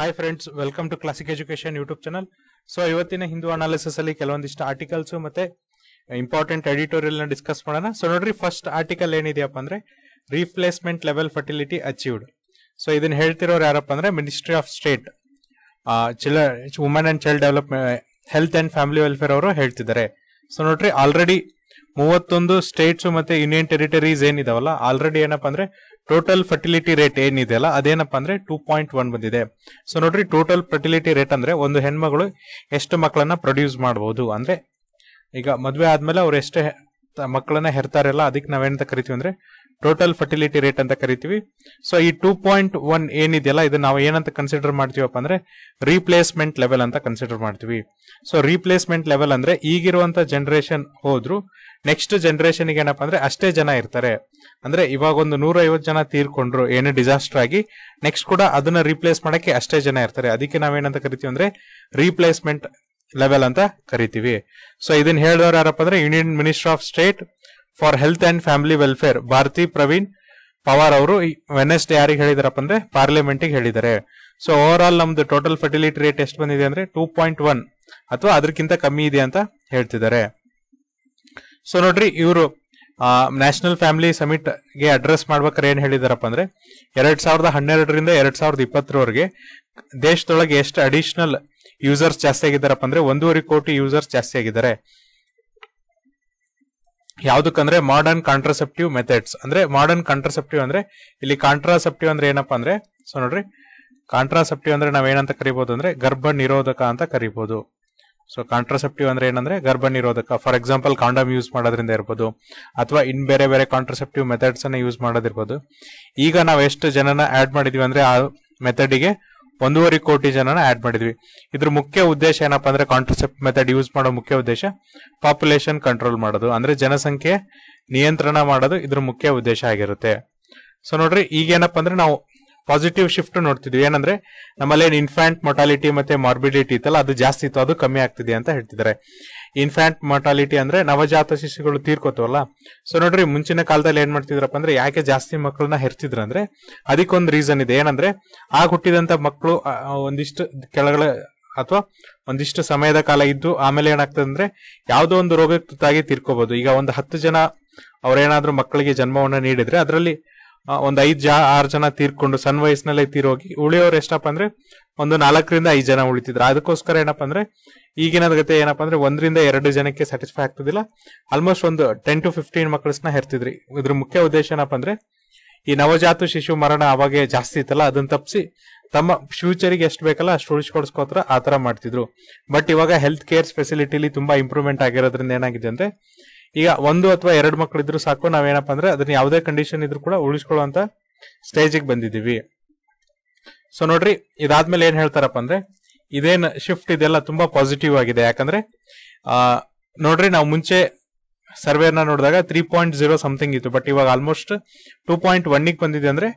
hi friends welcome to classic education YouTube channel so ಇವತ್ತಿನ Hindu analysis ಅಲ್ಲಿ ಕೆಲವೊಂದಿಷ್ಟು articles ಮತ್ತೆ ಇಂಪಾರ್ಟೆಂಟ್ ಎಡಿಟೋರಿಯಲ್ ನ ಡಿಸ್ಕಸ್ ಮಾಡೋಣ ಸೊ ನೋಡ್ರಿ ಫಸ್ಟ್ ಆರ್ಟಿಕಲ್ ಏನಿದೆಯಪ್ಪ ಅಂದ್ರೆ replacement level fertility achieved so ಇದನ್ನ ಹೇಳ್ತಿರೋರು ಯಾರಪ್ಪ ಅಂದ್ರೆ ministry of state chill women and child development health and family welfare ಅವರು ಹೇಳ್ತಿದ್ದಾರೆ ಸೊ ನೋಡ್ರಿ ಆಲ್ರೆಡಿ ಮೂವತ್ತೊಂದು ಸ್ಟೇಟ್ಸ್ ಮತ್ತೆ ಯೂನಿಯನ್ ಟೆರಿಟರೀಸ್ ಏನಿದಾವಲ್ಲ ಆಲ್ರೆಡಿ ಏನಪ್ಪಾ ಅಂದ್ರೆ ಟೋಟಲ್ ಫರ್ಟಿಲಿಟಿ ರೇಟ್ ಏನಿದೆ ಅಲ್ಲ ಅದೇನಪ್ಪ ಅಂದ್ರೆ ಟೂ ಪಾಯಿಂಟ್ ಒನ್ ಬಂದಿದೆ ಸೊ ನೋಡ್ರಿ ಟೋಟಲ್ ಫರ್ಟಿಲಿಟಿ ರೇಟ್ ಅಂದ್ರೆ ಒಂದು ಹೆಣ್ಮಗಳು ಎಷ್ಟು ಮಕ್ಕಳನ್ನ ಪ್ರೊಡ್ಯೂಸ್ ಮಾಡಬಹುದು ಅಂದ್ರೆ ಈಗ ಮದುವೆ ಆದ್ಮೇಲೆ ಅವ್ರು ಎಷ್ಟು ಮಕ್ಕಳನ್ನ ಹೆರ್ತಾರಲ್ಲ ಅದಕ್ಕೆ ನಾವೇನಂತ ಕರಿತೀವಿ ಅಂದ್ರೆ ಟೋಟಲ್ ಫರ್ಟಿಲಿಟಿ ರೇಟ್ ಅಂತ ಕರಿತೀವಿ ಸೊ ಈ ಟೂ ಪಾಯಿಂಟ್ ಒನ್ ಏನಿದೆಯಲ್ಲ ಇದನ್ನ ನಾವು ಏನಂತ ಕನ್ಸಿಡರ್ ಮಾಡ್ತೀವಪ್ಪ ಅಂದ್ರೆ ರೀಪ್ಲೇಸ್ಮೆಂಟ್ ಲೆವೆಲ್ ಅಂತ ಕನ್ಸಿಡರ್ ಮಾಡ್ತೀವಿ ಸೊ ರೀಪ್ಲೇಸ್ಮೆಂಟ್ ಲೆವೆಲ್ ಅಂದ್ರೆ ಈಗಿರುವಂತ ಜನರೇಷನ್ ಹೋದ್ರು ನೆಕ್ಸ್ಟ್ ಜನರೇಷನ್ ಏನಪ್ಪಾ ಅಂದ್ರೆ ಅಷ್ಟೇ ಜನ ಇರ್ತಾರೆ ಅಂದ್ರೆ ಇವಾಗ ಒಂದು ನೂರ ಜನ ತೀರ್ಕೊಂಡ್ರು ಏನು ಡಿಸಾಸ್ಟರ್ ಆಗಿ ನೆಕ್ಸ್ಟ್ ಕೂಡ ಅದನ್ನ ರೀಪ್ಲೇಸ್ ಮಾಡಕ್ಕೆ ಅಷ್ಟೇ ಜನ ಇರ್ತಾರೆ ಅದಕ್ಕೆ ನಾವೇನಂತ ಕರಿತೀವಿ ಅಂದ್ರೆ ರೀಪ್ಲೇಸ್ಮೆಂಟ್ ಲೆವೆಲ್ ಅಂತ ಕರಿತೀವಿ ಸೊ ಇದನ್ನ ಹೇಳಿದವರು ಯಾರಪ್ಪ ಅಂದ್ರೆ union minister of state for health and family welfare Bharati Pravin Pawar ಅವರು ಡೇ ಯಾರಿಗೆ ಹೇಳಿದಾರಪ್ಪ ಅಂದ್ರೆ ಪಾರ್ಲಿಮೆಂಟ್ ಗೆ ಹೇಳಿದ್ದಾರೆ ಸೊ ಓವರ್ ಆಲ್ ನಮ್ದು ಟೋಟಲ್ ಫರ್ಟಿಲಿಟಿ ರೇಟ್ ಎಷ್ಟು ಬಂದಿದೆ ಅಂದ್ರೆ ಟೂ ಪಾಯಿಂಟ್ ಒನ್ ಅಥವಾ ಅದಕ್ಕಿಂತ ಕಮ್ಮಿ ಇದೆ ಅಂತ ಹೇಳ್ತಿದ್ದಾರೆ ಸೊ ನೋಡ್ರಿ ಇವರು ನ್ಯಾಷನಲ್ ಫ್ಯಾಮಿಲಿ ಸಮಿಟ್ ಗೆ ಅಡ್ರೆಸ್ ಮಾಡ್ಬೇಕಾದ್ರೆ ಏನ್ ಹೇಳಿದಾರಪ್ಪ ಅಂದ್ರೆ ಎರಡ್ ಸಾವಿರದ ಹನ್ನೆರಡರಿಂದ ಎರಡ್ ಸಾವಿರದ ಇಪ್ಪತ್ತರವರೆಗೆ ದೇಶದೊಳಗೆ ಎಷ್ಟು ಅಡಿಷನಲ್ ಯೂಸರ್ಸ್ ಜಾಸ್ತಿ ಆಗಿದ್ದಾರಪ್ಪ ಅಂದ್ರೆ ಒಂದೂವರೆ ಕೋಟಿ ಯೂಸರ್ಸ್ ಜಾಸ್ತಿ ಆಗಿದ್ದಾರೆ ಯಾವ್ದಕ್ಕಂದ್ರೆ ಮಾಡರ್ನ್ ಕಾಂಟ್ರಾಸೆಪ್ಟಿವ್ ಮೆಥಡ್ಸ್ ಅಂದ್ರೆ ಮಾಡರ್ನ್ ಕಾಂಟ್ರಾಸೆಪ್ಟಿವ್ ಅಂದ್ರೆ ಇಲ್ಲಿ ಕಾಂಟ್ರಾಸೆಪ್ಟಿವ್ ಅಂದ್ರೆ ಏನಪ್ಪಾ ಅಂದ್ರೆ ಸೊ ನೋಡ್ರಿ ಕಾಂಟ್ರಾಸೆಪ್ಟಿವ್ ಅಂದ್ರೆ ಏನಂತ ಕರಿಬಹುದು ಅಂದ್ರೆ ಗರ್ಭ ನಿರೋಧಕ ಅಂತ ಕರಿಬಹುದು ಸೊ ಕಾಂಟ್ರಾಸೆಪ್ಟಿವ್ ಅಂದ್ರೆ ಏನಂದ್ರೆ ಗರ್ಭ ನಿರೋಧಕ ಫಾರ್ ಎಕ್ಸಾಂಪಲ್ ಕಾಂಡಮ್ ಯೂಸ್ ಮಾಡೋದ್ರಿಂದ ಇರ್ಬೋದು ಅಥವಾ ಇನ್ ಬೇರೆ ಬೇರೆ ಕಾಂಟ್ರಾಸೆಪ್ಟಿವ್ ಮೆಥಡ್ಸ್ ಅನ್ನ ಯೂಸ್ ಮಾಡೋದಿರ್ಬೋದು ಈಗ ನಾವು ಎಷ್ಟು ಜನನ ಆಡ್ ಮಾಡಿದೀವಿ ಅಂದ್ರೆ ಆ ಮೆಥಡಿಗೆ ಒಂದೂವರೆ ಕೋಟಿ ಜನನ ಆಡ್ ಮಾಡಿದ್ವಿ ಇದ್ರ ಮುಖ್ಯ ಉದ್ದೇಶ ಏನಪ್ಪಾ ಅಂದ್ರೆ ಕಾಂಟ್ರಸೆಪ್ಟ್ ಮೆಥಡ್ ಯೂಸ್ ಮಾಡೋ ಮುಖ್ಯ ಉದ್ದೇಶ ಪಾಪ್ಯುಲೇಷನ್ ಕಂಟ್ರೋಲ್ ಮಾಡೋದು ಅಂದ್ರೆ ಜನಸಂಖ್ಯೆ ನಿಯಂತ್ರಣ ಮಾಡೋದು ಇದ್ರ ಮುಖ್ಯ ಉದ್ದೇಶ ಆಗಿರುತ್ತೆ ಸೊ ನೋಡ್ರಿ ಏನಪ್ಪಾ ಅಂದ್ರೆ ನಾವು ಪಾಸಿಟಿವ್ ಶಿಫ್ಟ್ ನೋಡ್ತಿದ್ವಿ ಏನಂದ್ರೆ ನಮ್ಮಲ್ಲಿ ಇನ್ಫ್ಯಾಂಟ್ ಮೊಟಾಲಿಟಿ ಮತ್ತೆ ಮಾರ್ಬಿಡಿಟಿ ಇತ್ತಲ್ಲ ಅದು ಜಾಸ್ತಿ ಇತ್ತು ಅದು ಕಮ್ಮಿ ಆಗ್ತಿದೆ ಅಂತ ಹೇಳ್ತಿದ್ದಾರೆ ಇನ್ಫ್ಯಾಂಟ್ ಮಾರ್ಟಾಲಿಟಿ ಅಂದ್ರೆ ನವಜಾತ ಶಿಶುಗಳು ತೀರ್ಕೋತವಲ್ಲ ಸೊ ನೋಡ್ರಿ ಮುಂಚಿನ ಕಾಲದಲ್ಲಿ ಏನ್ ಮಾಡ್ತಿದ್ರಪ್ಪ ಅಂದ್ರೆ ಯಾಕೆ ಜಾಸ್ತಿ ಮಕ್ಕಳನ್ನ ಹೆರ್ತಿದ್ರು ಅಂದ್ರೆ ಅದಕ್ಕೊಂದು ರೀಸನ್ ಇದೆ ಏನಂದ್ರೆ ಆಗ ಹುಟ್ಟಿದಂತ ಮಕ್ಕಳು ಒಂದಿಷ್ಟು ಕೆಳಗಡೆ ಅಥವಾ ಒಂದಿಷ್ಟು ಸಮಯದ ಕಾಲ ಇದ್ದು ಆಮೇಲೆ ಏನಾಗ್ತದೆ ಅಂದ್ರೆ ಯಾವುದೋ ಒಂದು ರೋಗಕ್ಕೆ ತುತ್ತಾಗಿ ತೀರ್ಕೋಬಹುದು ಈಗ ಒಂದು ಹತ್ತು ಜನ ಅವ್ರೇನಾದ್ರೂ ಮಕ್ಕಳಿಗೆ ಜನ್ಮವನ್ನ ನೀಡಿದ್ರೆ ಅದರಲ್ಲಿ ಒಂದ್ ಐದ್ ಜಾ ಆರ್ ಜನ ತೀರ್ಕೊಂಡು ಸಣ್ಣ ವಯಸ್ಸಿನಲ್ಲೇ ತೀರೋಗಿ ಉಳಿಯೋರು ಎಷ್ಟಪ್ಪ ಅಂದ್ರೆ ಒಂದು ನಾಲ್ಕರಿಂದ ಐದ್ ಜನ ಉಳಿತಿದ್ರು ಅದಕ್ಕೋಸ್ಕರ ಏನಪ್ಪ ಅಂದ್ರೆ ಈಗಿನ ಗತೆ ಏನಪ್ಪ ಅಂದ್ರೆ ಒಂದರಿಂದ ಎರಡು ಜನಕ್ಕೆ ಸ್ಯಾಟಿಸ್ಫೈ ಆಗ್ತದಿಲ್ಲ ಆಲ್ಮೋಸ್ಟ್ ಒಂದು ಟೆನ್ ಟು ಫಿಫ್ಟೀನ್ ಮಕ್ಳಸ್ನ ಹೆರ್ತಿದ್ರಿ ಇದ್ರ ಮುಖ್ಯ ಉದ್ದೇಶ ಏನಪ್ಪ ಅಂದ್ರೆ ಈ ನವಜಾತ ಶಿಶು ಮರಣ ಅವಾಗೆ ಜಾಸ್ತಿ ಇತ್ತಲ್ಲ ಅದನ್ನ ತಪ್ಪಿಸಿ ತಮ್ಮ ಫ್ಯೂಚರಿಗೆ ಎಷ್ಟು ಬೇಕಲ್ಲ ಅಷ್ಟು ಉಳಿಸ್ಕೊಡ್ಸ್ಕೋತರ ಆ ತರ ಮಾಡ್ತಿದ್ರು ಬಟ್ ಇವಾಗ ಹೆಲ್ತ್ ಕೇರ್ ಫೆಸಿಲಿಟಿಲಿ ತುಂಬಾ ಇಂಪ್ರೂವ್ಮೆಂಟ್ ಆಗಿರೋದ್ರಿಂದ ಏನಾಗಿದೆ ಅಂದ್ರೆ ಈಗ ಒಂದು ಅಥವಾ ಎರಡು ಮಕ್ಕಳಿದ್ರು ಸಾಕು ನಾವೇನಪ್ಪ ಅಂದ್ರೆ ಅದನ್ನ ಯಾವುದೇ ಕಂಡೀಷನ್ ಇದ್ರು ಕೂಡ ಉಳಿಸ್ಕೊಳ್ಳುವಂತ ಸ್ಟೇಜಿಗೆ ಬಂದಿದ್ದೀವಿ ಸೊ ನೋಡ್ರಿ ಇದಾದ್ಮೇಲೆ ಏನ್ ಹೇಳ್ತಾರಪ್ಪ ಅಂದ್ರೆ ಇದೇನ್ ಶಿಫ್ಟ್ ಇದೆಲ್ಲ ತುಂಬಾ ಪಾಸಿಟಿವ್ ಆಗಿದೆ ಯಾಕಂದ್ರೆ ಆ ನೋಡ್ರಿ ನಾವು ಮುಂಚೆ ಸರ್ವೇನ ನೋಡಿದಾಗ ತ್ರೀ ಪಾಯಿಂಟ್ ಜೀರೋ ಸಮಥಿಂಗ್ ಇತ್ತು ಬಟ್ ಇವಾಗ ಆಲ್ಮೋಸ್ಟ್ ಟೂ ಪಾಯಿಂಟ್ ಒನ್ಗೆ ಬಂದಿದೆ ಅಂದ್ರೆ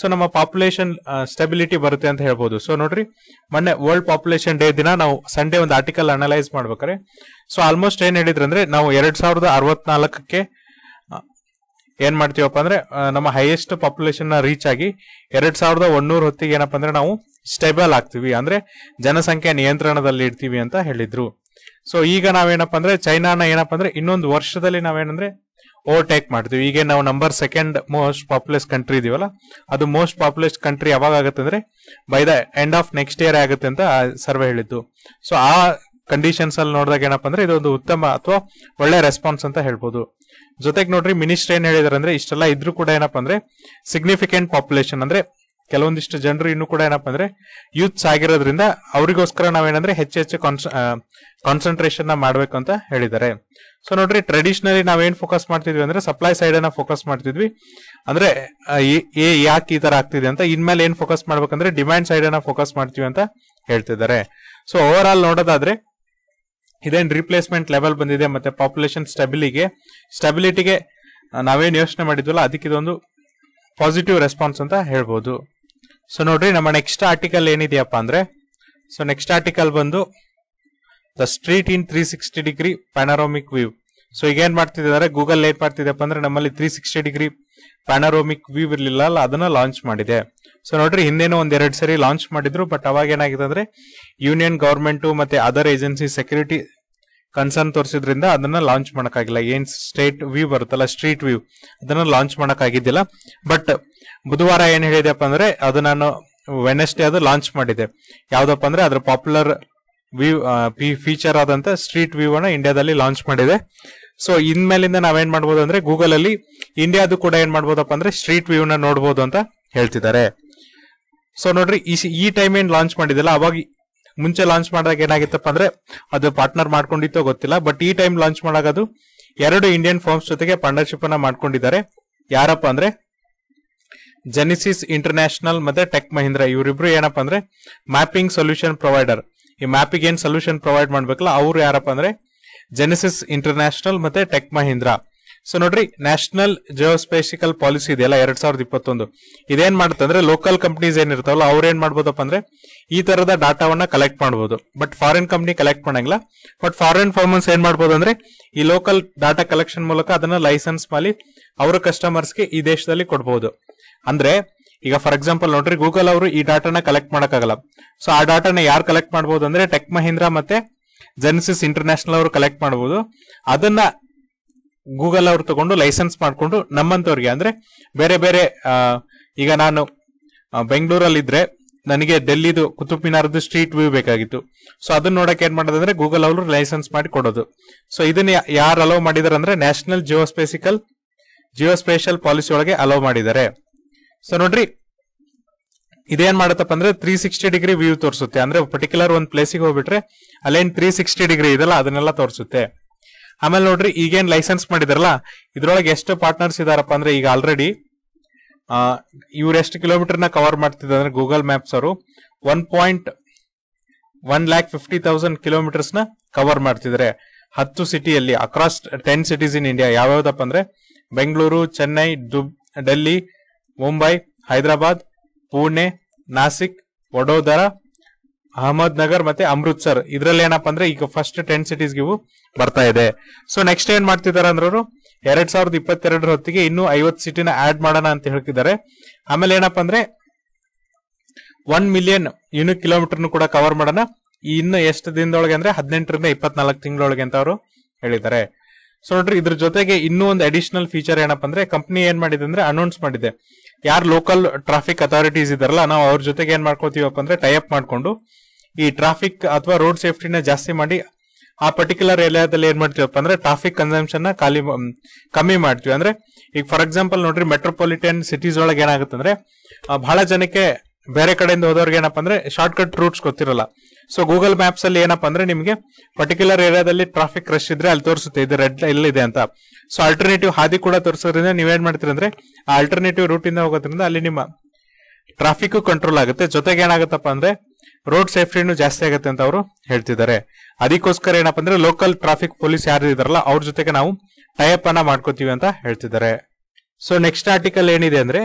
ಸೊ ನಮ್ಮ ಪಾಪ್ಯುಲೇಷನ್ ಸ್ಟೆಬಿಲಿಟಿ ಬರುತ್ತೆ ಅಂತ ಹೇಳ್ಬೋದು ಸೊ ನೋಡ್ರಿ ಮೊನ್ನೆ ವರ್ಲ್ಡ್ ಪಾಪ್ಯುಲೇಷನ್ ಡೇ ದಿನ ನಾವು ಸಂಡೇ ಒಂದು ಆರ್ಟಿಕಲ್ ಅನಲೈಸ್ ಮಾಡ್ಬೇಕಾರೆ ಸೊ ಆಲ್ಮೋಸ್ಟ್ ಏನ್ ಹೇಳಿದ್ರಂದ್ರೆ ನಾವು ಎರಡ್ ಸಾವಿರದ ಅರವತ್ನಾಲ್ಕಕ್ಕೆ ಏನ್ ಮಾಡ್ತೀವಪ್ಪ ಅಂದ್ರೆ ನಮ್ಮ ಹೈಯೆಸ್ಟ್ ಪಾಪ್ಯುಲೇಷನ್ ನ ರೀಚ್ ಆಗಿ ಎರಡ್ ಸಾವಿರದ ಒನ್ನೂರು ಹೊತ್ತಿಗೆ ಏನಪ್ಪ ಅಂದ್ರೆ ನಾವು ಸ್ಟೇಬಲ್ ಆಗ್ತೀವಿ ಅಂದ್ರೆ ಜನಸಂಖ್ಯೆ ನಿಯಂತ್ರಣದಲ್ಲಿ ಇಡ್ತೀವಿ ಅಂತ ಹೇಳಿದ್ರು ಸೊ ಈಗ ನಾವೇನಪ್ಪ ಅಂದ್ರೆ ಚೈನಾನ ಏನಪ್ಪಾ ಅಂದ್ರೆ ಇನ್ನೊಂದು ವರ್ಷದಲ್ಲಿ ನಾವೇನಂದ್ರೆ ಓವರ್ಟೇಕ್ ಮಾಡ್ತೀವಿ ಈಗ ನಾವು number second most populous country ಇದೀವಲ್ಲ ಅದು ಮೋಸ್ಟ್ ಪಾಪ್ಯುಲೇಸ್ ಕಂಟ್ರಿ ಯಾವಾಗ ಆಗುತ್ತೆ ಅಂದ್ರೆ by the end of next year ಆಗುತ್ತೆ ಅಂತ ಸರ್ವೆ ಹೇಳಿದ್ದು ಸೊ ಆ ಕಂಡೀಷನ್ಸ್ ಅಲ್ಲಿ ನೋಡಿದಾಗ ಏನಪ್ಪ ಅಂದ್ರೆ ಇದೊಂದು ಉತ್ತಮ ಅಥವಾ ಒಳ್ಳೆ ರೆಸ್ಪಾನ್ಸ್ ಅಂತ ಹೇಳ್ಬೋದು ಜೊತೆಗೆ ನೋಡ್ರಿ ಮಿನಿಸ್ಟರ್ ಏನ್ ಹೇಳಿದಾರೆ ಅಂದ್ರೆ ಇಷ್ಟೆಲ್ಲ ಇದ್ರೂ ಕೂಡ ಏನಪ್ಪ ಅಂದ್ರೆ ಸಿಗ್ನಿಫಿಕೆಂಟ್ ಪಾಪ್ಯುಲೇಷನ್ ಅಂದ್ರೆ ಕೆಲವೊಂದಿಷ್ಟು ಜನರು ಇನ್ನು ಕೂಡ ಏನಪ್ಪಾ ಅಂದ್ರೆ ಯೂತ್ಸ್ ಆಗಿರೋದ್ರಿಂದ ಅವರಿಗೋಸ್ಕರ ನಾವೇನಂದ್ರೆ ಹೆಚ್ಚು ಹೆಚ್ಚು ಕಾನ್ಸಂಟ್ರೇಷನ್ ನ ಮಾಡ್ಬೇಕು ಅಂತ ಹೇಳಿದ್ದಾರೆ ಸೊ ನೋಡ್ರಿ ಟ್ರೆಡಿಷನಲಿ ನಾವೇನ್ ಫೋಕಸ್ ಮಾಡ್ತಿದ್ವಿ ಅಂದ್ರೆ ಸಪ್ಲೈ ಸೈಡ್ ಅನ್ನ ಫೋಕಸ್ ಮಾಡ್ತಿದ್ವಿ ಅಂದ್ರೆ ಏ ಯಾಕೆ ಈ ತರ ಆಗ್ತಿದೆ ಅಂತ ಇನ್ಮೇಲೆ ಏನ್ ಫೋಕಸ್ ಮಾಡ್ಬೇಕಂದ್ರೆ ಡಿಮ್ಯಾಂಡ್ ಸೈಡ್ ಅನ್ನ ಫೋಕಸ್ ಮಾಡ್ತೀವಿ ಅಂತ ಹೇಳ್ತಿದ್ದಾರೆ ಸೊ ಓವರ್ ಆಲ್ ನೋಡೋದಾದ್ರೆ ಇದೇನ್ ರಿಪ್ಲೇಸ್ಮೆಂಟ್ ಲೆವೆಲ್ ಬಂದಿದೆ ಮತ್ತೆ ಪಾಪ್ಯುಲೇಷನ್ ಸ್ಟೆಬಿಲಿಗೆ ಸ್ಟೆಬಿಲಿಟಿಗೆ ನಾವೇನು ಯೋಚನೆ ಮಾಡಿದ್ವಲ್ಲ ಅದಕ್ಕೆ ಇದೊಂದು ಪಾಸಿಟಿವ್ ರೆಸ್ಪಾನ್ಸ್ ಅಂತ ಹೇಳ್ಬೋದು ಸೊ ನೋಡ್ರಿ ನಮ್ಮ ನೆಕ್ಸ್ಟ್ ಆರ್ಟಿಕಲ್ ಏನಿದೆಯಪ್ಪ ಅಂದ್ರೆ ಸೊ ನೆಕ್ಸ್ಟ್ ಆರ್ಟಿಕಲ್ ಬಂದು the street in three sixty degree panoramic view so ಈಗ ಏನ್ ಮಾಡ್ತಿದ್ದಾರೆ ಗೂಗಲ್ ಏನ್ ಮಾಡ್ತಿದೆಪ್ಪ ಅಂದ್ರೆ ನಮ್ಮಲ್ಲಿ three sixty degree panoramic view ಇರ್ಲಿಲ್ಲ ಅಲ್ಲ ಅದನ್ನ ಲಾಂಚ್ ಮಾಡಿದೆ ಸೊ ನೋಡ್ರಿ ಹಿಂದೇನು ಎರಡು ಸರಿ ಲಾಂಚ್ ಮಾಡಿದ್ರು ಬಟ್ ಅವಾಗ ಏನಾಗಿದೆ ಅಂದ್ರೆ ಯೂನಿಯನ್ ಗವರ್ಮೆಂಟ್ ಮತ್ತೆ ಅದರ್ ಏಜೆನ್ಸಿ ಸೆಕ್ಯೂರಿಟಿ ಕನ್ಸರ್ನ್ ತೋರಿಸಿದ್ರಿಂದ ಅದನ್ನ ಲಾಂಚ್ ಮಾಡೋಕ್ಕಾಗಿಲ್ಲ ಏನ್ ಸ್ಟೇಟ್ ವ್ಯೂ ಬರುತ್ತಲ್ಲ ಸ್ಟ್ರೀಟ್ ವ್ಯೂ ಅದನ್ನ ಲಾಂಚ್ ಮಾಡೋಕ್ಕಾಗಿದ್ದಿಲ್ಲ ಬಟ್ ಬುಧವಾರ ಏನ್ ಹೇಳಿದೆಪ್ಪ ಅಂದ್ರೆ ಅದು ನಾನು ವೆನೆಸ್ಡೇ ಅದು ಲಾಂಚ್ ಮಾಡಿದೆ ಯಾವ್ದಪ್ಪ ಅಂದ್ರೆ ಅದ್ರ ಪಾಪ್ಯುಲರ್ ವ್ಯೂ ಫೀಚರ್ ಆದಂತ ಸ್ಟ್ರೀಟ್ ವ್ಯೂ ಅನ್ನ ಇಂಡಿಯಾದಲ್ಲಿ ಲಾಂಚ್ ಮಾಡಿದೆ ಸೊ ಇನ್ಮೇಲಿಂದ ನಾವೇನ್ ಮಾಡ್ಬೋದು ಅಂದ್ರೆ ಗೂಗಲ್ ಅಲ್ಲಿ ಇಂಡಿಯಾದು ಕೂಡ ಏನ್ ಮಾಡ್ಬೋದಪ್ಪ ಅಂದ್ರೆ ಸ್ಟ್ರೀಟ್ ವ್ಯೂ ನ ನೋಡ್ಬೋದು ಅಂತ ಹೇಳ್ತಿದ್ದಾರೆ ಸೊ ನೋಡ್ರಿ ಈ ಟೈಮ್ ಏನ್ ಲಾಂಚ್ ಮಾಡಿದಿಲ್ಲ ಅವಾಗ ಮುಂಚೆ ಲಾಂಚ್ ಮಾಡಿದಾಗ ಏನಾಗಿತ್ತಪ್ಪ ಅಂದ್ರೆ ಅದು ಪಾರ್ಟ್ನರ್ ಮಾಡ್ಕೊಂಡಿತ್ತೋ ಗೊತ್ತಿಲ್ಲ ಬಟ್ ಈ ಟೈಮ್ ಲಾಂಚ್ ಮಾಡಾಗ ಅದು ಎರಡು ಇಂಡಿಯನ್ ಫಾರ್ಮ್ಸ್ ಜೊತೆಗೆ ಪಾರ್ಟ್ನರ್ಶಿಪ್ ಅನ್ನ ಮಾಡ್ಕೊಂಡಿದ್ದಾರೆ ಯಾರಪ್ಪ ಅಂದ್ರೆ ಜೆನಿಸಿಸ್ ಇಂಟರ್ನ್ಯಾಷನಲ್ ಮತ್ತೆ ಟೆಕ್ ಮಹೀಂದ್ರ ಇವರಿಬ್ರು ಏನಪ್ಪ ಅಂದ್ರೆ ಮ್ಯಾಪಿಂಗ್ ಸೊಲ್ಯೂಷನ್ ಪ್ರೊವೈಡರ್ ಈ ಮ್ಯಾಪಿಗೆ ಏನ್ ಸೊಲ್ಯೂಷನ್ ಪ್ರೊವೈಡ್ ಮಾಡ್ಬೇಕಲ್ಲ ಅವ್ರು ಯಾರಪ್ಪ ಅಂದ್ರೆ ಜೆನಿಸಿಸ್ ಇಂಟರ್ನ್ಯಾಷನಲ್ ಮತ್ತೆ ಟೆಕ್ ಮಹೀಂದ್ರಾ ಸೊ ನೋಡ್ರಿ ನ್ಯಾಷನಲ್ ಜಿಯೋಸ್ಪೇಶಿಕಲ್ ಪಾಲಿಸಿ ಇದೆಯಲ್ಲ ಎರಡ್ ಸಾವಿರದ ಇಪ್ಪತ್ತೊಂದು ಇದೇನ್ ಅಂದ್ರೆ ಲೋಕಲ್ ಕಂಪ್ನೀಸ್ ಏನಿರ್ತಾವಲ್ಲ ಅವ್ರ ಏನ್ ಮಾಡ್ಬೋದಪ್ಪ ಅಂದ್ರೆ ಈ ತರದ ಡಾಟಾವನ್ನ ಕಲೆಕ್ಟ್ ಮಾಡಬಹುದು ಬಟ್ ಫಾರಿನ್ ಕಂಪ್ನಿ ಕಲೆಕ್ಟ್ ಮಾಡಂಗಿಲ್ಲ ಬಟ್ ಫಾರಿನ್ ಫಾರ್ಮನ್ಸ್ ಏನ್ ಮಾಡ್ಬೋದು ಅಂದ್ರೆ ಈ ಲೋಕಲ್ ಡಾಟಾ ಕಲೆಕ್ಷನ್ ಮೂಲಕ ಅದನ್ನ ಲೈಸೆನ್ಸ್ ಮಾಡಿ ಅವರ ಕಸ್ಟಮರ್ಸ್ಗೆ ಈ ದೇಶದಲ್ಲಿ ಕೊಡಬಹುದು ಅಂದ್ರೆ ಈಗ ಫಾರ್ ಎಕ್ಸಾಂಪಲ್ ನೋಡ್ರಿ ಗೂಗಲ್ ಅವರು ಈ ಡಾಟಾನ ಕಲೆಕ್ಟ್ ಮಾಡೋಕ್ಕಾಗಲ್ಲ ಸೊ ಆ ಡಾಟಾನ ಯಾರು ಕಲೆಕ್ಟ್ ಮಾಡಬಹುದು ಅಂದ್ರೆ ಟೆಕ್ ಮಹೀಂದ್ರಾ ಮತ್ತೆ ಜೆನ್ಸಿಸ್ ಇಂಟರ್ನ್ಯಾಷನಲ್ ಅವರು ಕಲೆಕ್ಟ್ ಮಾಡಬಹುದು ಅದನ್ನ ಗೂಗಲ್ ಅವ್ರು ತಗೊಂಡು ಲೈಸೆನ್ಸ್ ಮಾಡಿಕೊಂಡು ನಮ್ಮಂತವ್ರಿಗೆ ಅಂದ್ರೆ ಬೇರೆ ಬೇರೆ ಈಗ ನಾನು ಬೆಂಗಳೂರಲ್ಲಿದ್ರೆ ನನಗೆ ಡೆಲ್ಲಿದು ಕುತುಬ್ ಮಿನಾರ್ದು ಸ್ಟ್ರೀಟ್ ವ್ಯೂ ಬೇಕಾಗಿತ್ತು ಸೊ ಅದನ್ನ ನೋಡಕ್ಕೆ ಏನ್ ಮಾಡೋದಂದ್ರೆ ಗೂಗಲ್ ಅವರು ಲೈಸೆನ್ಸ್ ಮಾಡಿ ಕೊಡೋದು ಸೊ ಇದನ್ನ ಯಾರು ಅಲೋ ಮಾಡಿದಾರೆ ಅಂದ್ರೆ ನ್ಯಾಷನಲ್ ಜಿಯೋ ಸ್ಪೆಷಲ್ ಪಾಲಿಸಿ ಒಳಗೆ ಅಲೋ ಮಾಡಿದ್ದಾರೆ ಸೊ ನೋಡ್ರಿ ಇದೇನ್ ಮಾಡತ್ತಪ್ಪ ಅಂದ್ರೆ ತ್ರೀ ಸಿಕ್ಸ್ಟಿ ಡಿಗ್ರಿ ವ್ಯೂ ತೋರಿಸುತ್ತೆ ಅಂದ್ರೆ ಪರ್ಟಿಕ್ಯುಲರ್ ಒಂದ್ ಪ್ಲೇಸಿಗೆ ಹೋಗ್ಬಿಟ್ರೆ ಅಲ್ಲೇನ್ ತ್ರೀ ಸಿಕ್ಸ್ಟಿ ಡಿಗ್ರಿ ಇದೆಲ್ಲ ಅದನ್ನೆಲ್ಲ ತೋರಿಸುತ್ತೆ ಆಮೇಲೆ ನೋಡ್ರಿ ಈಗೇನ್ ಲೈಸೆನ್ಸ್ ಮಾಡಿದಾರಲ್ಲ ಇದ್ರೊಳಗೆ ಎಷ್ಟು ಪಾರ್ಟ್ನರ್ಸ್ ಇದಾರಪ್ಪ ಅಂದ್ರೆ ಈಗ ಆಲ್ರೆಡಿ ಇವ್ರು ಎಷ್ಟು ಕಿಲೋಮೀಟರ್ ನ ಕವರ್ ಮಾಡ್ತಿದ್ದಾರೆ ಅಂದ್ರೆ ಗೂಗಲ್ ಮ್ಯಾಪ್ಸ್ ಅವರು one point one lakh fifty thousand kilometres ನ ಕವರ್ ಮಾಡ್ತಿದ್ರೆ ಹತ್ತು ಸಿಟಿಯಲ್ಲಿ across ten cities in India ಯಾವ್ಯಾವ್ದಪ್ಪ ಅಂದ್ರೆ ಬೆಂಗಳೂರು ಚೆನ್ನೈ ಡೆಲ್ಲಿ ಮುಂಬೈ ಹೈದರಾಬಾದ್ ಪುಣೆ ನಾಸಿಕ್ ವಡೋದರಾ ಅಹಮದ್ ನಗರ್ ಮತ್ತೆ ಅಮೃತ್ಸರ್ ಇದ್ರಲ್ಲಿ ಏನಪ್ಪಾ ಅಂದ್ರೆ ಈಗ ಫಸ್ಟ್ ಟೆನ್ ಇವು ಬರ್ತಾ ಇದೆ ಸೊ ನೆಕ್ಸ್ಟ್ ಏನ್ ಮಾಡ್ತಿದ್ದಾರೆ ಅಂದ್ರವರು ಎರಡ್ ಸಾವಿರದ ಇಪ್ಪತ್ತೆರಡರ ಹೊತ್ತಿಗೆ ಇನ್ನೂ ಐವತ್ತು ಸಿಟಿನ ಆಡ್ ಮಾಡೋಣ ಅಂತ ಹೇಳ್ತಿದ್ದಾರೆ ಆಮೇಲೆ ಏನಪ್ಪಾ ಅಂದ್ರೆ ಒನ್ ಮಿಲಿಯನ್ ಯೂನಿಕ್ ಕಿಲೋಮೀಟರ್ ಕೂಡ ಕವರ್ ಮಾಡೋಣ ಇನ್ನು ಎಷ್ಟು ದಿನದೊಳಗೆ ಅಂದ್ರೆ ಹದಿನೆಂಟರಿಂದ ಇಪ್ಪತ್ನಾಲ್ಕು ತಿಂಗಳೊಳಗೆ ಅಂತ ಅವರು ಹೇಳಿದ್ದಾರೆ ಸೊ ನೋಡ್ರಿ ಇದ್ರ ಜೊತೆಗೆ ಇನ್ನೂ ಒಂದು ಅಡಿಷನಲ್ ಫೀಚರ್ ಏನಪ್ಪಾ ಅಂದ್ರೆ ಕಂಪ್ನಿ ಏನ್ ಮಾಡಿದೆ ಅಂದ್ರೆ ಅನೌನ್ಸ್ ಮಾಡಿದೆ ಯಾರು ಲೋಕಲ್ ಟ್ರಾಫಿಕ್ ಅಥಾರಿಟೀಸ್ ಇದಾರಲ್ಲ ನಾವು ಅವ್ರ ಜೊತೆಗೆ ಏನ್ ಮಾಡ್ಕೋತೀವಪ್ಪ ಅಂದ್ರೆ ಟೈಅಪ್ ಮಾಡ್ಕೊಂಡು ಈ ಟ್ರಾಫಿಕ್ ಅಥವಾ ರೋಡ್ ಸೇಫ್ಟಿನ ಜಾಸ್ತಿ ಮಾಡಿ ಆ ಪರ್ಟಿಕ್ಯುಲರ್ ಏರಿಯಾದಲ್ಲಿ ಏನ್ ಮಾಡ್ತೀವಪ್ಪ ಅಂದ್ರೆ ಟ್ರಾಫಿಕ್ ಕನ್ಸಂಪ್ಷನ್ ಖಾಲಿ ಕಮ್ಮಿ ಮಾಡ್ತೀವಿ ಅಂದ್ರೆ ಈಗ ಫಾರ್ ಎಕ್ಸಾಂಪಲ್ ನೋಡ್ರಿ ಮೆಟ್ರೋಪಾಲಿಟನ್ ಸಿಟೀಸ್ ಒಳಗೆ ಏನಾಗುತ್ತೆ ಅಂದ್ರೆ ಬಹಳ ಜನಕ್ಕೆ ಬೇರೆ ಕಡೆಯಿಂದ ಹೋದವ್ರಿಗೆ ಏನಪ್ಪ ಅಂದ್ರೆ ಶಾರ್ಟ್ ಕಟ್ ರೂಟ್ಸ್ ಗೊತ್ತಿರಲ್ಲ ಸೊ ಗೂಗಲ್ ಮ್ಯಾಪ್ಸ್ ಅಲ್ಲಿ ಏನಪ್ಪಾ ಅಂದ್ರೆ ನಿಮಗೆ ಪರ್ಟಿಕ್ಯುಲರ್ ಏರಿಯಾದಲ್ಲಿ ಟ್ರಾಫಿಕ್ ರಶ್ ಇದ್ರೆ ಅಲ್ಲಿ ತೋರಿಸುತ್ತೆ ಇದು ರೆಡ್ ಇದೆ ಅಂತ ಸೊ ಆಲ್ಟರ್ನೇಟಿವ್ ಹಾದಿ ಕೂಡ ತೋರಿಸೋದ್ರಿಂದ ನೀವೇನ್ ಮಾಡ್ತೀರಿ ಅಂದ್ರೆ ಆ ಆಲ್ಟರ್ನೇಟಿವ್ ರೂಟ್ ಇಂದ ಹೋಗೋದ್ರಿಂದ ಅಲ್ಲಿ ನಿಮ್ಮ ಟ್ರಾಫಿಕ್ ಕಂಟ್ರೋಲ್ ಆಗುತ್ತೆ ಜೊತೆಗೆ ಏನಾಗುತ್ತಪ್ಪ ಅಂದ್ರೆ ರೋಡ್ ಸೇಫ್ಟಿನೂ ಜಾಸ್ತಿ ಆಗುತ್ತೆ ಅಂತ ಅವರು ಹೇಳ್ತಿದ್ದಾರೆ ಅದಕ್ಕೋಸ್ಕರ ಏನಪ್ಪ ಅಂದ್ರೆ ಲೋಕಲ್ ಟ್ರಾಫಿಕ್ ಪೊಲೀಸ್ ಯಾರು ಇದಾರಲ್ಲ ಅವ್ರ ಜೊತೆಗೆ ನಾವು ಟೈಅಪ್ ಅನ್ನ ಮಾಡ್ಕೋತೀವಿ ಅಂತ ಹೇಳ್ತಿದ್ದಾರೆ ಸೊ ನೆಕ್ಸ್ಟ್ ಆರ್ಟಿಕಲ್ ಏನಿದೆ ಅಂದ್ರೆ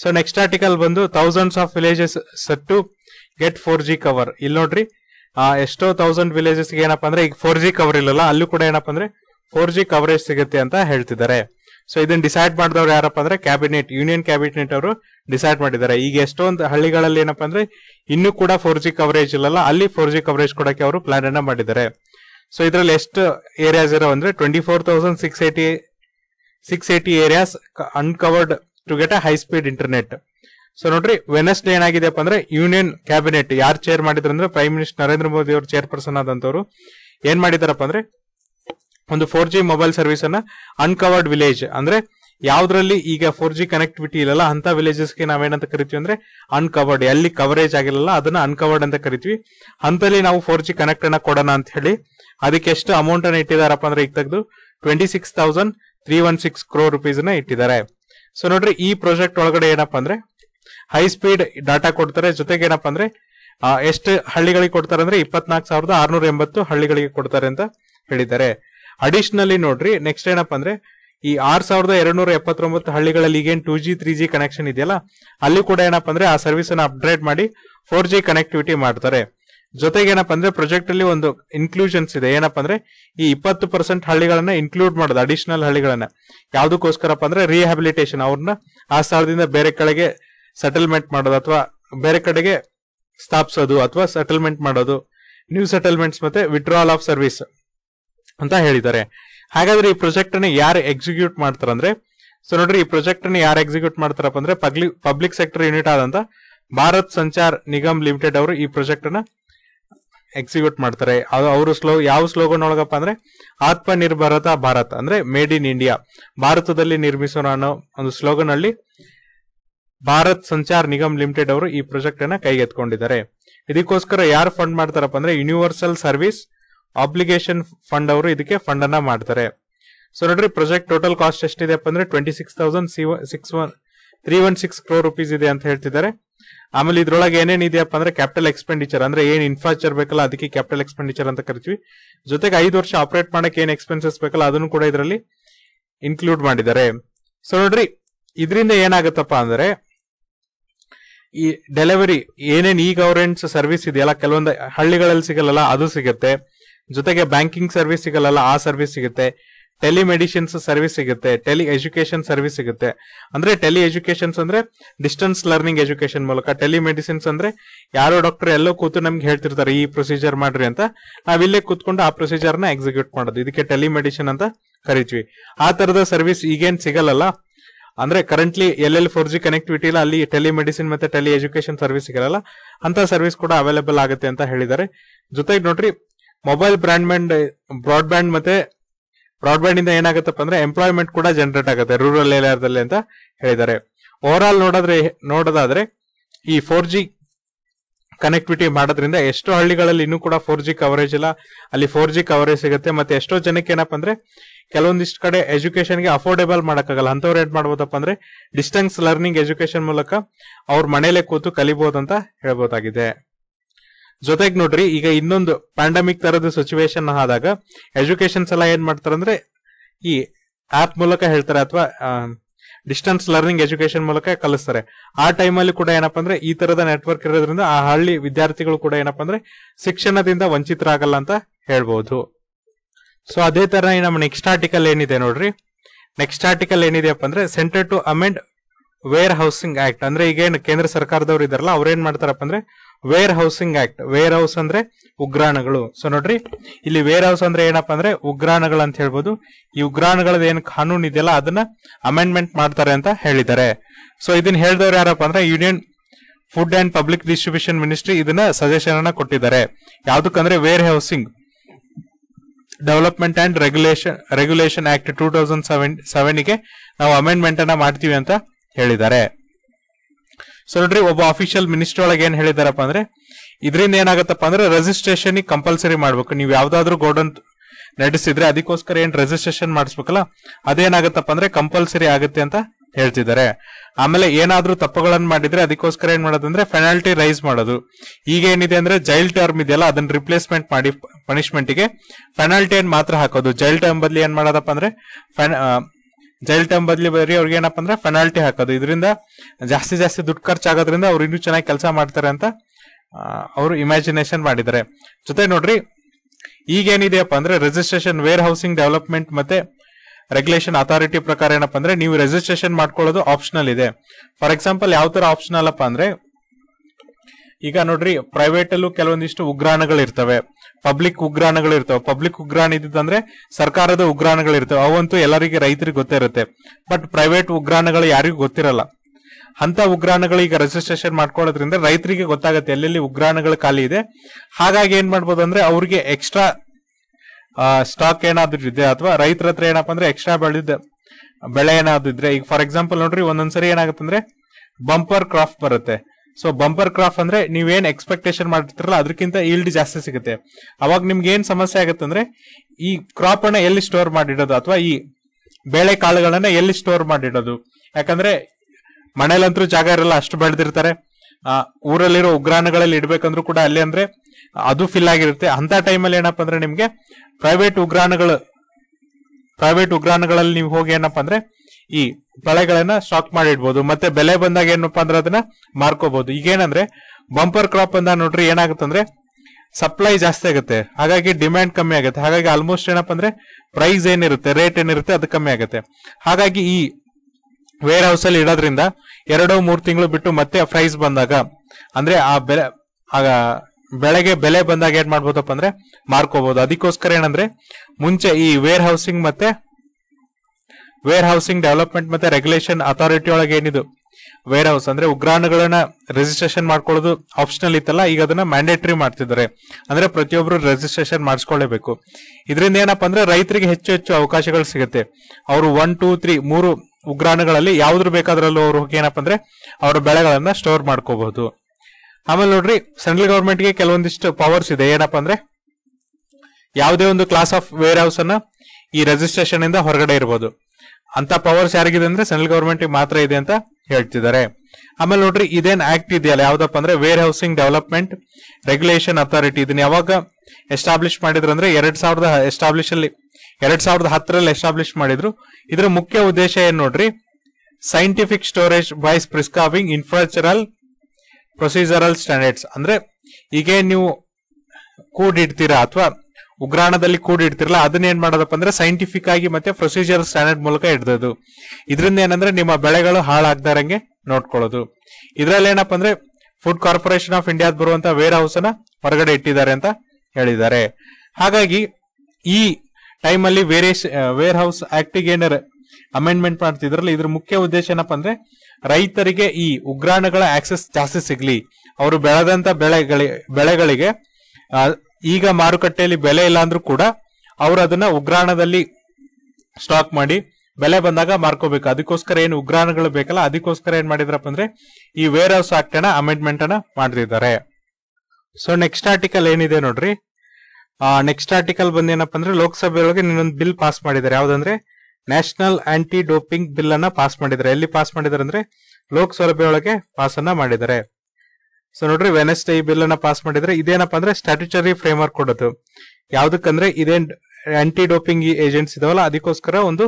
ಸೊ ನೆಕ್ಸ್ಟ್ ಆರ್ಟಿಕಲ್ ಬಂದು thousands of villages set to get four G cover ಇಲ್ಲಿ ನೋಡ್ರಿ ಎಷ್ಟೋ ಥೌಸಂಡ್ ವಿಲೇಜಸ್ ಗೆ ಏನಪ್ಪಾ ಅಂದ್ರೆ ಈಗ ಫೋರ್ ಜಿ ಕವರ್ ಇಲ್ಲಲ್ಲ ಅಲ್ಲೂ ಕೂಡ ಏನಪ್ಪಾ ಅಂದ್ರೆ ಫೋರ್ ಜಿ ಕವರೇಜ್ ಸಿಗುತ್ತೆ ಅಂತ ಹೇಳ್ತಿದ್ದಾರೆ ಸೊ ಇದನ್ನ ಡಿಸೈಡ್ ಮಾಡಿದವರು ಯಾರಪ್ಪ ಅಂದ್ರೆ ಕ್ಯಾಬಿನೆಟ್ ಯೂನಿಯನ್ ಕ್ಯಾಬಿನೆಟ್ ಅವರು ಡಿಸೈಡ್ ಮಾಡಿದ್ದಾರೆ ಈಗ ಎಷ್ಟೊಂದು ಹಳ್ಳಿಗಳಲ್ಲಿ ಏನಪ್ಪಾ ಅಂದ್ರೆ ಇನ್ನೂ ಕೂಡ ಫೋರ್ ಜಿ ಕವರೇಜ್ ಇಲ್ಲಲ್ಲ ಅಲ್ಲಿ ಫೋರ್ ಜಿ ಕವರೇಜ್ ಕೊಡಕ್ಕೆ ಅವರು ಪ್ಲಾನ್ ಅನ್ನ ಮಾಡಿದ್ದಾರೆ ಸೊ ಇದರಲ್ಲಿ ಎಷ್ಟು ಏರಿಯಾಸ್ ಇರೋ ಅಂದ್ರೆ twenty four thousand six eighty six eighty areas uncovered to get a high speed internet so ನೋಡ್ರಿ ವೆನಸ್ಡೇ ಏನಾಗಿದೆಪ್ಪ ಅಂದ್ರೆ ಯೂನಿಯನ್ ಕ್ಯಾಬಿನೆಟ್ ಯಾರು ಚೇರ್ ಮಾಡಿದ್ರು ಅಂದ್ರೆ ಪ್ರೈಮ್ ಮಿನಿಸ್ಟರ್ ನರೇಂದ್ರ ಮೋದಿ ಅವರು ಚೇರ್ಪರ್ಸನ್ ಆದಂತವ್ರು ಏನ್ ಮಾಡಿದಾರಪ್ಪ ಅಂದ್ರೆ ಒಂದು ಫೋರ್ ಜಿ ಮೊಬೈಲ್ ಸರ್ವಿಸ್ ಅನ್ನ ಅನ್ಕವರ್ಡ್ ವಿಲೇಜ್ ಅಂದ್ರೆ ಯಾವ್ದ್ರಲ್ಲಿ ಈಗ ಫೋರ್ ಜಿ ಕನೆಕ್ಟಿವಿಟಿ ಇಲ್ಲಲ್ಲ ಅಂತ ವಿಲೇಜಸ್ಗೆ ನಾವೇನಂತ ಕರಿತೀವಿ ಅಂದ್ರೆ ಅನ್ಕವರ್ಡ್ ಎಲ್ಲಿ ಕವರೇಜ್ ಆಗಿರಲ್ಲ ಅದನ್ನ ಅನ್ಕವರ್ಡ್ ಅಂತ ಕರಿತೀವಿ ಅಂತಲ್ಲಿ ನಾವು ಫೋರ್ ಜಿ ಕನೆಕ್ಟ್ ಅನ್ನ ಕೊಡೋಣ ಅಂತ ಹೇಳಿ ಅದಕ್ಕೆ ಎಷ್ಟು ಅಮೌಂಟ್ ಅನ್ನ ಇಟ್ಟಿದಾರಪ್ಪ ಅಂದ್ರೆ ಈಗ ತೆಗೆದು twenty six thousand three one six crore rupees ನ ಇಟ್ಟಿದ್ದಾರೆ ಸೊ ನೋಡ್ರಿ ಈ ಪ್ರಾಜೆಕ್ಟ್ ಒಳಗಡೆ ಏನಪ್ಪಾ ಅಂದ್ರೆ ಹೈ ಸ್ಪೀಡ್ ಡಾಟಾ ಕೊಡ್ತಾರೆ ಜೊತೆಗೆ ಏನಪ್ಪಾ ಅಂದ್ರೆ ಎಷ್ಟು ಹಳ್ಳಿಗಳಿಗೆ ಕೊಡ್ತಾರೆ ಅಂದ್ರೆ ಇಪ್ಪತ್ನಾಲ್ಕು ಸಾವಿರದ ಆರ್ನೂರ ಎಂಬತ್ತು ಹಳ್ಳಿಗಳಿಗೆ ಕೊಡ್ತಾರೆ ಅಂತ ಹೇಳಿದ್ದಾರೆ ಅಡಿಷನಲಿ ನೋಡ್ರಿ ನೆಕ್ಸ್ಟ್ ಏನಪ್ಪಾ ಅಂದ್ರೆ ಈ ಆರ್ ಸಾವಿರದ ಎರಡ್ನೂರ ಎಪ್ಪತ್ತೊಂಬತ್ತು ಹಳ್ಳಿಗಳಲ್ಲಿ ಈಗೇನು two G three G connection ಇದೆಯಲ್ಲ ಅಲ್ಲಿ ಕೂಡ ಏನಪ್ಪಾ ಅಂದ್ರೆ ಆ ಸರ್ವಿಸ್ ಅನ್ನ ಅಪ್ಗ್ರೇಡ್ ಮಾಡಿ ಫೋರ್ ಜಿ ಕನೆಕ್ಟಿವಿಟಿ ಮಾಡ್ತಾರೆ ಜೊತೆಗೆ ಏನಪ್ಪಾ ಅಂದ್ರೆ ಪ್ರೊಜೆಕ್ಟ್ ಅಲ್ಲಿ ಒಂದು ಇನ್ಕ್ಲೂಷನ್ಸ್ ಇದೆ ಏನಪ್ಪಾ ಅಂದ್ರೆ ಈ ಇಪ್ಪತ್ತು ಪರ್ಸೆಂಟ್ ಹಳ್ಳಿಗಳನ್ನ ಇನ್ಕ್ಲೂಡ್ ಮಾಡೋದು ಅಡಿಷನಲ್ ಹಳ್ಳಿಗಳನ್ನ ಯಾವ್ದಕ್ಕೋಸ್ಕರಪ್ಪ ಅಂದ್ರೆ ರಿಹಾಬಿಲಿಟೇಷನ್ ಅವ್ರನ್ನ ಆ ಸ್ಥಳದಿಂದ ಬೇರೆ ಕಡೆಗೆ ಸೆಟಲ್ಮೆಂಟ್ ಮಾಡೋದು ಅಥವಾ ಬೇರೆ ಕಡೆಗೆ ಸ್ಥಾಪಿಸೋದು ಅಥವಾ ಸೆಟಲ್ಮೆಂಟ್ ಮಾಡೋದು ನ್ಯೂ ಸೆಟಲ್ಮೆಂಟ್ಸ್ ಮತ್ತೆ ವಿಡ್ರಾಲ್ ಆಫ್ ಸರ್ವಿಸ್ ಅಂತ ಹೇಳಿದ್ದಾರೆ ಹಾಗಾದ್ರೆ ಈ ಪ್ರೊಜೆಕ್ಟ್ ಅನ್ನ ಯಾರು ಎಕ್ಸಿಕ್ಯೂಟ್ ಮಾಡ್ತಾರಂದ್ರೆ ಸೊ ನೋಡ್ರಿ ಈ ಪ್ರೊಜೆಕ್ಟ್ ಅನ್ನು ಯಾರು ಎಕ್ಸಿಕ್ಯೂಟ್ ಮಾಡ್ತಾರಪ್ಪ ಅಂದ್ರೆ ಪಬ್ಲಿಕ್ ಪಬ್ಲಿಕ್ ಸೆಕ್ಟರ್ ಯೂನಿಟ್ ಆದಂತ ಭಾರತ್ ಸಂಚಾರ್ ನಿಗಮ್ ಲಿಮಿಟೆಡ್ ಅವರು ಈ ಪ್ರೊಜೆಕ್ಟ್ ಅನ್ನ ಎಕ್ಸಿಕ್ಯೂಟ್ ಮಾಡ್ತಾರೆ ಅವರು ಸ್ಲೋ ಯಾವ ಸ್ಲೋಗನ್ ಒಳಗಪ್ಪ ಅಂದ್ರೆ ಆತ್ಮನಿರ್ಭರತ ಭಾರತ್ ಅಂದ್ರೆ ಮೇಡ್ ಇನ್ ಇಂಡಿಯಾ ಭಾರತದಲ್ಲಿ ನಿರ್ಮಿಸೋಣ ಅನ್ನೋ ಒಂದು ಸ್ಲೋಗನ್ ಅಲ್ಲಿ ಭಾರತ್ ಸಂಚಾರ್ ನಿಗಮ್ ಲಿಮಿಟೆಡ್ ಅವರು ಈ ಪ್ರಾಜೆಕ್ಟ್ ಅನ್ನ ಕೈಗೆತ್ಕೊಂಡಿದ್ದಾರೆ ಇದಕ್ಕೋಸ್ಕರ ಯಾರು ಫಂಡ್ ಮಾಡ್ತಾರಪ್ಪ ಅಂದ್ರೆ ಯೂನಿವರ್ಸಲ್ ಸರ್ವಿಸ್ ಅಪ್ಲಿಕೇಶನ್ ಫಂಡ್ ಅವರು ಇದಕ್ಕೆ ಫಂಡ್ ಅನ್ನ ಮಾಡ್ತಾರೆ ಸೊ ನೋಡ್ರಿ ಪ್ರಾಜೆಕ್ಟ್ ಟೋಟಲ್ ಕಾಸ್ಟ್ ಎಷ್ಟಿದೆ ಅಂದ್ರೆ twenty six thousand six one three one six crore rupees ಇದೆ ಅಂತ ಹೇಳ್ತಿದ್ದಾರೆ ಆಮೇಲೆ ಇದ್ರೊಳಗೆ ಏನೇನ್ ಇದೆಯಪ್ಪ ಅಂದ್ರೆ ಕ್ಯಾಪಿಟಲ್ ಎಕ್ಸ್ಪೆಂಡಿಚರ್ ಅಂದ್ರೆ ಏನ್ ಇನ್ಫ್ರಾಸ್ಟ್ರಕ್ಚರ್ ಬೇಕಲ್ಲ ಅದಕ್ಕೆ ಕ್ಯಾಪಿಟಲ್ ಎಕ್ಸ್ಪೆಂಡಿಚರ್ ಅಂತ ಕರಿತೀವಿ ಜೊತೆಗೆ ಐದು ವರ್ಷ ಆಪರೇಟ್ ಮಾಡಕ್ ಏನ್ ಎಕ್ಸ್ಪೆನ್ಸಸ್ ಬೇಕಲ್ಲ ಅದನ್ನು ಕೂಡ ಇದರಲ್ಲಿ ಇನ್ಕ್ಲೂಡ್ ಮಾಡಿದ್ದಾರೆ ಸೊ ನೋಡ್ರಿ ಇದರಿಂದ ಏನಾಗುತ್ತಪ್ಪ ಅಂದ್ರೆ ಈ ಡೆಲಿವರಿ ಏನೇನ್ ಇ ಗವರ್ನೆನ್ಸ್ ಸರ್ವಿಸ್ ಇದೆಯಲ್ಲ ಕೆಲವೊಂದು ಹಳ್ಳಿಗಳಲ್ಲಿ ಸಿಗಲ್ಲ ಅದು ಸಿಗುತ್ತೆ ಜೊತೆಗೆ ಬ್ಯಾಂಕಿಂಗ್ ಸರ್ವಿಸ್ ಸಿಗಲ್ಲ ಆ ಸರ್ವಿಸ್ ಸಿಗುತ್ತೆ ಮೆಡಿಸಿನ್ಸ್ ಸರ್ವಿಸ್ ಸಿಗುತ್ತೆ ಟೆಲಿ ಎಜುಕೇಶನ್ ಸರ್ವಿಸ್ ಸಿಗುತ್ತೆ ಅಂದ್ರೆ ಟೆಲಿ ಎಜುಕೇಶನ್ಸ್ ಅಂದ್ರೆ ಡಿಸ್ಟೆನ್ಸ್ ಲರ್ನಿಂಗ್ ಎಜುಕೇಶನ್ ಮೂಲಕ ಟೆಲಿಮೆಡಿಸಿನ್ಸ್ ಅಂದ್ರೆ ಯಾರೋ ಡಾಕ್ಟರ್ ಎಲ್ಲೋ ಕೂತು ನಮ್ಗೆ ಹೇಳ್ತಿರ್ತಾರೆ ಈ ಪ್ರೊಸೀಜರ್ ಮಾಡ್ರಿ ಅಂತ ನಾವಿಲ್ಲೇ ಕೂತ್ಕೊಂಡು ಆ ಪ್ರೊಸೀಜರ್ ನ ಎಕ್ಸಿಕ್ಯೂಟ್ ಮಾಡೋದು ಇದಕ್ಕೆ ಮೆಡಿಸಿನ್ ಅಂತ ಕರಿತೀವಿ ಆ ತರದ ಸರ್ವಿಸ್ ಈಗೇನ್ ಸಿಗಲ್ಲ ಅಂದ್ರೆ currently L four G connectivity ಇಲ್ಲ ಅಲ್ಲಿ ಮೆಡಿಸಿನ್ ಮತ್ತೆ ಟೆಲಿ ಎಜುಕೇಶನ್ ಸರ್ವಿಸ್ ಸಿಗಲ್ಲ ಅಂತ ಸರ್ವಿಸ್ ಕೂಡ ಅವೈಲೇಬಲ್ ಆಗುತ್ತೆ ಅಂತ ಹೇಳಿದ್ದಾರೆ ಜೊತೆಗೆ ನೋಡ್ರಿ ಮೊಬೈಲ್ ಬ್ರಾಡ್ ಬ್ರಾಡ್ಬ್ಯಾಂಡ್ ಮತ್ತೆ ಬ್ರಾಡ್ಬ್ಯಾಂಡ್ ಇಂದ ಏನಾಗುತ್ತಪ್ಪ ಅಂದ್ರೆ ಎಂಪ್ಲಾಯ್ಮೆಂಟ್ ಕೂಡ ಜನರೇಟ್ ಆಗುತ್ತೆ ರೂರಲ್ ಏರಿಯಾದಲ್ಲಿ ಅಂತ ಹೇಳಿದ್ದಾರೆ ಓವರ್ ಆಲ್ ನೋಡಿದ್ರೆ ನೋಡೋದಾದ್ರೆ ಈ ಫೋರ್ ಜಿ ಕನೆಕ್ಟಿವಿಟಿ ಮಾಡೋದ್ರಿಂದ ಎಷ್ಟೋ ಹಳ್ಳಿಗಳಲ್ಲಿ ಇನ್ನೂ ಕೂಡ ಫೋರ್ ಜಿ ಕವರೇಜ್ ಇಲ್ಲ ಅಲ್ಲಿ ಫೋರ್ ಜಿ ಕವರೇಜ್ ಸಿಗುತ್ತೆ ಮತ್ತೆ ಎಷ್ಟೋ ಜನಕ್ಕೆ ಏನಪ್ಪ ಅಂದ್ರೆ ಕೆಲವೊಂದಿಷ್ಟು ಕಡೆ ಎಜುಕೇಶನ್ಗೆ ಅಫೋರ್ಡೇಬಲ್ ಮಾಡೋಕ್ಕಾಗಲ್ಲ ಅಂಥವ್ರು ಏನ್ ಮಾಡ್ಬೋದಪ್ಪ ಅಂದ್ರೆ ಡಿಸ್ಟೆನ್ಸ್ ಲರ್ನಿಂಗ್ ಎಜುಕೇಶನ್ ಮೂಲಕ ಅವ್ರ ಮನೇಲೆ ಕೂತು ಕಲಿಬಹುದು ಅಂತ ಹೇಳ್ಬೋದಾಗಿದೆ ಜೊತೆಗೆ ನೋಡ್ರಿ ಈಗ ಇನ್ನೊಂದು ಪ್ಯಾಂಡಮಿಕ್ ತರದ ಸಿಚುವೇಶನ್ ಆದಾಗ ಎಜುಕೇಶನ್ ಎಲ್ಲ ಏನ್ ಅಂದ್ರೆ ಈ ಆಪ್ ಮೂಲಕ ಹೇಳ್ತಾರೆ ಅಥವಾ ಡಿಸ್ಟೆನ್ಸ್ ಲರ್ನಿಂಗ್ ಎಜುಕೇಶನ್ ಮೂಲಕ ಕಲಿಸ್ತಾರೆ ಆ ಟೈಮಲ್ಲಿ ಕೂಡ ಏನಪ್ಪ ಅಂದ್ರೆ ಈ ತರದ ನೆಟ್ವರ್ಕ್ ಇರೋದ್ರಿಂದ ಆ ಹಳ್ಳಿ ವಿದ್ಯಾರ್ಥಿಗಳು ಕೂಡ ಏನಪ್ಪಾ ಅಂದ್ರೆ ಶಿಕ್ಷಣದಿಂದ ವಂಚಿತರಾಗಲ್ಲ ಅಂತ ಹೇಳ್ಬಹುದು ಸೊ ಅದೇ ತರ ನಮ್ಮ ನೆಕ್ಸ್ಟ್ ಆರ್ಟಿಕಲ್ ಏನಿದೆ ನೋಡ್ರಿ ನೆಕ್ಸ್ಟ್ ಆರ್ಟಿಕಲ್ ಏನಿದೆಯಪ್ಪ ಅಂದ್ರೆ centre to amend warehousing act ಅಂದ್ರೆ ಈಗೇನು ಕೇಂದ್ರ ಸರ್ಕಾರದವ್ರು ಇದಾರಲ್ಲ ಅವ್ರೇನ್ ಮಾಡ್ತಾರಪ್ಪ ಅಂದ್ರೆ warehousing act warehouse ಅಂದ್ರೆ ಉಗ್ರಾಣಗಳು ಸೊ ನೋಡ್ರಿ ಇಲ್ಲಿ ವೇರ್ ಹೌಸ್ ಅಂದ್ರೆ ಏನಪ್ಪಾ ಅಂದ್ರೆ ಉಗ್ರಾಣಗಳು ಅಂತ ಹೇಳ್ಬೋದು ಈ ಉಗ್ರಾಣಗಳದ ಏನು ಕಾನೂನು ಇದೆಯಲ್ಲ ಅದನ್ನ ಅಮೆಂಡ್ಮೆಂಟ್ ಮಾಡ್ತಾರೆ ಅಂತ ಹೇಳಿದ್ದಾರೆ ಸೊ ಇದನ್ನ ಹೇಳಿದವ್ರು ಯಾರಪ್ಪ ಅಂದ್ರೆ union food and public distribution ministry ಇದನ್ನ ಸಜೆಷನ್ ಅನ್ನ ಕೊಟ್ಟಿದ್ದಾರೆ ಯಾವ್ದಕ್ಕಂದ್ರೆ warehousing development and regulation regulation act two thousand seven ಸೆವೆನ್ಗೆ ನಾವು ಅಮೆಂಡ್ಮೆಂಟ್ ಅನ್ನ ಮಾಡ್ತೀವಿ ಅಂತ ಹೇಳಿದ್ದಾರೆ ಸೊ ನೋಡ್ರಿ ಒಬ್ಬ ಅಫಿಷಿಯಲ್ ಮಿನಿಸ್ಟರ್ ಒಳಗೆ ಏನ್ ಹೇಳಿದಾರಪ್ಪ ಅಂದ್ರೆ ಇದರಿಂದ ಏನಾಗತ್ತಪ್ಪ ಅಂದ್ರೆ ರೆಜಿಸ್ಟ್ರೇಷನ್ ಕಂಪಲ್ಸರಿ ಮಾಡ್ಬೇಕು ನೀವು ಯಾವ್ದಾದ್ರು ಗೋಡನ್ ನಡೆಸಿದ್ರೆ ಅದಕ್ಕೋಸ್ಕರ ಏನ್ ರೆಜಿಸ್ಟ್ರೇಷನ್ ಮಾಡಿಸ್ಬೇಕಲ್ಲ ಅದೇನಾಗತ್ತಪ್ಪ ಅಂದ್ರೆ ಕಂಪಲ್ಸರಿ ಆಗುತ್ತೆ ಅಂತ ಹೇಳ್ತಿದ್ದಾರೆ ಆಮೇಲೆ ಏನಾದ್ರೂ ತಪ್ಪುಗಳನ್ನು ಮಾಡಿದ್ರೆ ಅದಕ್ಕೋಸ್ಕರ ಏನ್ ಮಾಡೋದಂದ್ರೆ ಫೆನಾಲ್ಟಿ ರೈಸ್ ಮಾಡೋದು ಈಗ ಏನಿದೆ ಅಂದ್ರೆ ಜೈಲ್ ಟರ್ಮ್ ಇದೆಯಲ್ಲ ಅದನ್ನ ರಿಪ್ಲೇಸ್ಮೆಂಟ್ ಮಾಡಿ ಪನಿಷ್ಮೆಂಟ್ ಗೆ ಪೆನಾಲ್ಟಿ ಏನ್ ಮಾತ್ರ ಹಾಕೋದು ಜೈಲ್ ಟರ್ಮ್ ಬದಲಿ ಏನ್ ಮಾಡೋದಪ್ಪ ಅಂದ್ರೆ ಜೈಲ್ ಟೈಮ್ ಬದಲಿ ಬರೀ ಅವ್ರಿಗೆ ಏನಪ್ಪ ಅಂದ್ರೆ ಪೆನಾಲ್ಟಿ ಹಾಕೋದು ಇದರಿಂದ ಜಾಸ್ತಿ ಜಾಸ್ತಿ ದುಡ್ಡು ಖರ್ಚಾಗೋದ್ರಿಂದ ಅವ್ರು ಇನ್ನೂ ಚೆನ್ನಾಗಿ ಕೆಲಸ ಮಾಡ್ತಾರೆ ಅಂತ ಅವರು ಇಮ್ಯಾಜಿನೇಷನ್ ಮಾಡಿದ್ದಾರೆ ಜೊತೆ ನೋಡ್ರಿ ಈಗೇನಿದೆಯಪ್ಪ ಅಂದ್ರೆ ರಿಜಿಸ್ಟ್ರೇಷನ್ ವೇರ್ ಹೌಸಿಂಗ್ ಡೆವಲಪ್ಮೆಂಟ್ ಮತ್ತೆ ರೆಗ್ಯುಲೇಷನ್ ಅಥಾರಿಟಿ ಪ್ರಕಾರ ಏನಪ್ಪ ಅಂದ್ರೆ ನೀವು ರಿಜಿಸ್ಟ್ರೇಷನ್ ಮಾಡ್ಕೊಳ್ಳೋದು ಆಪ್ಷನಲ್ ಇದೆ ಫಾರ್ ಎಕ್ಸಾಂಪಲ್ ಯಾವ ತರ ಆಪ್ಷನಲ್ ಅಪ್ಪ ಅಂದ್ರೆ ಈಗ ನೋಡ್ರಿ ಪ್ರೈವೇಟ್ ಅಲ್ಲೂ ಕೆಲವೊಂದಿಷ್ಟು ಉಗ್ರಾಣಗಳು ಇರ್ತವೆ ಪಬ್ಲಿಕ್ ಉಗ್ರಾಣಗಳು ಇರ್ತವೆ ಪಬ್ಲಿಕ್ ಉಗ್ರಾಣ ಇದ್ದಂದ್ರೆ ಸರ್ಕಾರದ ಉಗ್ರಾಣಗಳಿರ್ತಾವೆ ಅವಂತೂ ಎಲ್ಲರಿಗೆ ರೈತರಿಗೆ ಗೊತ್ತೇ ಇರುತ್ತೆ ಬಟ್ ಪ್ರೈವೇಟ್ ಉಗ್ರಾಣಗಳು ಯಾರಿಗೂ ಗೊತ್ತಿರಲ್ಲ ಅಂತ ಉಗ್ರಾಣಗಳು ಈಗ ರಿಜಿಸ್ಟ್ರೇಷನ್ ಮಾಡ್ಕೊಳ್ಳೋದ್ರಿಂದ ರೈತರಿಗೆ ಗೊತ್ತಾಗುತ್ತೆ ಎಲ್ಲೆಲ್ಲಿ ಉಗ್ರಾಣಗಳು ಖಾಲಿ ಇದೆ ಹಾಗಾಗಿ ಏನ್ ಮಾಡ್ಬೋದು ಅಂದ್ರೆ ಅವ್ರಿಗೆ ಎಕ್ಸ್ಟ್ರಾ ಸ್ಟಾಕ್ ಏನಾದ್ರೂ ಇದೆ ಅಥವಾ ರೈತರ ಹತ್ರ ಏನಪ್ಪ ಅಂದ್ರೆ ಎಕ್ಸ್ಟ್ರಾ ಬೆಳೆದ ಬೆಳೆ ಏನಾದ್ರು ಇದ್ರೆ ಈಗ ಫಾರ್ ಎಕ್ಸಾಂಪಲ್ ನೋಡ್ರಿ ಒಂದೊಂದ್ಸರಿ ಏನಾಗುತ್ತೆ ಅಂದ್ರೆ ಬಂಪರ್ ಕ್ರಾಫ್ಟ್ ಬರುತ್ತೆ ಸೊ ಬಂಪರ್ ಕ್ರಾಪ್ ಅಂದ್ರೆ ನೀವೇನ್ ಎಕ್ಸ್ಪೆಕ್ಟೇಷನ್ ಮಾಡಿರ್ತೀರಲ್ಲ ಅದಕ್ಕಿಂತ ಈಲ್ಡ್ ಜಾಸ್ತಿ ಸಿಗುತ್ತೆ ಅವಾಗ ನಿಮ್ಗೆ ಏನ್ ಸಮಸ್ಯೆ ಆಗುತ್ತೆ ಅಂದ್ರೆ ಈ ಕ್ರಾಪ್ ಅನ್ನ ಎಲ್ಲಿ ಸ್ಟೋರ್ ಮಾಡಿಡೋದು ಅಥವಾ ಈ ಬೇಳೆ ಕಾಳುಗಳನ್ನ ಎಲ್ಲಿ ಸ್ಟೋರ್ ಮಾಡಿಡೋದು ಯಾಕಂದ್ರೆ ಮನೇಲಂತರೂ ಜಾಗ ಇರಲ್ಲ ಅಷ್ಟು ಬೆಳೆದಿರ್ತಾರೆ ಊರಲ್ಲಿರೋ ಉಗ್ರಾಣಗಳಲ್ಲಿ ಇಡ್ಬೇಕಂದ್ರೂ ಕೂಡ ಅಲ್ಲಿ ಅಂದ್ರೆ ಅದು ಫಿಲ್ ಆಗಿರುತ್ತೆ ಅಂತ ಟೈಮಲ್ಲಿ ಏನಪ್ಪಾ ಅಂದ್ರೆ ನಿಮ್ಗೆ ಪ್ರೈವೇಟ್ ಉಗ್ರಾಣಗಳು ಪ್ರೈವೇಟ್ ಉಗ್ರಾಣಗಳಲ್ಲಿ ನೀವು ಹೋಗಿ ಏನಪ್ಪಾ ಅಂದ್ರೆ ಈ ಬೆಳೆಗಳನ್ನ ಸ್ಟಾಕ್ ಮಾಡಿಡ್ಬೋದು ಮತ್ತೆ ಬೆಲೆ ಬಂದಾಗ ಏನಪ್ಪ ಅಂದ್ರೆ ಅದನ್ನ ಮಾರ್ಕೋಬಹುದು ಈಗೇನಂದ್ರೆ ಬಂಪರ್ ಕ್ರಾಪ್ ಬಂದಾಗ ನೋಡ್ರಿ ಅಂದ್ರೆ ಸಪ್ಲೈ ಜಾಸ್ತಿ ಆಗುತ್ತೆ ಹಾಗಾಗಿ ಡಿಮ್ಯಾಂಡ್ ಕಮ್ಮಿ ಆಗುತ್ತೆ ಹಾಗಾಗಿ ಆಲ್ಮೋಸ್ಟ್ ಏನಪ್ಪ ಅಂದ್ರೆ ಪ್ರೈಸ್ ಏನಿರುತ್ತೆ ರೇಟ್ ಏನಿರುತ್ತೆ ಅದು ಕಮ್ಮಿ ಆಗುತ್ತೆ ಹಾಗಾಗಿ ಈ ವೇರ್ ಹೌಸ್ ಅಲ್ಲಿ ಇಡೋದ್ರಿಂದ ಎರಡು ಮೂರು ತಿಂಗಳು ಬಿಟ್ಟು ಮತ್ತೆ ಪ್ರೈಸ್ ಬಂದಾಗ ಅಂದ್ರೆ ಆ ಬೆಲೆ ಆಗ ಬೆಳೆಗೆ ಬೆಲೆ ಬಂದಾಗ ಏನ್ ಮಾಡ್ಬೋದಪ್ಪ ಅಂದ್ರೆ ಮಾರ್ಕೋಬಹುದು ಅದಕ್ಕೋಸ್ಕರ ಏನಂದ್ರೆ ಮುಂಚೆ ಈ ವೇರ್ ಹೌಸಿಂಗ್ ಮತ್ತೆ ವೇರ್ ಹೌಸಿಂಗ್ ಡೆವಲಪ್ಮೆಂಟ್ ಮತ್ತೆ ರೆಗ್ಯುಲೇಷನ್ ಅಥಾರಿಟಿ ಒಳಗೆ ಏನಿದು ವೇರ್ ಹೌಸ್ ಅಂದ್ರೆ ಉಗ್ರಾಣಗಳನ್ನ ರಿಜಿಸ್ಟ್ರೇಷನ್ ಮಾಡ್ಕೊಳ್ಳೋದು ಆಪ್ಷನಲ್ ಇತ್ತಲ್ಲ ಈಗ ಅದನ್ನ ಮ್ಯಾಂಡೇಟರಿ ಮಾಡ್ತಿದ್ದಾರೆ ಅಂದ್ರೆ ಪ್ರತಿಯೊಬ್ರು ರಿಜಿಸ್ಟ್ರೇಷನ್ ಮಾಡಿಸ್ಕೊಳ್ಳೇಬೇಕು ಇದರಿಂದ ಏನಪ್ಪಾ ಅಂದ್ರೆ ರೈತರಿಗೆ ಹೆಚ್ಚು ಹೆಚ್ಚು ಅವಕಾಶಗಳು ಸಿಗುತ್ತೆ ಅವರು ಒನ್ ಟೂ ತ್ರೀ ಮೂರು ಉಗ್ರಾಣಗಳಲ್ಲಿ ಯಾವ್ದು ಬೇಕಾದ್ರಲ್ಲೂ ಅವರು ಏನಪ್ಪಾ ಅಂದ್ರೆ ಅವರ ಬೆಳೆಗಳನ್ನ ಸ್ಟೋರ್ ಮಾಡ್ಕೋಬಹುದು ಆಮೇಲೆ ನೋಡ್ರಿ ಸೆಂಟ್ರಲ್ ಗವರ್ಮೆಂಟ್ ಗೆ ಕೆಲವೊಂದಿಷ್ಟು ಪವರ್ಸ್ ಇದೆ ಏನಪ್ಪಾ ಅಂದ್ರೆ ಯಾವುದೇ ಒಂದು ಕ್ಲಾಸ್ ಆಫ್ ವೇರ್ ಹೌಸ್ ಅನ್ನ ಈ ರೆಜಿಸ್ಟ್ರೇಷನ್ ಇಂದ ಹೊರಗಡೆ ಇರಬಹುದು ಅಂತ ಪವರ್ಸ್ ಯಾರಿಗಿದೆ ಅಂದ್ರೆ ಸೆಂಟ್ರಲ್ ಗವರ್ಮೆಂಟ್ ಮಾತ್ರ ಇದೆ ಅಂತ ಹೇಳ್ತಿದ್ದಾರೆ ಆಮೇಲೆ ನೋಡ್ರಿ ಇದೇನ್ ಆಕ್ಟ್ ಇದೆಯಲ್ಲ ಯಾವ್ದಪ್ಪ ಅಂದ್ರೆ warehousing development regulation authority ಇದನ್ನ ಯಾವಾಗ ಎಸ್ಟಾಬ್ಲಿಷ್ ಮಾಡಿದ್ರು ಅಂದ್ರೆ ಎರಡ್ ಸಾವಿರದ ಎಸ್ಟಾಬ್ಲಿಷ್ ಅಲ್ಲಿ ಎರಡ್ ಸಾವಿರದ ಹತ್ತರಲ್ಲಿ ಎಸ್ಟಾಬ್ಲಿಷ್ ಮಾಡಿದ್ರು ಇದರ ಮುಖ್ಯ ಉದ್ದೇಶ ಏನ್ ನೋಡ್ರಿ scientific storage by prescribing infrastructural procedural standards ಅಂದ್ರೆ ಈಗೇನ್ ನೀವು ಕೂಡಿಡ್ತೀರಾ ಅಥವಾ ಉಗ್ರಾಣದಲ್ಲಿ ಕೂಡಿ ಇಡ್ತಿರಲ್ಲ ಅದನ್ನ ಏನ್ ಮಾಡೋದಪ್ಪ ಅಂದ್ರೆ ಸೈಂಟಿಫಿಕ್ ಆಗಿ ಮತ್ತೆ ಪ್ರೊಸೀಜರ್ ಸ್ಟ್ಯಾಂಡರ್ಡ್ ಮೂಲಕ ಇಡ್ದದು ಇದರಿಂದ ಏನಂದ್ರೆ ನಿಮ್ಮ ಬೆಳೆಗಳು ಹಾಳಾಗ್ದಾರಂಗೆ ನೋಡ್ಕೊಳ್ಳೋದು ಇದ್ರಲ್ಲಿ ಏನಪ್ಪ ಅಂದ್ರೆ ಫುಡ್ ಕಾರ್ಪೊರೇಷನ್ ಆಫ್ ಇಂಡಿಯಾದ ಬರುವಂತ ವೇರ್ ಹೌಸ್ ಅನ್ನ ಹೊರಗಡೆ ಇಟ್ಟಿದ್ದಾರೆ ಅಂತ ಹೇಳಿದ್ದಾರೆ ಹಾಗಾಗಿ ಈ ಟೈಮ್ ಅಲ್ಲಿ ವೇರಿಯಸ್ ವೇರ್ ಹೌಸ್ ಆಕ್ಟಿಗೆ ಏನಾರ ಅಮೆಂಡ್ಮೆಂಟ್ ಮಾಡ್ತಿದ್ರಲ್ಲ ಇದ್ರ ಮುಖ್ಯ ಉದ್ದೇಶ ಏನಪ್ಪ ಅಂದ್ರೆ ರೈತರಿಗೆ ಈ ಉಗ್ರಾಣಗಳ ಆಕ್ಸೆಸ್ ಜಾಸ್ತಿ ಸಿಗ್ಲಿ ಅವರು ಬೆಳೆದಂತ ಬೆಳೆಗಳಿಗೆ ಬೆಳೆಗಳಿಗೆ ಈಗ ಮಾರುಕಟ್ಟೆಯಲ್ಲಿ ಬೆಲೆ ಇಲ್ಲ ಅಂದ್ರೂ ಕೂಡ ಅವರು ಅದನ್ನ ಉಗ್ರಾಣದಲ್ಲಿ ಸ್ಟಾಕ್ ಮಾಡಿ ಬೆಲೆ ಬಂದಾಗ ಮಾರ್ಕೋಬೇಕು ಅದಕ್ಕೋಸ್ಕರ ಏನು ಉಗ್ರಾಣಗಳು ಬೇಕಲ್ಲ ಅದಕ್ಕೋಸ್ಕರ ಏನ್ ಮಾಡಿದ್ರಪ್ಪ ಅಂದ್ರೆ ಈ ವೇರ್ ಹೌಸ್ ಆಕ್ಟ್ ಅನ್ನ ಅಮೆಂಡ್ಮೆಂಟ್ ಅನ್ನ ಮಾಡಿದ್ದಾರೆ ಸೊ ನೆಕ್ಸ್ಟ್ ಆರ್ಟಿಕಲ್ ಏನಿದೆ ನೋಡ್ರಿ ನೆಕ್ಸ್ಟ್ ಆರ್ಟಿಕಲ್ ಬಂದೇನಪ್ಪ ಅಂದ್ರೆ ಲೋಕಸಭೆಯೊಳಗೆ ಇನ್ನೊಂದು ಬಿಲ್ ಪಾಸ್ ಮಾಡಿದ್ದಾರೆ ಯಾವ್ದಂದ್ರೆ ನ್ಯಾಷನಲ್ ಆಂಟಿ ಡೋಪಿಂಗ್ ಬಿಲ್ ಅನ್ನ ಪಾಸ್ ಮಾಡಿದ್ದಾರೆ ಎಲ್ಲಿ ಪಾಸ್ ಮಾಡಿದ್ದಾರೆ ಅಂದ್ರೆ ಲೋಕಸಭೆಯೊಳಗೆ ಪಾಸ್ ಅನ್ನ ಮಾಡಿದ್ದಾರೆ ಸೊ ನೋಡ್ರಿ ವೆನಸ್ ಈ ಬಿಲ್ ಅನ್ನ ಪಾಸ್ ಮಾಡಿದ್ರೆ ಇದೇನಪ್ಪ ಅಂದ್ರೆ ಸ್ಟಾಟ್ಯೂಚರಿ ಫ್ರೇಮ್ ವರ್ಕ್ ಕೊಡೋದು ಯಾವ್ದಕ್ಕಂದ್ರೆ ಇದೇನ್ ಆಂಟಿ ಡೋಪಿಂಗ್ ಏಜೆಂಟ್ಸ್ ಇದಾವಲ್ಲ ಅದಕ್ಕೋಸ್ಕರ ಒಂದು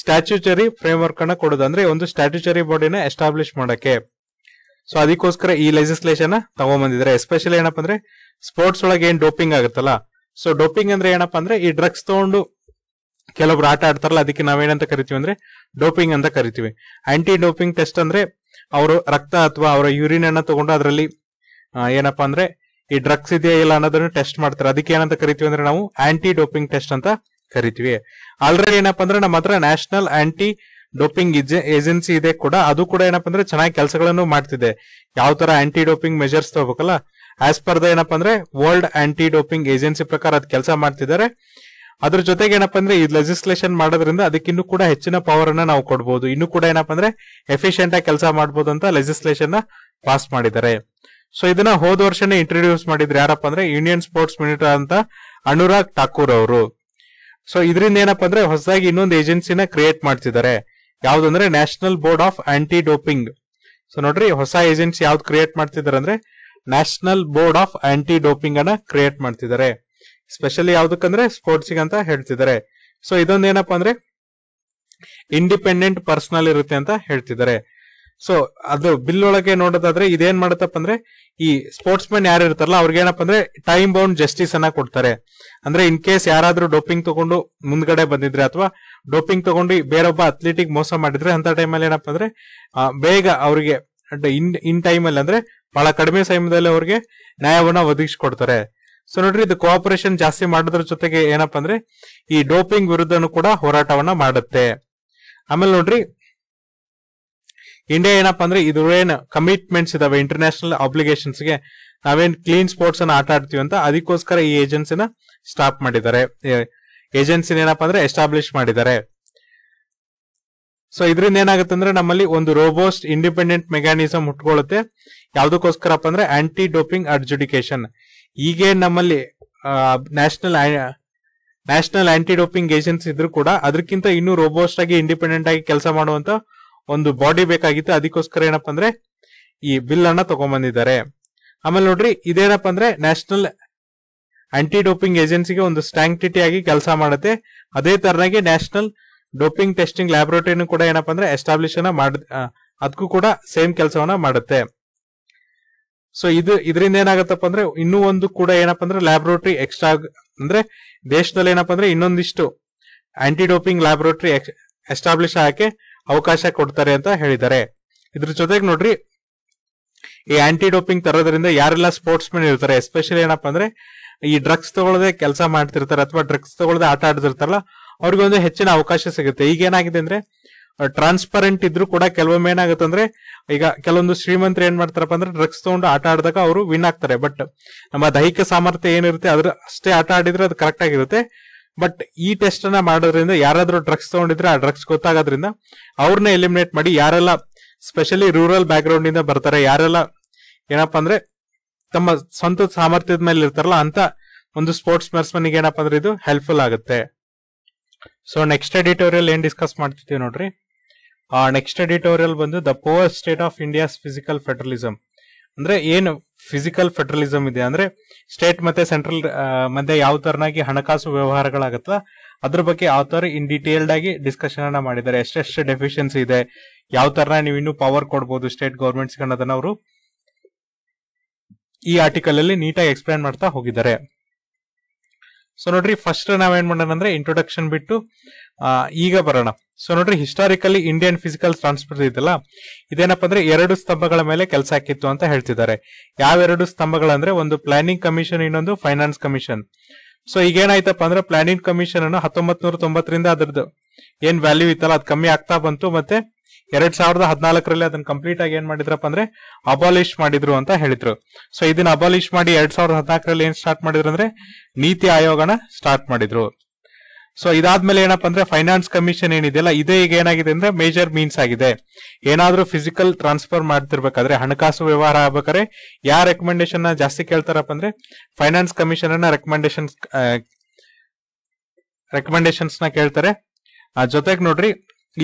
ಸ್ಟ್ಯಾಚ್ಯುಟರಿ ಫ್ರೇಮ್ ವರ್ಕ್ ಅನ್ನ ಕೊಡೋದು ಅಂದ್ರೆ ಒಂದು ಸ್ಟ್ಯಾಟ್ಯುಟರಿ ಬಾಡಿನ ಎಸ್ಟಾಬ್ಲಿಷ್ ಮಾಡಕ್ಕೆ ಸೊ ಅದಕ್ಕೋಸ್ಕರ ಈ ಲೆಜಿಸ್ಲೇಷನ್ ತಗೊಂಬಂದಿದ್ರೆ ಎಸ್ಪೆಷಲಿ ಏನಪ್ಪ ಅಂದ್ರೆ ಸ್ಪೋರ್ಟ್ಸ್ ಒಳಗೆ ಏನ್ ಡೋಪಿಂಗ್ ಆಗುತ್ತಲ್ಲ ಸೊ ಡೋಪಿಂಗ್ ಅಂದ್ರೆ ಏನಪ್ಪ ಅಂದ್ರೆ ಈ ಡ್ರಗ್ಸ್ ತಗೊಂಡು ಕೆಲವೊಬ್ರು ಆಟ ಆಡ್ತಾರಲ್ಲ ಅದಕ್ಕೆ ನಾವೇನಂತ ಕರಿತೀವಿ ಅಂದ್ರೆ ಡೋಪಿಂಗ್ ಅಂತ ಕರಿತೀವಿ ಆಂಟಿ ಡೋಪಿಂಗ್ ಟೆಸ್ಟ್ ಅಂದ್ರೆ ಅವರು ರಕ್ತ ಅಥವಾ ಅವರ ಯೂರಿನ್ ಅನ್ನ ತಗೊಂಡು ಅದರಲ್ಲಿ ಏನಪ್ಪಾ ಅಂದ್ರೆ ಈ ಡ್ರಗ್ಸ್ ಇದೆಯಾ ಇಲ್ಲ ಅನ್ನೋದನ್ನ ಟೆಸ್ಟ್ ಮಾಡ್ತಾರೆ ಅದಕ್ಕೆ ಏನಂತ ಕರಿತೀವಿ ಅಂದ್ರೆ ನಾವು ಆಂಟಿ ಡೋಪಿಂಗ್ ಟೆಸ್ಟ್ ಅಂತ ಕರಿತೀವಿ ಆಲ್ರೆಡಿ ಏನಪ್ಪಾ ಅಂದ್ರೆ ನಮ್ಮ ಹತ್ರ ನ್ಯಾಷನಲ್ ಆಂಟಿ ಡೋಪಿಂಗ್ ಏಜೆನ್ಸಿ ಇದೆ ಕೂಡ ಅದು ಕೂಡ ಏನಪ್ಪಾ ಅಂದ್ರೆ ಚೆನ್ನಾಗಿ ಕೆಲಸಗಳನ್ನು ಮಾಡ್ತಿದೆ ಯಾವ ತರ ಆಂಟಿ ಡೋಪಿಂಗ್ ಮೆಜರ್ಸ್ ತಗೋಬೇಕಲ್ಲ ಆಸ್ ಪರ್ ದ ಏನಪ್ಪಾ ಅಂದ್ರೆ ವರ್ಲ್ಡ್ ಆಂಟಿ ಡೋಪಿಂಗ್ ಏಜೆನ್ಸಿ ಪ್ರಕಾರ ಅದ್ ಕೆಲಸ ಮಾಡ್ತಿದ್ದಾರೆ ಅದ್ರ ಜೊತೆಗೆ ಏನಪ್ಪಾ ಅಂದ್ರೆ ಈ ಲೆಜಿಸ್ಲೇಷನ್ ಮಾಡೋದ್ರಿಂದ ಅದಕ್ಕಿನ್ನೂ ಕೂಡ ಹೆಚ್ಚಿನ ಪವರ್ ಅನ್ನ ನಾವು ಕೊಡಬಹುದು ಇನ್ನು ಕೂಡ ಏನಪ್ಪಾ ಅಂದ್ರೆ ಎಫಿಷಿಯಂಟ್ ಆಗಿ ಕೆಲಸ ಮಾಡಬಹುದು ಅಂತ ಲೆಜಿಸ್ಲೇಷನ್ ನ ಪಾಸ್ ಮಾಡಿದ್ದಾರೆ ಸೊ ಇದನ್ನ ಹೋದ ವರ್ಷನೇ ಇಂಟ್ರೊಡ್ಯೂಸ್ ಮಾಡಿದ್ರು ಯಾರಪ್ಪ ಅಂದ್ರೆ ಇಂಡಿಯನ್ ಸ್ಪೋರ್ಟ್ಸ್ ಮಿನಿಸ್ಟರ್ ಅಂತ ಅನುರಾಗ್ ಠಾಕೂರ್ ಅವರು ಸೊ ಇದರಿಂದ ಏನಪ್ಪಾ ಅಂದ್ರೆ ಹೊಸದಾಗಿ ಇನ್ನೊಂದು ಏಜೆನ್ಸಿನ ಕ್ರಿಯೇಟ್ ಮಾಡ್ತಿದ್ದಾರೆ ಯಾವ್ದಂದ್ರೆ national board of anti doping so ನೋಡ್ರಿ ಹೊಸ ಏಜೆನ್ಸಿ ಯಾವ್ದು ಕ್ರಿಯೇಟ್ ಮಾಡ್ತಿದ್ದಾರೆ ಅಂದ್ರೆ national board of anti doping ಅನ್ನ ಕ್ರಿಯೇಟ್ ಮಾಡ್ತಿದ್ದಾರೆ ಸ್ಪೆಷಲಿ ಯಾವ್ದಕ್ಕಂದ್ರೆ ಸ್ಪೋರ್ಟ್ಸಿಗೆ ಅಂತ ಹೇಳ್ತಿದ್ದಾರೆ ಸೊ ಇದೊಂದು ಏನಪ್ಪಾ ಅಂದ್ರೆ ಇಂಡಿಪೆಂಡೆಂಟ್ ಪರ್ಸನಲ್ ಇರುತ್ತೆ ಅಂತ ಹೇಳ್ತಿದ್ದಾರೆ ಸೊ ಅದು ಬಿಲ್ ಒಳಗೆ ನೋಡೋದಾದ್ರೆ ಇದೇನ್ ಮಾಡತ್ತಪ್ಪ ಅಂದ್ರೆ ಈ ಸ್ಪೋರ್ಟ್ಸ್ ಮ್ಯಾನ್ ಯಾರು ಇರ್ತಾರಲ್ಲ ಅವ್ರಿಗೆ ಏನಪ್ಪ ಅಂದ್ರೆ ಟೈಮ್ ಬೌಂಡ್ ಜಸ್ಟಿಸ್ ಅನ್ನ ಕೊಡ್ತಾರೆ ಅಂದ್ರೆ ಇನ್ ಕೇಸ್ ಯಾರಾದ್ರೂ ಡೋಪಿಂಗ್ ತಗೊಂಡು ಮುಂದ್ಗಡೆ ಬಂದಿದ್ರೆ ಅಥವಾ ಡೋಪಿಂಗ್ ತಗೊಂಡು ಬೇರೊಬ್ಬ ಅಥ್ಲೀಟಿಗೆ ಮೋಸ ಮಾಡಿದ್ರೆ ಅಂತ ಟೈಮಲ್ಲಿ ಏನಪ್ಪ ಅಂದ್ರೆ ಬೇಗ ಅವರಿಗೆ ಇನ್ ಇನ್ ಟೈಮಲ್ಲಿ ಅಂದ್ರೆ ಬಹಳ ಕಡಿಮೆ ಸಮಯದಲ್ಲಿ ಅವ್ರಿಗೆ ನ್ಯಾಯವನ್ನ ಒದಗಿಸ್ಕೊಡ್ತಾರೆ ಸೊ ನೋಡ್ರಿ ಇದು ಕೋಆಪರೇಷನ್ ಜಾಸ್ತಿ ಮಾಡೋದ್ರ ಜೊತೆಗೆ ಏನಪ್ಪ ಅಂದ್ರೆ ಈ ಡೋಪಿಂಗ್ ವಿರುದ್ಧನೂ ಕೂಡ ಹೋರಾಟವನ್ನ ಮಾಡುತ್ತೆ ಆಮೇಲೆ ನೋಡ್ರಿ ಇಂಡಿಯಾ ಏನಪ್ಪಾ ಅಂದ್ರೆ ಏನ್ ಕಮಿಟ್ಮೆಂಟ್ಸ್ ಇದಾವೆ ಇಂಟರ್ನ್ಯಾಷನಲ್ ಅಬ್ಲಿಗೇಷನ್ಸ್ ಗೆ ನಾವೇನ್ ಕ್ಲೀನ್ ಸ್ಪೋರ್ಟ್ಸ್ ಅನ್ನ ಆಟ ಆಡ್ತೀವಿ ಅಂತ ಅದಕ್ಕೋಸ್ಕರ ಈ ಏಜೆನ್ಸಿನ ಸ್ಟಾಪ್ ಮಾಡಿದ್ದಾರೆ ಏಜೆನ್ಸಿನ ಏನಪ್ಪಾ ಅಂದ್ರೆ ಎಸ್ಟಾಬ್ಲಿಷ್ ಮಾಡಿದ್ದಾರೆ ಸೊ ಇದರಿಂದ ಏನಾಗುತ್ತೆ ಅಂದ್ರೆ ನಮ್ಮಲ್ಲಿ ಒಂದು ರೋಬೋಸ್ಟ್ ಇಂಡಿಪೆಂಡೆಂಟ್ ಮೆಕ್ಯಾನಿಸಮ್ ಹುಟ್ಕೊಳ್ಳುತ್ತೆ ಯಾವ್ದಕ್ಕೋಸ್ಕರಪ್ಪ ಅಂದ್ರೆ ಆಂಟಿ ಡೋಪಿಂಗ್ ಅಡ್ಜುಡಿಕೇಶನ್ ಈಗೇನ್ ನಮ್ಮಲ್ಲಿ national national anti doping agency ಇದ್ರು ಕೂಡ ಅದಕ್ಕಿಂತ ಇನ್ನೂ ರೋಬೋಸ್ಟ್ ಆಗಿ ಇಂಡಿಪೆಂಡೆಂಟ್ ಆಗಿ ಕೆಲಸ ಮಾಡುವಂತ ಒಂದು ಬಾಡಿ ಬೇಕಾಗಿತ್ತು ಅದಕ್ಕೋಸ್ಕರ ಏನಪ್ಪ ಅಂದ್ರೆ ಈ ಬಿಲ್ ಅನ್ನ ತಗೊಂಡ್ಬಂದಿದ್ದಾರೆ ಆಮೇಲೆ ನೋಡ್ರಿ ಇದೇನಪ್ಪ ಅಂದ್ರೆ ನ್ಯಾಷನಲ್ ಆಂಟಿ ಡೋಪಿಂಗ್ ಏಜೆನ್ಸಿಗೆ ಒಂದು ಸ್ಟ್ಯಾಂಕ್ಟಿಟಿ ಆಗಿ ಕೆಲಸ ಮಾಡುತ್ತೆ ಅದೇ ತರನಾಗಿ ನ್ಯಾಷನಲ್ ಡೋಪಿಂಗ್ ಟೆಸ್ಟಿಂಗ್ ಲ್ಯಾಬೊರೇಟರಿನೂ ಕೂಡ ಏನಪ್ಪ ಅಂದ್ರೆ ಎಸ್ಟಾಬ್ಲಿಷ್ ಅನ್ನ ಮಾಡ ಅದಕ್ಕೂ ಕೂಡ ಸೇಮ್ ಕೆಲಸವನ್ನ ಮಾಡುತ್ತೆ ಸೊ ಇದು ಇದರಿಂದ ಏನಾಗತ್ತಪ್ಪ ಅಂದ್ರೆ ಇನ್ನೂ ಒಂದು ಕೂಡ ಏನಪ್ಪ ಅಂದ್ರೆ ಲ್ಯಾಬೊರೇಟರಿ ಎಕ್ಸ್ಟ್ರಾ ಅಂದ್ರೆ ದೇಶದಲ್ಲಿ ಏನಪ್ಪ ಅಂದ್ರೆ ಇನ್ನೊಂದಿಷ್ಟು ಆಂಟಿ ಡೋಪಿಂಗ್ ಲ್ಯಾಬೊರೇಟರಿ ಎಸ್ಟಾಬ್ಲಿಷ್ ಆಗಕ್ಕೆ ಅವಕಾಶ ಕೊಡ್ತಾರೆ ಅಂತ ಹೇಳಿದ್ದಾರೆ ಇದ್ರ ಜೊತೆಗೆ ನೋಡ್ರಿ ಈ ಆಂಟಿ ಡೋಪಿಂಗ್ ತರೋದ್ರಿಂದ ಯಾರೆಲ್ಲ ಸ್ಪೋರ್ಟ್ಸ್ ಮೆನ್ ಇರ್ತಾರೆ ಎಸ್ಪೆಷಲಿ ಏನಪ್ಪ ಅಂದ್ರೆ ಈ ಡ್ರಗ್ಸ್ ತಗೊಳ್ಳದೆ ಕೆಲಸ ಮಾಡ್ತಿರ್ತಾರೆ ಅಥವಾ ಡ್ರಗ್ಸ್ ತಗೊಳ್ಳದೆ ಆಟ ಆಡ್ತಿರ್ತಾರಲ್ಲ ಅವ್ರಿಗೊಂದು ಹೆಚ್ಚಿನ ಅವಕಾಶ ಸಿಗುತ್ತೆ ಈಗ ಏನಾಗಿದೆ ಅಂದ್ರೆ ಟ್ರಾನ್ಸ್ಪರೆಂಟ್ ಇದ್ರು ಕೂಡ ಕೆಲವೊಮ್ಮೆ ಏನಾಗುತ್ತೆ ಅಂದ್ರೆ ಈಗ ಕೆಲವೊಂದು ಶ್ರೀಮಂತರು ಏನ್ ಮಾಡ್ತಾರಪ್ಪ ಅಂದ್ರೆ ಡ್ರಗ್ಸ್ ತಗೊಂಡು ಆಟ ಆಡಿದಾಗ ಅವರು ವಿನ್ ಆಗ್ತಾರೆ ಬಟ್ ನಮ್ಮ ದೈಹಿಕ ಸಾಮರ್ಥ್ಯ ಏನಿರುತ್ತೆ ಅದ್ರ ಅಷ್ಟೇ ಆಟ ಆಡಿದ್ರೆ ಅದು ಕರೆಕ್ಟ್ ಆಗಿರುತ್ತೆ ಬಟ್ ಈ ಟೆಸ್ಟ್ ಅನ್ನ ಮಾಡೋದ್ರಿಂದ ಯಾರಾದ್ರೂ ಡ್ರಗ್ಸ್ ತಗೊಂಡಿದ್ರೆ ಆ ಡ್ರಗ್ಸ್ ಗೊತ್ತಾಗೋದ್ರಿಂದ ಅವ್ರನ್ನ ಎಲಿಮಿನೇಟ್ ಮಾಡಿ ಯಾರೆಲ್ಲ ಸ್ಪೆಷಲಿ ರೂರಲ್ ಗ್ರೌಂಡ್ ಇಂದ ಬರ್ತಾರೆ ಯಾರೆಲ್ಲ ಏನಪ್ಪಾ ಅಂದ್ರೆ ತಮ್ಮ ಸ್ವಂತ ಸಾಮರ್ಥ್ಯದ ಮೇಲೆ ಇರ್ತಾರಲ್ಲ ಅಂತ ಒಂದು ಸ್ಪೋರ್ಟ್ಸ್ ಮ್ಯಾನ್ಸ್ಮನ್ ಏನಪ್ಪಾ ಅಂದ್ರೆ ಇದು ಹೆಲ್ಪ್ಫುಲ್ ಆಗುತ್ತೆ ಸೊ ನೆಕ್ಸ್ಟ್ ಎಡಿಟೋರಿಯಲ್ ಏನ್ ಡಿಸ್ಕಸ್ ಮಾಡ್ತಿದ್ದೀವಿ ನೋಡ್ರಿ ನೆಕ್ಸ್ಟ್ ಎಡಿಟೋರಿಯಲ್ ಬಂದು the poor state of India's fiscal federalism ಅಂದ್ರೆ ಏನು ಫಿಸಿಕಲ್ ಫೆಡರಲಿಸಮ್ ಇದೆ ಅಂದ್ರೆ ಸ್ಟೇಟ್ ಮತ್ತೆ ಸೆಂಟ್ರಲ್ ಮಧ್ಯೆ ಯಾವ ತರನಾಗಿ ಹಣಕಾಸು ವ್ಯವಹಾರಗಳಾಗತ್ತ ಅದ್ರ ಬಗ್ಗೆ ಯಾವ ತರ ಇನ್ ಡಿಟೇಲ್ಡ್ ಆಗಿ ಡಿಸ್ಕಷನ್ ಅನ್ನ ಮಾಡಿದ್ದಾರೆ ಎಷ್ಟೆಷ್ಟು ಡೆಫಿಷಿಯನ್ಸಿ ಇದೆ ಯಾವ ತರನ ನೀವು ಇನ್ನೂ ಪವರ್ ಕೊಡ್ಬೋದು ಸ್ಟೇಟ್ ಗೌರ್ಮೆಂಟ್ಸ್ ಅನ್ನೋದನ್ನ ಅವರು ಈ ಆರ್ಟಿಕಲ್ ಅಲ್ಲಿ ನೀಟಾಗಿ ಎಕ್ಸ್ಪ್ಲೇನ್ ಮಾಡ್ತಾ ಹೋಗಿದ್ದಾರೆ ಸೊ ನೋಡ್ರಿ ಫಸ್ಟ್ ನಾವೇನ್ ಮಾಡೋಣ ಅಂದ್ರೆ ಇಂಟ್ರೊಡಕ್ಷನ್ ಬಿಟ್ಟು ಈಗ ಬರೋಣ ಸೊ ನೋಡ್ರಿ ಹಿಸ್ಟಾರಿಕಲಿ ಇಂಡಿಯನ್ ಫಿಸಿಕಲ್ ಟ್ರಾನ್ಸ್ಪೋರ್ಟ್ ಇದೆಯಲ್ಲ ಇದೇನಪ್ಪ ಅಂದ್ರೆ ಎರಡು ಸ್ತಂಭಗಳ ಮೇಲೆ ಕೆಲಸ ಹಾಕಿತ್ತು ಅಂತ ಹೇಳ್ತಿದ್ದಾರೆ ಯಾವ ಎರಡು ಸ್ತಂಭಗಳಂದ್ರೆ ಒಂದು ಪ್ಲಾನಿಂಗ್ ಕಮಿಷನ್ ಇನ್ನೊಂದು ಫೈನಾನ್ಸ್ ಕಮಿಷನ್ ಸೊ ಈಗೇನಾಯ್ತಪ್ಪ ಅಂದ್ರೆ ಪ್ಲಾನಿಂಗ್ ಕಮಿಷನ್ ಅನ್ನು ಹತ್ತೊಂಬತ್ ನೂರ ತೊಂಬತ್ತರಿಂದ ಅದ್ರದ್ದು ಏನ್ ವ್ಯಾಲ್ಯೂ ಇತ್ತಲ್ಲ ಅದು ಕಮ್ಮಿ ಆಗ್ತಾ ಬಂತು ಮತ್ತೆ ಎರಡ್ ಸಾವಿರದ ಹದಿನಾಲ್ಕರಲ್ಲಿ ಅದನ್ನ ಕಂಪ್ಲೀಟ್ ಆಗಿ ಏನ್ ಮಾಡಿದ್ರಪ್ಪ ಅಂದ್ರೆ ಅಬಾಲಿಷ್ ಮಾಡಿದ್ರು ಅಂತ ಹೇಳಿದ್ರು ಸೊ ಇದನ್ನ ಅಬಾಲಿಶ್ ಮಾಡಿ ಎರಡ್ ಸಾವಿರದ ಹದಿನಾಲ್ಕರಲ್ಲಿ ಏನ್ ಸ್ಟಾರ್ಟ್ ಮಾಡಿದ್ರು ಅಂದ್ರೆ ನೀತಿ ಆಯೋಗನ ಸ್ಟಾರ್ಟ್ ಮಾಡಿದ್ರು ಸೊ ಇದಾದ್ಮೇಲೆ ಏನಪ್ಪಾ ಅಂದ್ರೆ ಫೈನಾನ್ಸ್ ಕಮಿಷನ್ ಏನಿದೆಯಲ್ಲ ಇದೇ ಈಗ ಏನಾಗಿದೆ ಅಂದ್ರೆ ಮೇಜರ್ ಮೀನ್ಸ್ ಆಗಿದೆ ಏನಾದ್ರೂ ಫಿಸಿಕಲ್ ಟ್ರಾನ್ಸ್ಫರ್ ಮಾಡ್ತಿರ್ಬೇಕಾದ್ರೆ ಹಣಕಾಸು ವ್ಯವಹಾರ ಆಗ್ಬೇಕಾದ್ರೆ ಯಾರ ರೆಕಮೆಂಡೇಶನ್ ಜಾಸ್ತಿ ಕೇಳ್ತಾರಪ್ಪ ಅಂದ್ರೆ ಫೈನಾನ್ಸ್ ಕಮಿಷನ್ ಅನ್ನ ರೆಕಮೆಂಡೇಶನ್ಸ್ ರೆಕಮೆಂಡೇಶನ್ಸ್ ನ ಕೇಳ್ತಾರೆ ಜೊತೆಗೆ ನೋಡ್ರಿ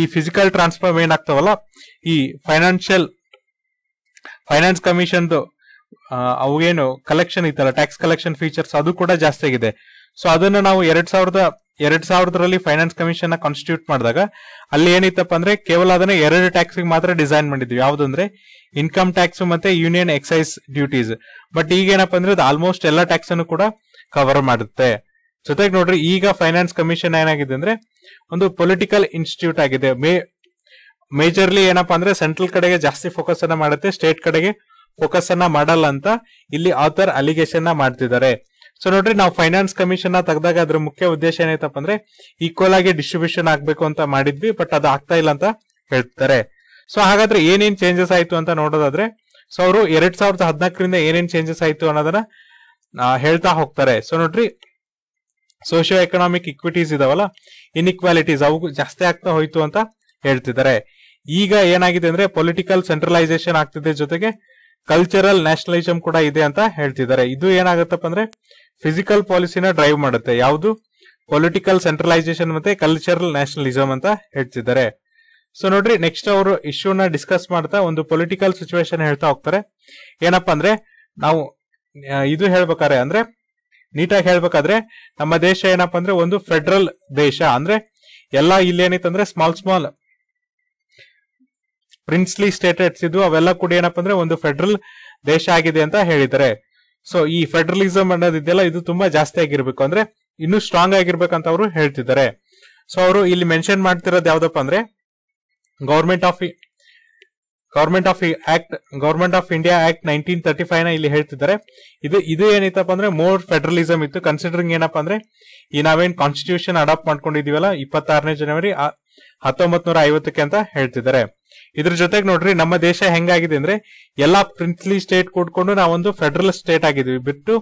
ಈ ಫಿಸಿಕಲ್ ಟ್ರಾನ್ಸ್ಫರ್ ಏನಾಗ್ತಾವಲ್ಲ ಈ ಫೈನಾನ್ಷಿಯಲ್ ಫೈನಾನ್ಸ್ ಕಮಿಷನ್ದು ಅವು ಏನು ಕಲೆಕ್ಷನ್ ಇತ್ತಲ್ಲ ಟ್ಯಾಕ್ಸ್ ಕಲೆಕ್ಷನ್ ಫೀಚರ್ಸ್ ಅದು ಕೂಡ ಜಾಸ್ತಿ ಆಗಿದೆ ಸೊ ಅದನ್ನ ನಾವು ಎರಡ್ ಸಾವಿರದ ಎರಡ್ ಸಾವಿರದಲ್ಲಿ ಫೈನಾನ್ಸ್ ಕಮಿಷನ್ ಕಾನ್ಸ್ಟಿಟ್ಯೂಟ್ ಮಾಡಿದಾಗ ಅಲ್ಲಿ ಏನಿತ್ತಪ್ಪ ಅಂದ್ರೆ ಕೇವಲ ಅದನ್ನ ಎರಡು ಟ್ಯಾಕ್ಸ್ ಮಾತ್ರ ಡಿಸೈನ್ ಮಾಡಿದ್ವಿ ಯಾವ್ದಂದ್ರೆ ಇನ್ಕಮ್ ಟ್ಯಾಕ್ಸ್ ಮತ್ತೆ ಯೂನಿಯನ್ ಎಕ್ಸೈಸ್ ಡ್ಯೂಟೀಸ್ ಬಟ್ ಈಗ ಏನಪ್ಪ ಅಂದ್ರೆ ಆಲ್ಮೋಸ್ಟ್ ಎಲ್ಲಾ ಟ್ಯಾಕ್ಸ್ ಅನ್ನು ಕೂಡ ಕವರ್ ಮಾಡುತ್ತೆ ಜೊತೆಗೆ ನೋಡ್ರಿ ಈಗ ಫೈನಾನ್ಸ್ ಕಮಿಷನ್ ಏನಾಗಿದೆ ಅಂದ್ರೆ ಒಂದು ಪೊಲಿಟಿಕಲ್ ಇನ್ಸ್ಟಿಟ್ಯೂಟ್ ಆಗಿದೆ ಮೇ ಮೇಜರ್ಲಿ ಏನಪ್ಪಾ ಅಂದ್ರೆ ಸೆಂಟ್ರಲ್ ಕಡೆಗೆ ಜಾಸ್ತಿ ಫೋಕಸ್ ಅನ್ನ ಮಾಡುತ್ತೆ ಸ್ಟೇಟ್ ಕಡೆಗೆ ಫೋಕಸ್ ಅನ್ನ ಮಾಡಲ್ಲ ಅಂತ ಇಲ್ಲಿ ಆಥರ್ ಅಲಿಗೇಷನ್ ಮಾಡ್ತಿದ್ದಾರೆ ಸೊ ನೋಡ್ರಿ ನಾವು ಫೈನಾನ್ಸ್ ಕಮಿಷನ್ ತೆಗೆದಾಗ ಅದ್ರ ಮುಖ್ಯ ಉದ್ದೇಶ ಏನಾಯ್ತಪ್ಪ ಅಂದ್ರೆ ಈಕ್ವಲ್ ಆಗಿ ಡಿಸ್ಟ್ರಿಬ್ಯೂಷನ್ ಆಗ್ಬೇಕು ಅಂತ ಮಾಡಿದ್ವಿ ಬಟ್ ಅದು ಆಗ್ತಾ ಇಲ್ಲ ಅಂತ ಹೇಳ್ತಾರೆ ಸೊ ಹಾಗಾದ್ರೆ ಏನೇನ್ ಚೇಂಜಸ್ ಆಯ್ತು ಅಂತ ನೋಡೋದಾದ್ರೆ ಸೊ ಅವರು ಎರಡ್ ಸಾವಿರದ ಹದಿನಾಲ್ಕರಿಂದ ಏನೇನ್ ಚೇಂಜಸ್ ಆಯ್ತು ಅನ್ನೋದನ್ನ ಹೇಳ್ತಾ ಹೋಗ್ತಾರೆ ಸೊ ನೋಡ್ರಿ ಸೋಶಿಯೋ ಎಕನಾಮಿಕ್ ಇಕ್ವಿಟೀಸ್ ಇದಾವಲ್ಲ ಇನ್ಇಕ್ವಾಲಿಟೀಸ್ ಅವು ಜಾಸ್ತಿ ಆಗ್ತಾ ಹೋಯ್ತು ಅಂತ ಹೇಳ್ತಿದ್ದಾರೆ ಈಗ ಏನಾಗಿದೆ ಅಂದ್ರೆ ಪೊಲಿಟಿಕಲ್ ಸೆಂಟ್ರಲೈಸೇಷನ್ ಆಗ್ತಿದೆ ಜೊತೆಗೆ ಕಲ್ಚರಲ್ ನ್ಯಾಷನಲಿಸಮ್ ಕೂಡ ಇದೆ ಅಂತ ಹೇಳ್ತಿದ್ದಾರೆ ಇದು ಏನಾಗುತ್ತಪ್ಪ ಅಂದ್ರೆ ಫಿಸಿಕಲ್ ಪಾಲಿಸಿನ ಡ್ರೈವ್ ಮಾಡುತ್ತೆ ಯಾವುದು ಪೊಲಿಟಿಕಲ್ ಸೆಂಟ್ರಲೈಸೇಷನ್ ಮತ್ತೆ ಕಲ್ಚರಲ್ ನ್ಯಾಷನಲಿಸಮ್ ಅಂತ ಹೇಳ್ತಿದ್ದಾರೆ ಸೊ ನೋಡ್ರಿ ನೆಕ್ಸ್ಟ್ ಅವರು ಇಶ್ಯೂನ ಡಿಸ್ಕಸ್ ಮಾಡ್ತಾ ಒಂದು ಪೊಲಿಟಿಕಲ್ ಸಿಚುವೇಶನ್ ಹೇಳ್ತಾ ಹೋಗ್ತಾರೆ ಏನಪ್ಪಾ ಅಂದ್ರೆ ನಾವು ಇದು ಹೇಳ್ಬೇಕಾದ್ರೆ ಅಂದ್ರೆ ನೀಟಾಗಿ ಹೇಳ್ಬೇಕಾದ್ರೆ ನಮ್ಮ ದೇಶ ಏನಪ್ಪಾ ಅಂದ್ರೆ ಒಂದು ಫೆಡರಲ್ ದೇಶ ಅಂದ್ರೆ ಎಲ್ಲಾ ಏನೈತಂದ್ರೆ ಸ್ಮಾಲ್ ಸ್ಮಾಲ್ ಪ್ರಿನ್ಸ್ಲಿ ಸ್ಟೇಟ್ಸ್ ಇದು ಅವೆಲ್ಲ ಕೂಡ ಏನಪ್ಪಾ ಅಂದ್ರೆ ಒಂದು ಫೆಡರಲ್ ದೇಶ ಆಗಿದೆ ಅಂತ ಹೇಳಿದ್ದಾರೆ ಸೊ ಈ ಫೆಡರಲಿಸಂ ಅನ್ನೋದಿದೆಯಲ್ಲ ಇದು ತುಂಬಾ ಜಾಸ್ತಿ ಆಗಿರ್ಬೇಕು ಅಂದ್ರೆ ಇನ್ನೂ ಸ್ಟ್ರಾಂಗ್ ಆಗಿರ್ಬೇಕಂತ ಅವರು ಹೇಳ್ತಿದ್ದಾರೆ ಸೊ ಅವರು ಇಲ್ಲಿ ಮೆನ್ಷನ್ ಮಾಡ್ತಿರೋದು ಯಾವ್ದಪ್ಪ ಅಂದ್ರೆ government of government of act government of India act nineteen thirty five ನ ಇಲ್ಲಿ ಹೇಳ್ತಿದ್ದಾರೆ ಇದು ಇದು ಏನಿತ್ತಪ್ಪ ಅಂದ್ರೆ ಮೋರ್ ಫೆಡರಲಿಸಮ್ ಇತ್ತು ಕನ್ಸಿಡರಿಂಗ್ ಏನಪ್ಪಾ ಅಂದ್ರೆ ಈ ನಾವೇನ್ ಕಾನ್ಸ್ಟಿಟ್ಯೂಷನ್ ಅಡಾಪ್ಟ್ ಮಾಡ್ಕೊಂಡಿದೀವಲ್ಲ ಇಪ್ಪತ್ತಾರನೇ ಜನವರಿ ಹತ್ತೊಂಬತ್ ನೂರ ಐವತ್ತಕ್ಕೆ ಅಂತ ಹೇಳ್ತಿದ್ದಾರೆ ಇದ್ರ ಜೊತೆಗೆ ನೋಡ್ರಿ ನಮ್ಮ ದೇಶ ಹೆಂಗಾಗಿದೆ ಅಂದ್ರೆ ಎಲ್ಲಾ ಪ್ರಿನ್ಸ್ಲಿ ಸ್ಟೇಟ್ ಕೂಡ್ಕೊಂಡು ನಾವೊಂದು ಫೆಡರಲ್ ಸ್ಟೇಟ್ ಆಗಿದೀವಿ ಬಿಟ್ಟು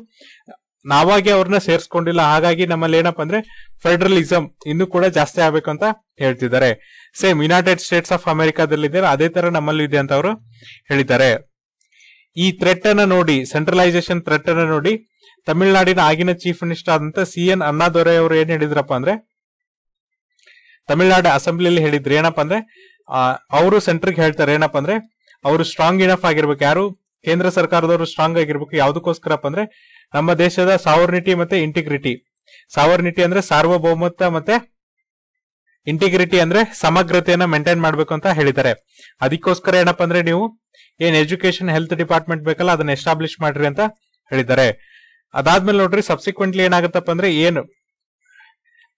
ನಾವಾಗಿ ಅವ್ರನ್ನ ಸೇರ್ಸ್ಕೊಂಡಿಲ್ಲ ಹಾಗಾಗಿ ನಮ್ಮಲ್ಲಿ ಏನಪ್ಪಾ ಅಂದ್ರೆ ಫೆಡರಲಿಸಂ ಇನ್ನು ಕೂಡ ಜಾಸ್ತಿ ಆಗ್ಬೇಕು ಅಂತ ಹೇಳ್ತಿದ್ದಾರೆ ಸೇಮ್ ಯುನೈಟೆಡ್ ಸ್ಟೇಟ್ಸ್ ಆಫ್ ಅಮೆರಿಕಾದಲ್ಲಿ ಇದೆ ಅದೇ ತರ ನಮ್ಮಲ್ಲಿ ಇದೆ ಅಂತ ಅವರು ಹೇಳಿದ್ದಾರೆ ಈ ಥ್ರೆಟ್ ಅನ್ನ ನೋಡಿ ಸೆಂಟ್ರಲೈಸೇಷನ್ ಥ್ರೆಟ್ ಅನ್ನ ನೋಡಿ ತಮಿಳುನಾಡಿನ ಆಗಿನ ಚೀಫ್ ಮಿನಿಸ್ಟರ್ ಆದಂತ ಸಿ ಎನ್ ಅಣ್ಣಾದೊರೆ ಅವರು ಏನ್ ಹೇಳಿದ್ರಪ್ಪ ಅಂದ್ರೆ ತಮಿಳ್ನಾಡು ಅಸೆಂಬ್ಲಿಯಲ್ಲಿ ಹೇಳಿದ್ರು ಏನಪ್ಪ ಅಂದ್ರೆ ಅವರು ಸೆಂಟ್ರಿಗೆ ಹೇಳ್ತಾರೆ ಏನಪ್ಪಾ ಅಂದ್ರೆ ಅವರು ಸ್ಟ್ರಾಂಗ್ ಇನಫ್ ಆಗಿರ್ಬೇಕು ಯಾರು ಕೇಂದ್ರ ಸರ್ಕಾರದವರು ಸ್ಟ್ರಾಂಗ್ ಆಗಿರ್ಬೇಕು ಯಾವ್ದಕ್ಕೋಸ್ಕರಪ್ಪ ಅಂದ್ರೆ ನಮ್ಮ ದೇಶದ ಸಾವರ್ನಿಟಿ ಮತ್ತೆ ಇಂಟಿಗ್ರಿಟಿ ಸಾವರ್ನಿಟಿ ಅಂದ್ರೆ ಸಾರ್ವಭೌಮತ್ವ ಮತ್ತೆ ಇಂಟಿಗ್ರಿಟಿ ಅಂದ್ರೆ ಸಮಗ್ರತೆಯನ್ನ ಮೇಂಟೈನ್ ಮಾಡ್ಬೇಕು ಅಂತ ಹೇಳಿದ್ದಾರೆ ಅದಕ್ಕೋಸ್ಕರ ಏನಪ್ಪಾ ಅಂದ್ರೆ ನೀವು ಏನ್ ಎಜುಕೇಶನ್ ಹೆಲ್ತ್ ಡಿಪಾರ್ಟ್ಮೆಂಟ್ ಬೇಕಲ್ಲ ಅದನ್ನ ಎಸ್ಟಾಬ್ಲಿಷ್ ಮಾಡ್ರಿ ಅಂತ ಹೇಳಿದ್ದಾರೆ ಅದಾದ್ಮೇಲೆ ನೋಡ್ರಿ ಸಬ್ಸಿಕ್ವೆಂಟ್ಲಿ ಏನಾಗತ್ತಪ್ಪ ಅಂದ್ರೆ ಏನು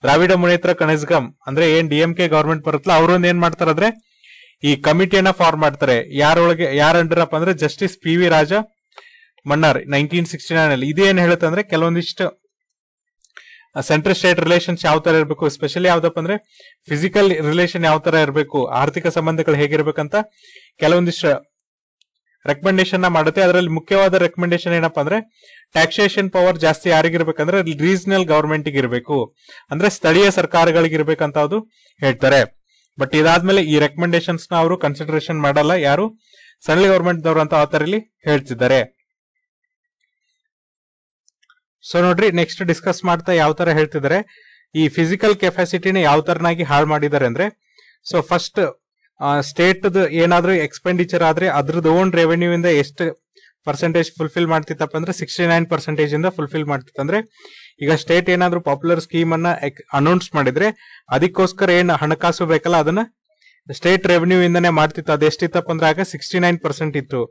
ದ್ರಾವಿಡ ಮುನೇತ್ರ ಕಣಜ್ಗಮ್ ಅಂದ್ರೆ ಏನ್ ಡಿ ಎಂ ಕೆ ಗವರ್ಮೆಂಟ್ ಬರುತ್ತಲ್ಲ ಅವ್ರೊಂದ್ ಏನ್ ಮಾಡ್ತಾರಂದ್ರೆ ಈ ಕಮಿಟಿಯನ್ನ ಫಾರ್ಮ್ ಮಾಡ್ತಾರೆ ಯಾರೊಳಗೆ ಯಾರ ಅಂಡರಪ್ಪ ಅಂದ್ರೆ justice P V Rajamannar nineteen sixty nine ಅಲ್ಲಿ ಇದೇನ್ ಹೇಳುತ್ತೆ ಅಂದ್ರೆ ಕೆಲವೊಂದಿಷ್ಟು ಸೆಂಟ್ರಲ್ ಸ್ಟೇಟ್ ರಿಲೇಷನ್ಸ್ ಯಾವ ತರ ಇರಬೇಕು ಸ್ಪೆಷಲಿ ಯಾವ್ದಪ್ಪ ಅಂದ್ರೆ ಫಿಸಿಕಲ್ ರಿಲೇಷನ್ ಯಾವ ತರ ಇರಬೇಕು ಆರ್ಥಿಕ ಸಂಬಂಧಗಳು ಹೇಗಿರ್ಬೇಕಂತ ಕೆಲವೊಂದಿಷ್ಟು ರೆಕಮೆಂಡೇಶನ್ ನ ಮಾಡುತ್ತೆ ಅದರಲ್ಲಿ ಮುಖ್ಯವಾದ ರೆಕಮೆಂಡೇಶನ್ ಏನಪ್ಪಾ ಅಂದ್ರೆ ಟ್ಯಾಕ್ಸೇಷನ್ ಪವರ್ ಜಾಸ್ತಿ ಯಾರಿಗಿರ್ಬೇಕಂದ್ರೆ ರೀಜನಲ್ ಗವರ್ಮೆಂಟ್ ಇರಬೇಕು ಅಂದ್ರೆ ಸ್ಥಳೀಯ ಸರ್ಕಾರಗಳಿಗೆ ಇರಬೇಕಂತ ಅದು ಹೇಳ್ತಾರೆ ಬಟ್ ಇದಾದ್ಮೇಲೆ ಈ ರೆಕಮೆಂಡೇಶನ್ಸ್ ನ ಅವರು ಕನ್ಸಿಡರೇಷನ್ ಮಾಡಲ್ಲ ಯಾರು ಸ್ಥಳೀಯ ಗವರ್ಮೆಂಟ್ ದವರು ಅಂತ ಇಲ್ಲಿ ಹೇಳ್ತಿದ್ದಾರೆ ಸೊ ನೋಡ್ರಿ ನೆಕ್ಸ್ಟ್ ಡಿಸ್ಕಸ್ ಮಾಡ್ತಾ ಯಾವ ತರ ಹೇಳ್ತಿದ್ದಾರೆ ಈ ಫಿಸಿಕಲ್ ಕೆಪಾಸಿಟಿನ ಯಾವ ತರನಾಗಿ ಹಾಳು ಮಾಡಿದ್ದಾರೆ ಅಂದ್ರೆ ಸೊ ಫಸ್ಟ್ ಸ್ಟೇಟ್ ಏನಾದ್ರೂ ಎಕ್ಸ್ಪೆಂಡಿಚರ್ ಆದ್ರೆ ಅದ್ರದ್ದು ಓನ್ ರೆವೆನ್ಯೂ ಇಂದ ಎಷ್ಟು ಪರ್ಸೆಂಟೇಜ್ ಫುಲ್ಫಿಲ್ ಮಾಡ್ತಿತ್ತಪ್ಪ ಅಂದ್ರೆ ಸಿಕ್ಸ್ಟಿ ನೈನ್ ಪರ್ಸೆಂಟೇಜ್ ಇಂದ ಫುಲ್ಫಿಲ್ ಅಂದ್ರೆ ಈಗ ಸ್ಟೇಟ್ ಏನಾದ್ರೂ ಪಾಪ್ಯುಲರ್ ಸ್ಕೀಮ್ ಅನ್ನ ಅನೌನ್ಸ್ ಮಾಡಿದ್ರೆ ಅದಕ್ಕೋಸ್ಕರ ಏನ್ ಹಣಕಾಸು ಬೇಕಲ್ಲ ಅದನ್ನ ಸ್ಟೇಟ್ ರೆವೆನ್ಯೂ ಇಂದನೇ ಮಾಡ್ತಿತ್ತು ಎಷ್ಟಿತ್ತಪ್ಪ ಅಂದ್ರೆ ಆಗ ಸಿಕ್ಸ್ಟಿ ನೈನ್ ಪರ್ಸೆಂಟ್ ಇತ್ತು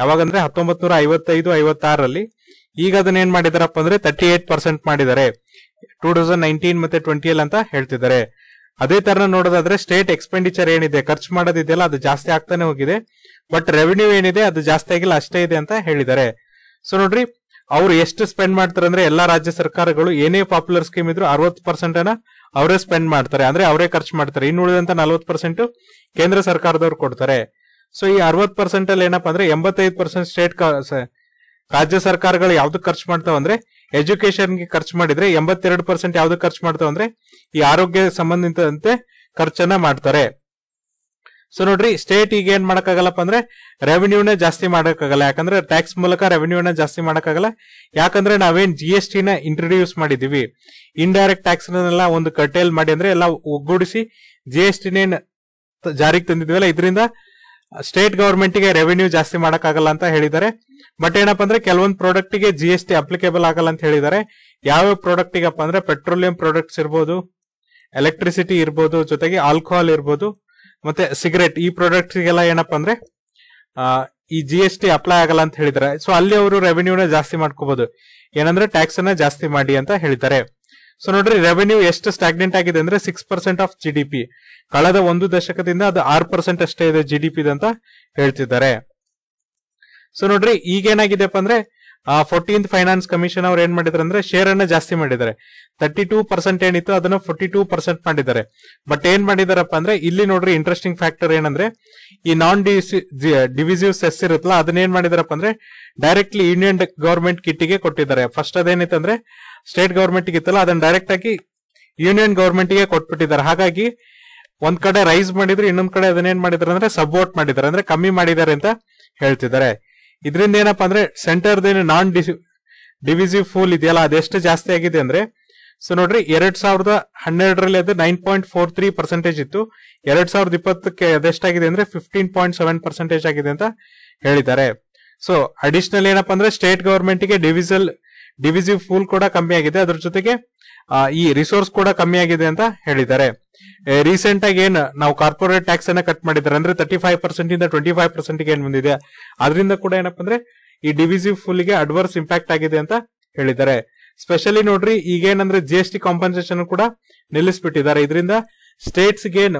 ಯಾವಾಗಂದ್ರೆ ಹತ್ತೊಂಬತ್ ನೂರ ಐವತ್ತೈದು ಐವತ್ತಾರಲ್ಲಿ ಈಗ ಅದನ್ನ ಏನ್ ಮಾಡಿದಾರಪ್ಪ ಅಂದ್ರೆ ತರ್ಟಿ ಏಟ್ ಪರ್ಸೆಂಟ್ ಮಾಡಿದ್ದಾರೆ ಟೂ ತೌಸಂಡ್ ನೈನ್ಟೀನ್ ಮತ್ತೆ ಟ್ವೆಂಟಿಯಲ್ಲಿ ಅಂತ ಹೇಳ್ತಿದ್ದಾರೆ ಅದೇ ತರ ನೋಡೋದಾದ್ರೆ ಸ್ಟೇಟ್ ಎಕ್ಸ್ಪೆಂಡಿಚರ್ ಏನಿದೆ ಖರ್ಚು ಮಾಡೋದಿದೆಯಲ್ಲ ಅದು ಜಾಸ್ತಿ ಆಗ್ತಾನೆ ಹೋಗಿದೆ ಬಟ್ ರೆವಿನ್ಯೂ ಏನಿದೆ ಅದು ಜಾಸ್ತಿ ಆಗಿಲ್ಲ ಅಷ್ಟೇ ಇದೆ ಅಂತ ಹೇಳಿದ್ದಾರೆ ಸೊ ನೋಡ್ರಿ ಅವ್ರು ಎಷ್ಟು ಸ್ಪೆಂಡ್ ಮಾಡ್ತಾರೆ ಅಂದ್ರೆ ಎಲ್ಲಾ ರಾಜ್ಯ ಸರ್ಕಾರಗಳು ಏನೇ ಪಾಪ್ಯುಲರ್ ಸ್ಕೀಮ್ ಇದ್ರು ಅರವತ್ತು ಪರ್ಸೆಂಟ್ ಅನ್ನ ಅವರೇ ಸ್ಪೆಂಡ್ ಮಾಡ್ತಾರೆ ಅಂದ್ರೆ ಅವರೇ ಖರ್ಚು ಮಾಡ್ತಾರೆ ಇನ್ನು ಉಳಿದಂತ ನಲ್ವತ್ತು ಪರ್ಸೆಂಟ್ ಕೇಂದ್ರ ಸರ್ಕಾರದವ್ರು ಕೊಡ್ತಾರೆ ಸೊ ಈ ಅರವತ್ತು ಪರ್ಸೆಂಟ್ ಅಲ್ಲಿ ಏನಪ್ಪಾ ಅಂದ್ರೆ ಎಂಬತ್ತೈದು ಪರ್ಸೆಂಟ್ ಸ್ಟೇಟ್ ರಾಜ್ಯ ಸರ್ಕಾರಗಳು ಯಾವ್ದು ಖರ್ಚು ಮಾಡ್ತಾವಂದ್ರೆ ಎಜುಕೇಶನ್ಗೆ ಖರ್ಚು ಮಾಡಿದ್ರೆ ಎಂಬತ್ತೆರಡು ಪರ್ಸೆಂಟ್ ಯಾವ್ದು ಖರ್ಚು ಮಾಡ್ತಾವ ಅಂದ್ರೆ ಈ ಆರೋಗ್ಯ ಸಂಬಂಧಿತಂತೆ ಖರ್ಚನ್ನ ಮಾಡ್ತಾರೆ ಸೊ ನೋಡ್ರಿ ಸ್ಟೇಟ್ ಈಗ ಏನ್ ಮಾಡಕ್ಕಾಗಲ್ಲಪ್ಪ ಅಂದ್ರೆ ರೆವೆನ್ಯೂನೇ ಜಾಸ್ತಿ ಮಾಡಕ್ಕಾಗಲ್ಲ ಯಾಕಂದ್ರೆ ಟ್ಯಾಕ್ಸ್ ಮೂಲಕ ರೆವೆನ್ಯೂನ ಜಾಸ್ತಿ ಮಾಡಕ್ಕಾಗಲ್ಲ ಯಾಕಂದ್ರೆ ನಾವೇನ್ ಜಿ ಎಸ್ ಟಿನ ಇಂಟ್ರೊಡ್ಯೂಸ್ ಮಾಡಿದೀವಿ ಇಂಡೈರೆಕ್ಟ್ ಟ್ಯಾಕ್ಸ್ ಒಂದು ಕಟೇಲ್ ಮಾಡಿ ಅಂದ್ರೆ ಎಲ್ಲ ಒಗ್ಗೂಡಿಸಿ ಜಿ ಎಸ್ ಟಿನೇ ಜಾರಿಗೆ ತಂದಿದ್ವಲ್ಲ ಇದರಿಂದ ಸ್ಟೇಟ್ ಗವರ್ಮೆಂಟ್ ಗೆ ರೆವೆನ್ಯೂ ಜಾಸ್ತಿ ಮಾಡಕ್ಕಾಗಲ್ಲ ಅಂತ ಹೇಳಿದ್ದಾರೆ ಬಟ್ ಏನಪ್ಪ ಅಂದ್ರೆ ಕೆಲವೊಂದು ಪ್ರಾಡಕ್ಟ್ ಗೆ ಜಿ ಎಸ್ ಟಿ ಅಪ್ಲಿಕೇಬಲ್ ಆಗಲ್ಲ ಅಂತ ಹೇಳಿದ್ದಾರೆ ಯಾವ್ಯಾವ ಪ್ರಾಡಕ್ಟ್ ಈಗಪ್ಪ ಅಂದ್ರೆ ಪೆಟ್ರೋಲಿಯಂ ಪ್ರಾಡಕ್ಟ್ಸ್ ಇರ್ಬೋದು ಎಲೆಕ್ಟ್ರಿಸಿಟಿ ಇರ್ಬೋದು ಜೊತೆಗೆ ಆಲ್ಕೋಹಾಲ್ ಇರ್ಬೋದು ಮತ್ತೆ ಸಿಗರೇಟ್ ಈ ಪ್ರಾಡಕ್ಟ್ ಗೆಲ್ಲ ಏನಪ್ಪ ಅಂದ್ರೆ ಈ ಜಿ ಎಸ್ ಟಿ ಅಪ್ಲೈ ಆಗಲ್ಲ ಅಂತ ಹೇಳಿದ್ದಾರೆ ಸೊ ಅಲ್ಲಿ ಅವರು ರೆವೆನ್ಯೂನ ಜಾಸ್ತಿ ಮಾಡ್ಕೋಬಹುದು ಏನಂದ್ರೆ ಟ್ಯಾಕ್ಸ್ ಅನ್ನ ಜಾಸ್ತಿ ಮಾಡಿ ಅಂತ ಹೇಳಿದ್ದಾರೆ ಸೊ ನೋಡ್ರಿ ರೆವೆನ್ಯೂ ಎಷ್ಟು ಸ್ಟಾಗ್ನೆಂಟ್ ಆಗಿದೆ ಅಂದ್ರೆ six percent of G D P ಕಳೆದ ಒಂದು ದಶಕದಿಂದ ಅದು ಆರು ಪರ್ಸೆಂಟ್ ಅಷ್ಟೇ ಇದೆ ಜಿ ಡಿ ಪಿ ಅಂತ ಹೇಳ್ತಿದ್ದಾರೆ ಸೊ ನೋಡ್ರಿ ಈಗ ಏನಾಗಿದೆಪ್ಪ ಅಂದ್ರೆ ಫೋರ್ಟೀನ್ ಫೈನಾನ್ಸ್ ಕಮಿಷನ್ ಅವ್ರು ಏನ್ ಮಾಡಿದ್ರು ಅಂದ್ರೆ ಶೇರ್ ಅನ್ನ ಜಾಸ್ತಿ ಮಾಡಿದ್ದಾರೆ ತರ್ಟಿ ಟೂ ಪರ್ಸೆಂಟ್ ಏನಿತ್ತು ಅದನ್ನ ಫೋರ್ಟಿ ಟೂ ಪರ್ಸೆಂಟ್ ಮಾಡಿದ್ದಾರೆ ಬಟ್ ಏನ್ ಮಾಡಿದಾರಪ್ಪ ಅಂದ್ರೆ ಇಲ್ಲಿ ನೋಡ್ರಿ ಇಂಟ್ರೆಸ್ಟಿಂಗ್ ಫ್ಯಾಕ್ಟರ್ ಏನಂದ್ರೆ ಈ ನಾನ್ ಡಿವಿಸಿವ್ ಸೆಸ್ ಇರುತ್ತಲ್ಲ ಅದನ್ನ ಏನ್ ಮಾಡಿದಾರಪ್ಪ ಅಂದ್ರೆ ಡೈರೆಕ್ಟ್ಲಿ ಯೂನಿಯನ್ ಗವರ್ಮೆಂಟ್ ಕಿಟ್ಟಿಗೆ ಕೊಟ್ಟಿದ್ದಾರೆ ಫಸ್ಟ್ ಅದೇನಿತ್ತು ಅಂದ್ರೆ ಸ್ಟೇಟ್ ಗವರ್ಮೆಂಟ್ ಇತ್ತಲ್ಲ ಅದನ್ನ ಡೈರೆಕ್ಟ್ ಆಗಿ ಯೂನಿಯನ್ ಗವರ್ಮೆಂಟ್ ಗೆ ಕೊಟ್ಬಿಟ್ಟಿದ್ದಾರೆ ಹಾಗಾಗಿ ಒಂದ್ ಕಡೆ ರೈಸ್ ಮಾಡಿದ್ರು ಇನ್ನೊಂದ್ ಕಡೆ ಅದನ್ನೇನ್ ಮಾಡಿದಾರೆ ಅಂದ್ರೆ ಸಬ್ವೋಟ್ ಮಾಡಿದ್ದಾರೆ ಅಂದ್ರೆ ಕಮ್ಮಿ ಮಾಡಿದ್ದಾರೆ ಅಂತ ಹೇಳ್ತಿದ್ದಾರೆ ಇದರಿಂದ ಏನಪ್ಪಾ ಅಂದ್ರೆ ಏನು ನಾನ್ ಡಿಸಿ ಡಿವಿಸಿವ್ ಫೂಲ್ ಇದೆಯಲ್ಲ ಅದೆಷ್ಟು ಜಾಸ್ತಿ ಆಗಿದೆ ಅಂದ್ರೆ ಸೊ ನೋಡ್ರಿ ಎರಡ್ ಸಾವಿರದ ಹನ್ನೆರಡರಲ್ಲಿ ಅದು nine point four three percentage ಇತ್ತು ಎರಡ್ ಸಾವಿರದ ಇಪ್ಪತ್ತಕ್ಕೆ ಅದೆಷ್ಟಾಗಿದೆ ಅಂದ್ರೆ ಫಿಫ್ಟೀನ್ ಪಾಯಿಂಟ್ ಸೆವೆನ್ ಪರ್ಸೆಂಟೇಜ್ ಆಗಿದೆ ಅಂತ ಹೇಳಿದ್ದಾರೆ ಸೊ ಅಡಿಷನಲ್ ಏನಪ್ಪ ಅಂದ್ರೆ ಸ್ಟೇಟ್ ಗವರ್ಮೆಂಟ್ ಗೆ ಡಿವಿಸಲ್ ಡಿವಿಸಿವ್ ಫೂಲ್ ಕೂಡ ಕಮ್ಮಿ ಆಗಿದೆ ಅದ್ರ ಜೊತೆಗೆ ಈ ರಿಸೋರ್ಸ್ ಕೂಡ ಕಮ್ಮಿ ಆಗಿದೆ ಅಂತ ಹೇಳಿದ್ದಾರೆ ರೀಸೆಂಟ್ ಆಗಿ ಏನ್ ನಾವು ಕಾರ್ಪೊರೇಟ್ ಟ್ಯಾಕ್ಸ್ ಅನ್ನ ಕಟ್ ಮಾಡಿದ್ದಾರೆ ಅಂದ್ರೆ ತರ್ಟಿ ಫೈವ್ ಪರ್ಸೆಂಟ್ ಇಂದ ಟ್ವೆಂಟಿ ಫೈವ್ ಪರ್ಸೆಂಟ್ ಏನ್ ಬಂದಿದೆ ಅದರಿಂದ ಕೂಡ ಏನಪ್ಪಾ ಅಂದ್ರೆ ಈ ಡಿವಿಸಿವ್ ಫುಲ್ ಗೆ ಅಡ್ವರ್ಸ್ ಇಂಪ್ಯಾಕ್ಟ್ ಆಗಿದೆ ಅಂತ ಹೇಳಿದ್ದಾರೆ ಸ್ಪೆಷಲಿ ನೋಡ್ರಿ ಈಗೇನಂದ್ರೆ ಜಿ ಎಸ್ ಟಿ ಕಾಂಪನ್ಸೇಷನ್ ಕೂಡ ನಿಲ್ಲಿಸ್ಬಿಟ್ಟಿದ್ದಾರೆ ಇದರಿಂದ ಸ್ಟೇಟ್ಸ್ ಏನ್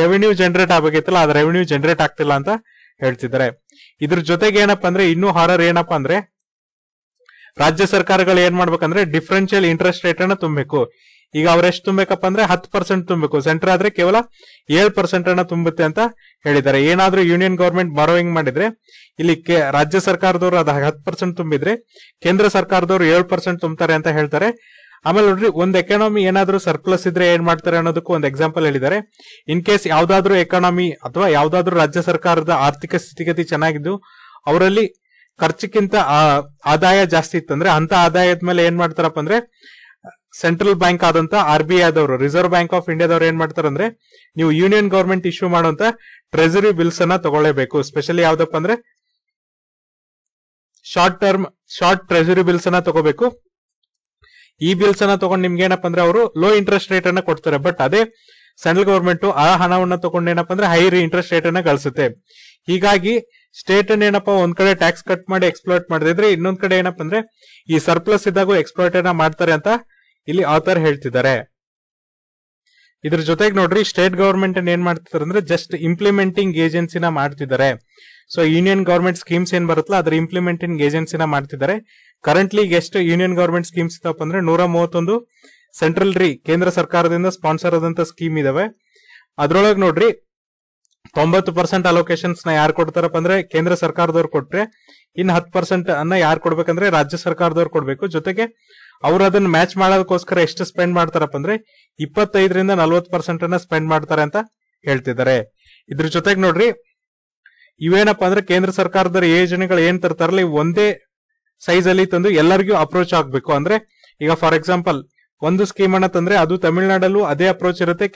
ರೆವಿನ್ಯೂ ಜನರೇಟ್ ಆಗಬೇಕಿತ್ತಲ್ಲ ಅದ್ ರೆವೆನ್ಯೂ ಜನರೇಟ್ ಆಗ್ತಿಲ್ಲ ಅಂತ ಹೇಳ್ತಿದ್ದಾರೆ ಇದ್ರ ಜೊತೆಗೆ ಏನಪ್ಪಾ ಅಂದ್ರೆ ಇನ್ನೂ ಹಾರರ್ ಏನಪ್ಪಾ ಅಂದ್ರೆ ರಾಜ್ಯ ಸರ್ಕಾರಗಳು ಏನ್ ಮಾಡ್ಬೇಕಂದ್ರೆ ಡಿಫ್ರೆನ್ಷಿಯಲ್ ಇಂಟ್ರೆಸ್ಟ್ ರೇಟ್ ಅನ್ನ ತುಂಬಬೇಕು ಈಗ ಅವ್ರೆಷ್ಟು ತುಂಬಬೇಕಪ್ಪ ಅಂದ್ರೆ ಹತ್ತು ಪರ್ಸೆಂಟ್ ತುಂಬಬೇಕು ಸೆಂಟರ್ ಆದ್ರೆ ಕೇವಲ ಏಳು ಪರ್ಸೆಂಟ್ ಅನ್ನ ತುಂಬುತ್ತೆ ಅಂತ ಹೇಳಿದ್ದಾರೆ ಏನಾದ್ರೂ ಯೂನಿಯನ್ ಗವರ್ಮೆಂಟ್ ಬಾರೋಯಿಂಗ್ ಮಾಡಿದ್ರೆ ಇಲ್ಲಿ ರಾಜ್ಯ ಸರ್ಕಾರದವರು ಅದ ಹತ್ತು ಪರ್ಸೆಂಟ್ ತುಂಬಿದ್ರೆ ಕೇಂದ್ರ ಸರ್ಕಾರದವರು ಏಳು ಪರ್ಸೆಂಟ್ ತುಂಬ್ತಾರೆ ಅಂತ ಹೇಳ್ತಾರೆ ಆಮೇಲೆ ನೋಡ್ರಿ ಒಂದ್ ಎಕಾನಮಿ ಏನಾದ್ರೂ ಸರ್ಪ್ಲಸ್ ಇದ್ರೆ ಏನ್ ಮಾಡ್ತಾರೆ ಅನ್ನೋದಕ್ಕೂ ಒಂದು ಎಕ್ಸಾಂಪಲ್ ಹೇಳಿದ್ದಾರೆ ಇನ್ ಕೇಸ್ ಯಾವ್ದಾದ್ರು ಎಕಾನಮಿ ಅಥವಾ ಯಾವ್ದಾದ್ರು ರಾಜ್ಯ ಸರ್ಕಾರದ ಆರ್ಥಿಕ ಸ್ಥಿತಿಗತಿ ಚೆನ್ನಾಗಿದ್ದು ಅವರಲ್ಲಿ ಖರ್ಚಕ್ಕಿಂತ ಆದಾಯ ಜಾಸ್ತಿ ಇತ್ತಂದ್ರೆ ಅಂತ ಆದಾಯದ ಮೇಲೆ ಏನ್ ಮಾಡ್ತಾರಪ್ಪ ಅಂದ್ರೆ ಸೆಂಟ್ರಲ್ ಬ್ಯಾಂಕ್ ಆದಂತ ಆರ್ ಬಿ ಐದವರು ರಿಸರ್ವ್ ಬ್ಯಾಂಕ್ ಆಫ್ ಇಂಡಿಯಾದವ್ರು ಏನ್ ಮಾಡ್ತಾರಂದ್ರೆ ನೀವು ಯೂನಿಯನ್ ಗವರ್ಮೆಂಟ್ ಇಶ್ಯೂ ಮಾಡುವಂತ ಟ್ರೆಸರಿ ಬಿಲ್ಸ್ ಅನ್ನ ತಗೊಳ್ಳೇಬೇಕು ಸ್ಪೆಷಲಿ ಯಾವ್ದಪ್ಪ ಅಂದ್ರೆ short term short treasury bills ಅನ್ನ ತಗೋಬೇಕು ಈ ಬಿಲ್ಸ್ ಅನ್ನ ತಗೊಂಡು ನಿಮ್ಗೆ ಏನಪ್ಪ ಅಂದ್ರೆ ಅವರು ಲೋ ಇಂಟ್ರೆಸ್ಟ್ ರೇಟ್ ಅನ್ನ ಕೊಡ್ತಾರೆ ಬಟ್ ಅದೇ ಸೆಂಟ್ರಲ್ ಗವರ್ಮೆಂಟ್ ಆ ಹಣವನ್ನ ತಗೊಂಡು ಏನಪ್ಪ ಅಂದ್ರೆ ಹೈ ಇಂಟ್ರೆಸ್ಟ್ ರೇಟ್ ಅನ್ನ ಗಳಿಸುತ್ತೆ ಹೀಗಾಗಿ ಸ್ಟೇಟ್ ಅನ್ನ ಏನಪ್ಪಾ ಒಂದ್ ಕಡೆ ಟ್ಯಾಕ್ಸ್ ಕಟ್ ಮಾಡಿ ಎಕ್ಸ್ಪ್ಲೋರ್ಟ್ ಮಾಡಿದ್ರೆ ಇನ್ನೊಂದ್ ಕಡೆ ಏನಪ್ಪ ಅಂದ್ರೆ ಈ ಸರ್ಪ್ಲಸ್ ಇದ್ದಾಗೂ ಎಕ್ಸ್ಪ್ಲೋರ್ಟ್ ಏನ ಮಾಡ್ತಾರೆ ಅಂತ ಇಲ್ಲಿ ಆಥರ್ ಹೇಳ್ತಿದ್ದಾರೆ ಇದ್ರ ಜೊತೆಗೆ ನೋಡ್ರಿ ಸ್ಟೇಟ್ ಗವರ್ಮೆಂಟ್ ಏನ್ ಮಾಡ್ತಿದ್ದಾರೆ ಅಂದ್ರೆ ಜಸ್ಟ್ ಇಂಪ್ಲಿಮೆಂಟಿಂಗ್ ಏಜೆನ್ಸಿನ ಮಾಡ್ತಿದ್ದಾರೆ ಸೊ ಯೂನಿಯನ್ ಗವರ್ಮೆಂಟ್ ಸ್ಕೀಮ್ಸ್ ಏನ್ ಬರುತ್ತಲ್ಲ ಅದ್ರ ಇಂಪ್ಲಿಮೆಂಟಿಂಗ್ ಏಜೆನ್ಸಿನ ಮಾಡ್ತಿದ್ದಾರೆ ಕರೆಂಟ್ಲಿ ಎಷ್ಟು ಯೂನಿಯನ್ ಗವರ್ಮೆಂಟ್ ಸ್ಕೀಮ್ಸ್ ಇದಾವಪ್ಪ ಅಂದ್ರೆ ನೂರ ಮೂವತ್ತೊಂದು ಸೆಂಟ್ರಲ್ ರೀ ಕೇಂದ್ರ ಸರ್ಕಾರದಿಂದ ಸ್ಪಾನ್ಸರ್ ಆದಂತ ಸ್ಕೀಮ್ ಇದಾವೆ ಅದ್ರೊಳಗೆ ನೋಡ್ರಿ ತೊಂಬತ್ತು ಪರ್ಸೆಂಟ್ ಅಲೋಕೇಶನ್ಸ್ ನ ಯಾರು ಕೊಡ್ತಾರಪ್ಪ ಅಂದ್ರೆ ಕೇಂದ್ರ ಸರ್ಕಾರದವ್ರು ಕೊಟ್ರೆ ಇನ್ ಹತ್ತು ಪರ್ಸೆಂಟ್ ಅನ್ನ ಯಾರು ಕೊಡ್ಬೇಕಂದ್ರೆ ರಾಜ್ಯ ಸರ್ಕಾರದವ್ರು ಕೊಡ್ಬೇಕು ಜೊತೆಗೆ ಅವ್ರು ಅದನ್ನ ಮ್ಯಾಚ್ ಮಾಡೋದಕ್ಕೋಸ್ಕರ ಎಷ್ಟು ಸ್ಪೆಂಡ್ ಮಾಡ್ತಾರಪ್ಪ ಅಂದ್ರೆ ಇಪ್ಪತ್ತೈದರಿಂದ ನಲ್ವತ್ತು ಪರ್ಸೆಂಟ್ ಅನ್ನ ಸ್ಪೆಂಡ್ ಮಾಡ್ತಾರೆ ಅಂತ ಹೇಳ್ತಿದ್ದಾರೆ ಇದ್ರ ಜೊತೆಗೆ ನೋಡ್ರಿ ಇವೇನಪ್ಪ ಅಂದ್ರೆ ಕೇಂದ್ರ ಸರ್ಕಾರದ ಯೋಜನೆಗಳು ಏನ್ ತರ್ತಾರಲ್ಲ ಒಂದೇ ಸೈಜ್ ಅಲ್ಲಿ ತಂದು ಎಲ್ಲರಿಗೂ ಅಪ್ರೋಚ್ ಆಗ್ಬೇಕು ಅಂದ್ರೆ ಈಗ ಫಾರ್ ಎಕ್ಸಾಂಪಲ್ ಒಂದು ಸ್ಕೀಮ್ ಅನ್ನ ತಂದ್ರೆ ಅದು ತಮಿಳುನಾಡಲ್ಲೂ ಅದೇ ಅಪ್ರೋಚ್ ಇರುತ್ತೆ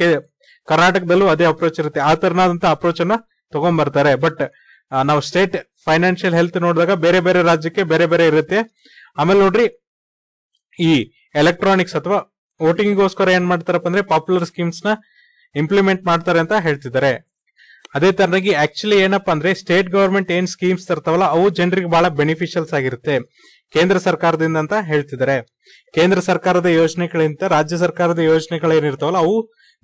ಕರ್ನಾಟಕದಲ್ಲೂ ಅದೇ ಅಪ್ರೋಚ್ ಇರುತ್ತೆ ಆ ತರನಾದಂತ ಅಪ್ರೋಚ್ ಅನ್ನ ತಗೊಂಡ್ಬರ್ತಾರೆ ಬಟ್ ನಾವು ಸ್ಟೇಟ್ ಫೈನಾನ್ಷಿಯಲ್ ಹೆಲ್ತ್ ನೋಡಿದಾಗ ಬೇರೆ ಬೇರೆ ರಾಜ್ಯಕ್ಕೆ ಬೇರೆ ಬೇರೆ ಇರುತ್ತೆ ಆಮೇಲೆ ನೋಡ್ರಿ ಈ ಎಲೆಕ್ಟ್ರಾನಿಕ್ಸ್ ಅಥವಾ ವೋಟಿಂಗ್ಗೋಸ್ಕರ ಏನ್ ಮಾಡ್ತಾರಪ್ಪ ಅಂದ್ರೆ ಪಾಪ್ಯುಲರ್ ಸ್ಕೀಮ್ಸ್ ನ ಇಂಪ್ಲಿಮೆಂಟ್ ಮಾಡ್ತಾರೆ ಅಂತ ಹೇಳ್ತಿದ್ದಾರೆ ಅದೇ ತರನಾಗಿ ಆಕ್ಚುಲಿ ಏನಪ್ಪಾ ಅಂದ್ರೆ ಸ್ಟೇಟ್ ಗವರ್ಮೆಂಟ್ ಏನ್ ಸ್ಕೀಮ್ಸ್ ತರ್ತಾವಲ್ಲ ಅವು ಜನರಿಗೆ ಬಹಳ ಬೆನಿಫಿಷಿಯಲ್ಸ್ ಆಗಿರುತ್ತೆ ಕೇಂದ್ರ ಸರ್ಕಾರದಿಂದ ಅಂತ ಹೇಳ್ತಿದ್ದಾರೆ ಕೇಂದ್ರ ಸರ್ಕಾರದ ಯೋಜನೆಗಳಿಂತ ರಾಜ್ಯ ಸರ್ಕಾರದ ಯೋಜನೆಗಳೇನಿರ್ತಾವಲ್ಲ ಅವು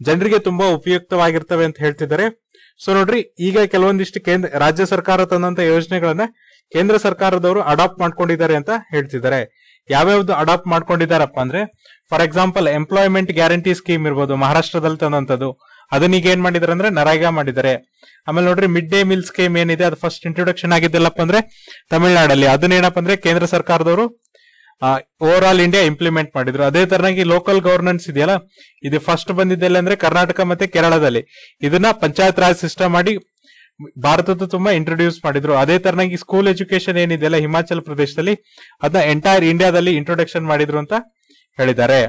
ಜನರಿಗೆ ತುಂಬಾ ಉಪಯುಕ್ತವಾಗಿರ್ತವೆ ಅಂತ ಹೇಳ್ತಿದ್ದಾರೆ ಸೊ ನೋಡ್ರಿ ಈಗ ಕೆಲವೊಂದಿಷ್ಟು ಕೇಂದ್ರ ರಾಜ್ಯ ಸರ್ಕಾರ ತಂದಂತ ಯೋಜನೆಗಳನ್ನ ಕೇಂದ್ರ ಸರ್ಕಾರದವರು ಅಡಾಪ್ಟ್ ಮಾಡ್ಕೊಂಡಿದ್ದಾರೆ ಅಂತ ಹೇಳ್ತಿದ್ದಾರೆ ಯಾವ್ಯಾವ್ದು ಅಡಾಪ್ಟ್ ಮಾಡ್ಕೊಂಡಿದ್ದಾರಪ್ಪ ಅಂದ್ರೆ for example employment guarantee scheme ಇರ್ಬೋದು ಮಹಾರಾಷ್ಟ್ರದಲ್ಲಿ ತಂದಂತದ್ದು ಅದನ್ನ ಈಗ ಏನ್ ಮಾಡಿದಾರೆ ಅಂದ್ರೆ ನರೇಗಾ ಮಾಡಿದ್ದಾರೆ ಆಮೇಲೆ ನೋಡ್ರಿ ಮಿಡ್ ಡೇ ಮೀಲ್ ಸ್ಕೀಮ್ ಏನಿದೆ ಅದು ಫಸ್ಟ್ ಇಂಟ್ರೊಡಕ್ಷನ್ ಆಗಿದ್ದಲ್ಲಪ್ಪ ಅಂದ್ರೆ ತಮಿಳ್ನಾಡಲ್ಲಿ ಅದನ್ನ ಏನಪ್ಪ ಅಂದ್ರೆ ಕೇಂದ್ರ ಸರ್ಕಾರದವರು ಓವರ್ ಆಲ್ ಇಂಡಿಯಾ ಇಂಪ್ಲಿಮೆಂಟ್ ಮಾಡಿದ್ರು ಅದೇ ತರನಾಗಿ ಲೋಕಲ್ ಗವರ್ನೆನ್ಸ್ ಇದೆಯಲ್ಲ ಇದು ಫಸ್ಟ್ ಬಂದಿದ್ದಲ್ಲ ಅಂದ್ರೆ ಕರ್ನಾಟಕ ಮತ್ತೆ ಕೇರಳದಲ್ಲಿ ಇದನ್ನ ಪಂಚಾಯತ್ ರಾಜ್ ಸಿಸ್ಟಮ್ ಮಾಡಿ ಭಾರತದ ತುಂಬಾ ಇಂಟ್ರೊಡ್ಯೂಸ್ ಮಾಡಿದ್ರು ಅದೇ ತರನಾಗಿ ಸ್ಕೂಲ್ ಎಜುಕೇಶನ್ ಏನಿದೆಯಲ್ಲ ಹಿಮಾಚಲ ಪ್ರದೇಶದಲ್ಲಿ ಅದನ್ನ ಎಂಟೈರ್ ಇಂಡಿಯಾದಲ್ಲಿ ಇಂಟ್ರೊಡಕ್ಷನ್ ಮಾಡಿದ್ರು ಅಂತ ಹೇಳಿದ್ದಾರೆ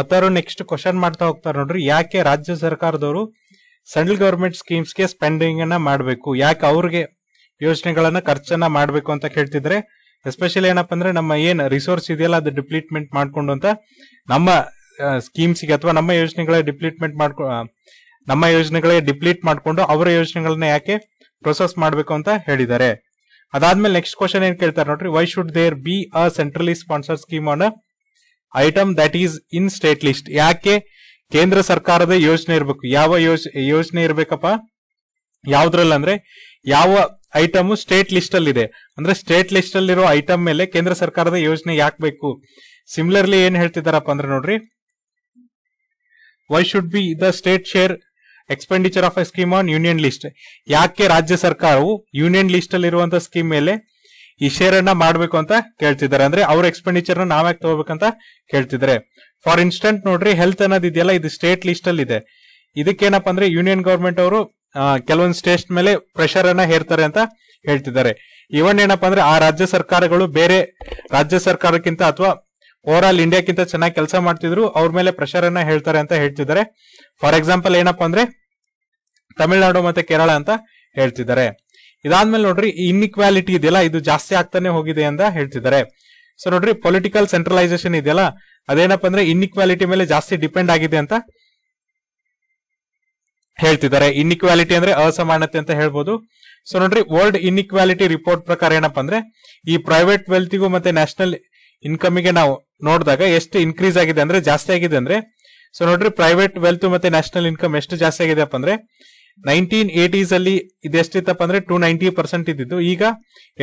ಆತರ ನೆಕ್ಸ್ಟ್ ಕ್ವಶನ್ ಮಾಡ್ತಾ ಹೋಗ್ತಾರೆ ನೋಡ್ರಿ ಯಾಕೆ ರಾಜ್ಯ ಸರ್ಕಾರದವರು ಸೆಂಟ್ರಲ್ ಗವರ್ಮೆಂಟ್ ಸ್ಕೀಮ್ಸ್ಗೆ ಸ್ಪೆಂಡಿಂಗ್ ಅನ್ನ ಮಾಡಬೇಕು ಯಾಕೆ ಅವ್ರಿಗೆ ಯೋಜನೆಗಳನ್ನ ಖರ್ಚನ್ನ ಮಾಡಬೇಕು ಅಂತ ಕೇಳ್ತಿದ್ರೆ ಎಸ್ಪೆಷಲಿ ಏನಪ್ಪ ಅಂದ್ರೆ ನಮ್ಮ ಏನ್ ರಿಸೋರ್ಸ್ ಇದೆಯಲ್ಲ ಅದು ಡಿಪ್ಲೀಟ್ಮೆಂಟ್ ಮಾಡ್ಕೊಂಡು ಅಂತ ನಮ್ಮ ಗೆ ಅಥವಾ ನಮ್ಮ ಯೋಜನೆಗಳ ಡಿಪ್ಲೀಟ್ಮೆಂಟ್ ಮಾಡ್ಕೊ ನಮ್ಮ ಯೋಜನೆಗಳೇ ಡಿಪ್ಲೀಟ್ ಮಾಡಿಕೊಂಡು ಅವರ ಯೋಜನೆಗಳನ್ನ ಯಾಕೆ ಪ್ರೊಸೆಸ್ ಮಾಡಬೇಕು ಅಂತ ಹೇಳಿದ್ದಾರೆ ಅದಾದ್ಮೇಲೆ ನೆಕ್ಸ್ಟ್ ಕ್ವಶನ್ ಏನ್ ಕೇಳ್ತಾರೆ ನೋಡ್ರಿ why should there be a centrally sponsored scheme on item that is in state list ಯಾಕೆ ಕೇಂದ್ರ ಸರ್ಕಾರದ ಯೋಜನೆ ಇರಬೇಕು ಯಾವ ಯೋಜನೆ ಇರಬೇಕಪ್ಪ ಯಾವ್ದ್ರಲ್ಲಂದ್ರೆ ಅಂದ್ರೆ ಯಾವ ಐಟಮ್ ಸ್ಟೇಟ್ ಲಿಸ್ಟ್ ಅಲ್ಲಿ ಇದೆ ಅಂದ್ರೆ ಸ್ಟೇಟ್ ಲಿಸ್ಟ್ ಅಲ್ಲಿರೋ ಐಟಮ್ ಮೇಲೆ ಕೇಂದ್ರ ಸರ್ಕಾರದ ಯೋಜನೆ ಯಾಕೆ ಬೇಕು ಸಿಮಿಲರ್ಲಿ ಏನ್ ಹೇಳ್ತಿದಾರಪ್ಪ ಅಂದ್ರೆ ನೋಡ್ರಿ why should be the state share expenditure of a scheme on union list ಯಾಕೆ ರಾಜ್ಯ ಸರ್ಕಾರವು ಯೂನಿಯನ್ ಲಿಸ್ಟ್ ಇರುವಂತಹ ಸ್ಕೀಮ್ ಮೇಲೆ ಈ ಶೇರ್ ಅನ್ನ ಮಾಡಬೇಕು ಅಂತ ಕೇಳ್ತಿದ್ದಾರೆ ಅಂದ್ರೆ ಅವ್ರ ಎಕ್ಸ್ಪೆಂಡಿಚರ್ ನ ನಾವ್ಯಾಕೆ ತಗೋಬೇಕಂತ ಕೇಳ್ತಿದ್ದಾರೆ ಫಾರ್ ಇನ್ಸ್ಟೆಂಟ್ ನೋಡ್ರಿ ಹೆಲ್ತ್ ಅನ್ನೋದು ಇದೆಯಲ್ಲ ಇದು ಸ್ಟೇಟ್ ಲಿಸ್ಟ್ ಅಲ್ಲಿ ಇದೆ ಇದಕ್ಕೇನಪ್ಪ ಅಂದ್ರೆ ಯೂನಿಯನ್ ಗವರ್ಮೆಂಟ್ ಅವರು ಕೆಲವೊಂದು ಸ್ಟೇಟ್ ಮೇಲೆ ಪ್ರೆಷರ್ ಅನ್ನ ಹೇರ್ತಾರೆ ಅಂತ ಹೇಳ್ತಿದ್ದಾರೆ ಇವನ್ ಏನಪ್ಪಾ ಅಂದ್ರೆ ಆ ರಾಜ್ಯ ಸರ್ಕಾರಗಳು ಬೇರೆ ರಾಜ್ಯ ಸರ್ಕಾರಕ್ಕಿಂತ ಅಥವಾ ಓವರ್ ಆಲ್ ಇಂಡಿಯಾಕ್ಕಿಂತ ಚೆನ್ನಾಗಿ ಕೆಲಸ ಮಾಡ್ತಿದ್ರು ಅವ್ರ ಮೇಲೆ ಪ್ರೆಷರ್ ಅನ್ನ ಹೇಳ್ತಾರೆ ಅಂತ ಹೇಳ್ತಿದ್ದಾರೆ ಫಾರ್ ಎಕ್ಸಾಂಪಲ್ ಏನಪ್ಪಾ ಅಂದ್ರೆ ತಮಿಳ್ನಾಡು ಮತ್ತೆ ಕೇರಳ ಅಂತ ಹೇಳ್ತಿದ್ದಾರೆ ಇದಾದ್ಮೇಲೆ ನೋಡ್ರಿ ಇನ್ಇಕ್ವಾಲಿಟಿ ಇದೆಯಲ್ಲ ಇದು ಜಾಸ್ತಿ ಆಗ್ತಾನೆ ಹೋಗಿದೆ ಅಂತ ಹೇಳ್ತಿದ್ದಾರೆ ಸೊ ನೋಡ್ರಿ ಪೊಲಿಟಿಕಲ್ ಸೆಂಟ್ರಲೈಸೇಷನ್ ಇದೆಯಲ್ಲ ಅದೇನಪ್ಪ ಅಂದ್ರೆ ಇನ್ಇಕ್ವಾಲಿಟಿ ಮೇಲೆ ಜಾಸ್ತಿ ಡಿಪೆಂಡ್ ಆಗಿದೆ ಅಂತ ಹೇಳ್ತಿದ್ದಾರೆ ಇನ್ಇಕ್ವಾಲಿಟಿ ಅಂದ್ರೆ ಅಸಮಾನತೆ ಅಂತ ಹೇಳ್ಬೋದು ಸೊ ನೋಡ್ರಿ ವರ್ಲ್ಡ್ ಇನ್ಇಕ್ವಾಲಿಟಿ ರಿಪೋರ್ಟ್ ಪ್ರಕಾರ ಏನಪ್ಪ ಅಂದ್ರೆ ಈ ಪ್ರೈವೇಟ್ ವೆಲ್ತ್ಗೂ ಮತ್ತೆ ನ್ಯಾಷನಲ್ ಇನ್ಕಮಿಗೆ ನಾವು ನೋಡಿದಾಗ ಎಷ್ಟು ಇನ್ಕ್ರೀಸ್ ಆಗಿದೆ ಅಂದ್ರೆ ಜಾಸ್ತಿ ಆಗಿದೆ ಅಂದ್ರೆ ಸೊ ನೋಡ್ರಿ ಪ್ರೈವೇಟ್ ವೆಲ್ತ್ ಮತ್ತೆ ನ್ಯಾಷನಲ್ ಇನ್ಕಮ್ ಎಷ್ಟು ಜಾಸ್ತಿ ಆಗಿದೆ ಅಪ್ಪ ಅಂದ್ರೆ ನೈನ್ಟೀನ್ ಏಟೀಸ್ ಅಲ್ಲಿ ಇದೆಷ್ಟಿತ್ತಪ್ಪ ಅಂದ್ರೆ ಟೂ ನೈಂಟಿ ಪರ್ಸೆಂಟ್ ಇದ್ದಿದ್ದು ಈಗ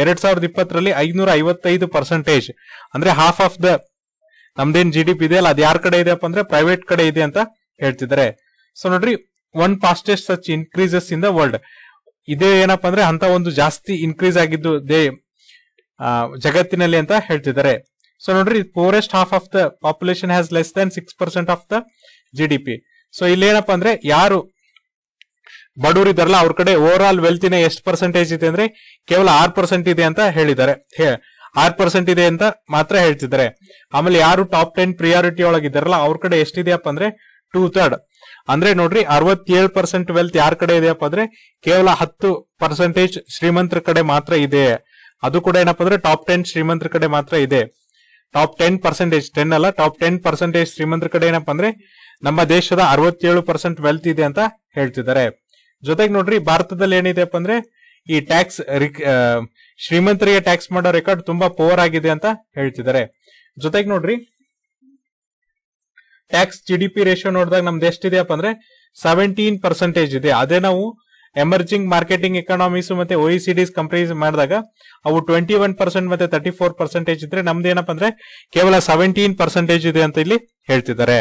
ಎರಡ್ ಸಾವಿರದ ಇಪ್ಪತ್ತರಲ್ಲಿ ಐದನೂರ ಐವತ್ತೈದು ಪರ್ಸೆಂಟೇಜ್ ಅಂದ್ರೆ ಹಾಫ್ ಆಫ್ ದ ನಮ್ದೇನ್ ಜಿ ಡಿ ಪಿ ಇದೆ ಅಲ್ಲ ಅದ್ ಯಾರ ಕಡೆ ಇದೆಯಪ್ಪ ಅಂದ್ರೆ ಪ್ರೈವೇಟ್ ಕಡೆ ಇದೆ ಅಂತ ಹೇಳ್ತಿದ್ದಾರೆ ಸೊ ನೋಡ್ರಿ one fastest such increases in the world ಇದೇ ಏನಪ್ಪಾ ಅಂದ್ರೆ ಅಂತ ಒಂದು ಜಾಸ್ತಿ ಇನ್ಕ್ರೀಸ್ ಆಗಿದ್ದು ದೇ ಜಗತ್ತಿನಲ್ಲಿ ಅಂತ ಹೇಳ್ತಿದ್ದಾರೆ ಸೊ ನೋಡ್ರಿ poorest half of the population has less than six percent of the G D P so ಇಲ್ಲಿ ಏನಪ್ಪಾ ಅಂದ್ರೆ ಯಾರು ಬಡವರು ಇದಾರಲ್ಲ ಅವ್ರ ಕಡೆ ಓವರ್ ಆಲ್ ವೆಲ್ತಿನ ಎಷ್ಟು ಪರ್ಸೆಂಟೇಜ್ ಇದೆ ಅಂದ್ರೆ ಕೇವಲ ಆರ್ ಪರ್ಸೆಂಟ್ ಇದೆ ಅಂತ ಹೇಳಿದ್ದಾರೆ ಆರ್ ಪರ್ಸೆಂಟ್ ಇದೆ ಅಂತ ಮಾತ್ರ ಹೇಳ್ತಿದ್ದಾರೆ ಆಮೇಲೆ ಯಾರು ಟಾಪ್ ಟೆನ್ ಪ್ರಿಯಾರಿಟಿ ಒಳಗಿದ್ದಾರಲ್ಲ ಅವ್ರ ಕಡೆ ಎಷ್ಟಿದೆಯಪ್ಪ ಅಂದ್ರೆ ಟೂ ಥರ್ಡ್ ಅಂದ್ರೆ ನೋಡ್ರಿ ಅರವತ್ತೇಳು ಪರ್ಸೆಂಟ್ ವೆಲ್ತ್ ಯಾರ ಕಡೆ ಇದೆಯಪ್ಪ ಅಂದ್ರೆ ಕೇವಲ ಹತ್ತು ಪರ್ಸೆಂಟೇಜ್ ಶ್ರೀಮಂತರ ಕಡೆ ಮಾತ್ರ ಇದೆ ಅದು ಕೂಡ ಏನಪ್ಪ ಅಂದ್ರೆ ಟಾಪ್ ಟೆನ್ ಶ್ರೀಮಂತರ ಕಡೆ ಮಾತ್ರ ಇದೆ ಟಾಪ್ ಟೆನ್ ಪರ್ಸೆಂಟೇಜ್ ಟೆನ್ ಅಲ್ಲ ಟಾಪ್ ಟೆನ್ ಪರ್ಸೆಂಟೇಜ್ ಶ್ರೀಮಂತರ ಕಡೆ ಏನಪ್ಪ ಅಂದ್ರೆ ನಮ್ಮ ದೇಶದ ಅರವತ್ತೇಳು ಪರ್ಸೆಂಟ್ ವೆಲ್ತ್ ಇದೆ ಅಂತ ಹೇಳ್ತಿದ್ದಾರೆ ಜೊತೆಗೆ ನೋಡ್ರಿ ಭಾರತದಲ್ಲಿ ಏನಿದೆಪ್ಪ ಅಂದ್ರೆ ಈ ಟ್ಯಾಕ್ಸ್ ಶ್ರೀಮಂತರಿಗೆ ಟ್ಯಾಕ್ಸ್ ಮಾಡೋ ರೆಕಾರ್ಡ್ ತುಂಬಾ ಪೋವರ್ ಆಗಿದೆ ಅಂತ ಹೇಳ್ತಿದ್ದಾರೆ ಜೊತೆಗೆ ನೋಡ್ರಿ tax G D P ratio ನೋಡಿದಾಗ ನಮ್ದು ಎಷ್ಟಿದೆಯಪ್ಪ ಅಂದ್ರೆ ಸೆವೆಂಟೀನ್ ಪರ್ಸೆಂಟೇಜ್ ಇದೆ ಅದೇ ನಾವು ಎಮರ್ಜಿಂಗ್ ಮಾರ್ಕೆಟಿಂಗ್ ಎಕನಾಮಿಸ್ ಮತ್ತೆ ಒ ಸಿ ಡಿಸ್ ಮಾಡಿದಾಗ ಅವು ಟ್ವೆಂಟಿ ಒನ್ ಪರ್ಸೆಂಟ್ ಮತ್ತೆ ತರ್ಟಿ ಫೋರ್ ಪರ್ಸೆಂಟೇಜ್ ಇದ್ರೆ ನಮ್ದು ಏನಪ್ಪ ಅಂದ್ರೆ ಕೇವಲ ಸೆವೆಂಟೀನ್ ಪರ್ಸೆಂಟೇಜ್ ಇದೆ ಅಂತ ಇಲ್ಲಿ ಹೇಳ್ತಿದ್ದಾರೆ